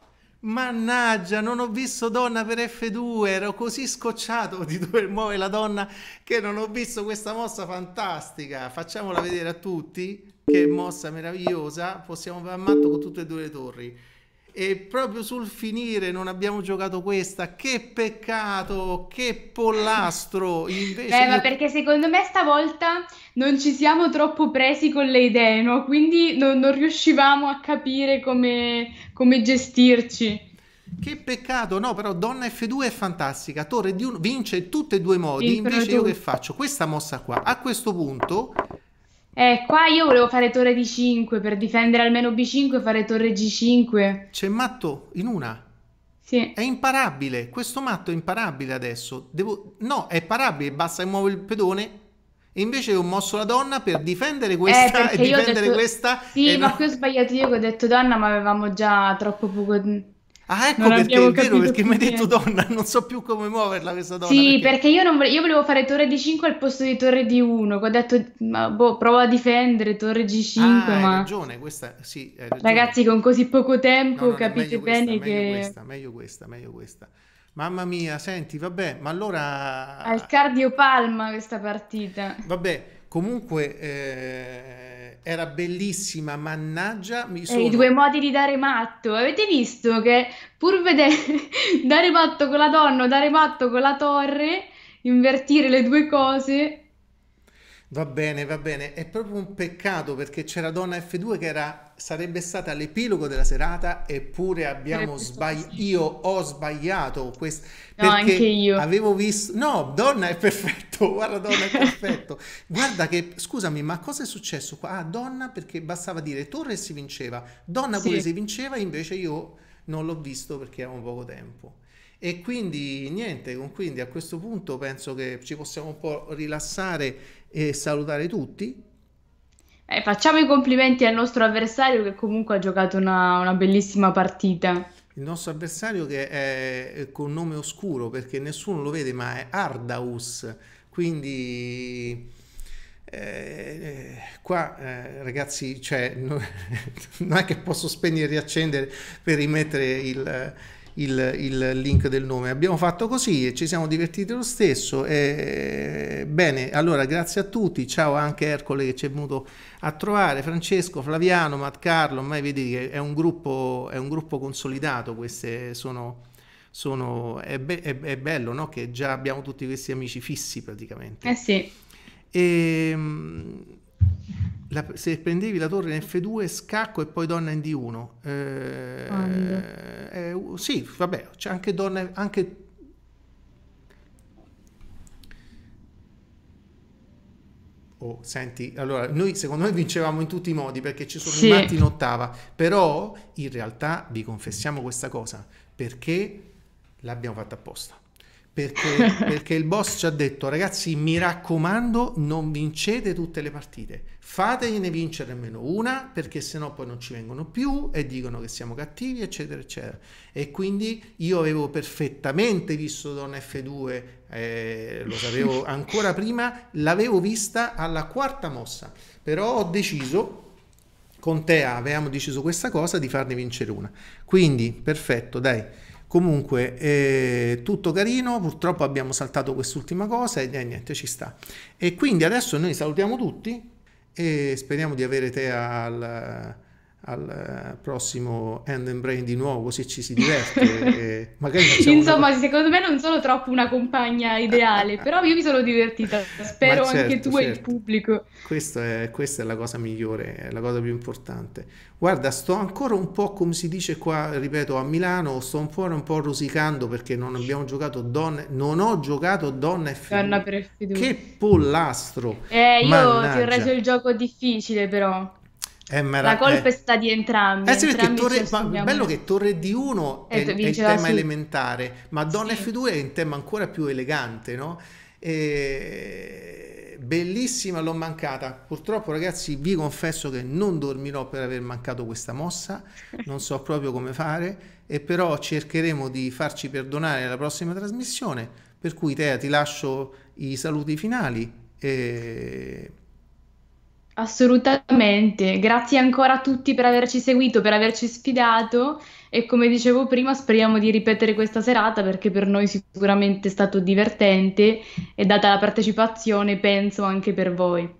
Mannaggia, non ho visto donna per F2, ero così scocciato di dove muove la donna che non ho visto questa mossa fantastica. Facciamola vedere a tutti, che mossa meravigliosa, possiamo fare a matto con tutte e due le torri e proprio sul finire non abbiamo giocato questa. Che peccato, che pollastro. Invece... Eh, ma perché secondo me stavolta non ci siamo troppo presi con le idee, no? Quindi non, non riuscivamo a capire come, come, gestirci. Che peccato, no, però Donna F2 è fantastica, Torre di un... vince in tutte e due modi, Il invece io che faccio? Questa mossa qua, a questo punto eh, qua io volevo fare torre di 5 per difendere almeno B5 fare torre G5. C'è matto in una. Sì. È imparabile, questo matto è imparabile adesso. Devo... No, è parabile, basta che muovo il pedone e invece ho mosso la donna per difendere eh, questa eh, e difendere detto... questa. Sì, ma non... qui ho sbagliato io che ho detto donna, ma avevamo già troppo poco Ah, ecco non perché è vero, perché mi hai detto donna, non so più come muoverla questa donna. Sì, perché, perché io, non, io, volevo fare torre di 5 al posto di torre di 1, ho detto, ma boh, provo a difendere torre G5, ah, ma... hai ragione, questa, sì, ragione. Ragazzi, con così poco tempo no, no, capite bene questa, che... Meglio questa, meglio questa, meglio questa. Mamma mia, senti, vabbè, ma allora... Al cardiopalma questa partita. Vabbè, comunque... Eh era bellissima, mannaggia, mi eh, sono... E i due modi di dare matto, avete visto che pur vedere dare matto con la donna, dare matto con la torre, invertire le due cose, Va bene, va bene. È proprio un peccato perché c'era Donna F2 che era, sarebbe stata l'epilogo della serata, eppure abbiamo sbagliato. Io ho sbagliato questo. No, anche io. Avevo visto. No, Donna è perfetto. Guarda, Donna è perfetto. Guarda che. Scusami, ma cosa è successo qua? Ah, Donna perché bastava dire Torre e si vinceva. Donna pure sì. si vinceva, invece io non l'ho visto perché avevo poco tempo. E quindi niente, quindi a questo punto penso che ci possiamo un po' rilassare e salutare tutti. Eh, facciamo i complimenti al nostro avversario che comunque ha giocato una, una bellissima partita. Il nostro avversario che è con nome oscuro perché nessuno lo vede, ma è Ardaus. Quindi eh, qua eh, ragazzi, cioè, non è che posso spegnere e riaccendere per rimettere il il, il, link del nome. Abbiamo fatto così e ci siamo divertiti lo stesso. E, bene, allora grazie a tutti, ciao anche Ercole che ci è venuto a trovare, Francesco, Flaviano, Matt Carlo, ormai vedi che è un gruppo, è un gruppo consolidato, queste sono... Sono, è, be- è, bello no? che già abbiamo tutti questi amici fissi praticamente. Eh sì. E, ehm, la, se prendevi la torre in F2 scacco e poi donna in D1 eh, eh, sì vabbè c'è anche donna anche Oh, senti, allora noi secondo me vincevamo in tutti i modi perché ci sono sì. i matti in ottava, però in realtà vi confessiamo questa cosa perché l'abbiamo fatta apposta. Perché, perché, il boss ci ha detto ragazzi mi raccomando non vincete tutte le partite fategliene vincere almeno una perché sennò poi non ci vengono più e dicono che siamo cattivi eccetera eccetera e quindi io avevo perfettamente visto Don F2 eh, lo sapevo ancora prima l'avevo vista alla quarta mossa però ho deciso con te ah, avevamo deciso questa cosa di farne vincere una quindi perfetto dai Comunque, eh, tutto carino, purtroppo abbiamo saltato quest'ultima cosa e eh, niente, ci sta. E quindi adesso noi salutiamo tutti e speriamo di avere te al, al eh, prossimo Hand and Brain di nuovo se ci si diverte insomma una... secondo me non sono troppo una compagna ideale però io mi sono divertita spero certo, anche tu certo. e il certo. pubblico è, questa è la cosa migliore è la cosa più importante guarda sto ancora un po' come si dice qua ripeto a Milano sto ancora un po rosicando perché non abbiamo giocato donne non ho giocato donna e fiducia che pollastro eh io mannaggia. ti ho reso il gioco difficile però Mara- la colpa è stata di entrambi. Eh sì, entrambi perché Torre, bello che Torre d 1 è, è, eh, è, il tema sì. elementare, ma Donna sì. F2 è un tema ancora più elegante, no? E... Bellissima, l'ho mancata. Purtroppo, ragazzi, vi confesso che non dormirò per aver mancato questa mossa, non so proprio come fare, e però cercheremo di farci perdonare la prossima trasmissione. Per cui, Tea, ti lascio i saluti finali. E Assolutamente, grazie ancora a tutti per averci seguito, per averci sfidato e come dicevo prima speriamo di ripetere questa serata perché per noi sicuramente è stato divertente e data la partecipazione penso anche per voi.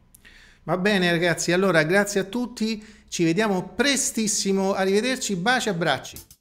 Va bene ragazzi, allora grazie a tutti, ci vediamo prestissimo, arrivederci, baci e abbracci.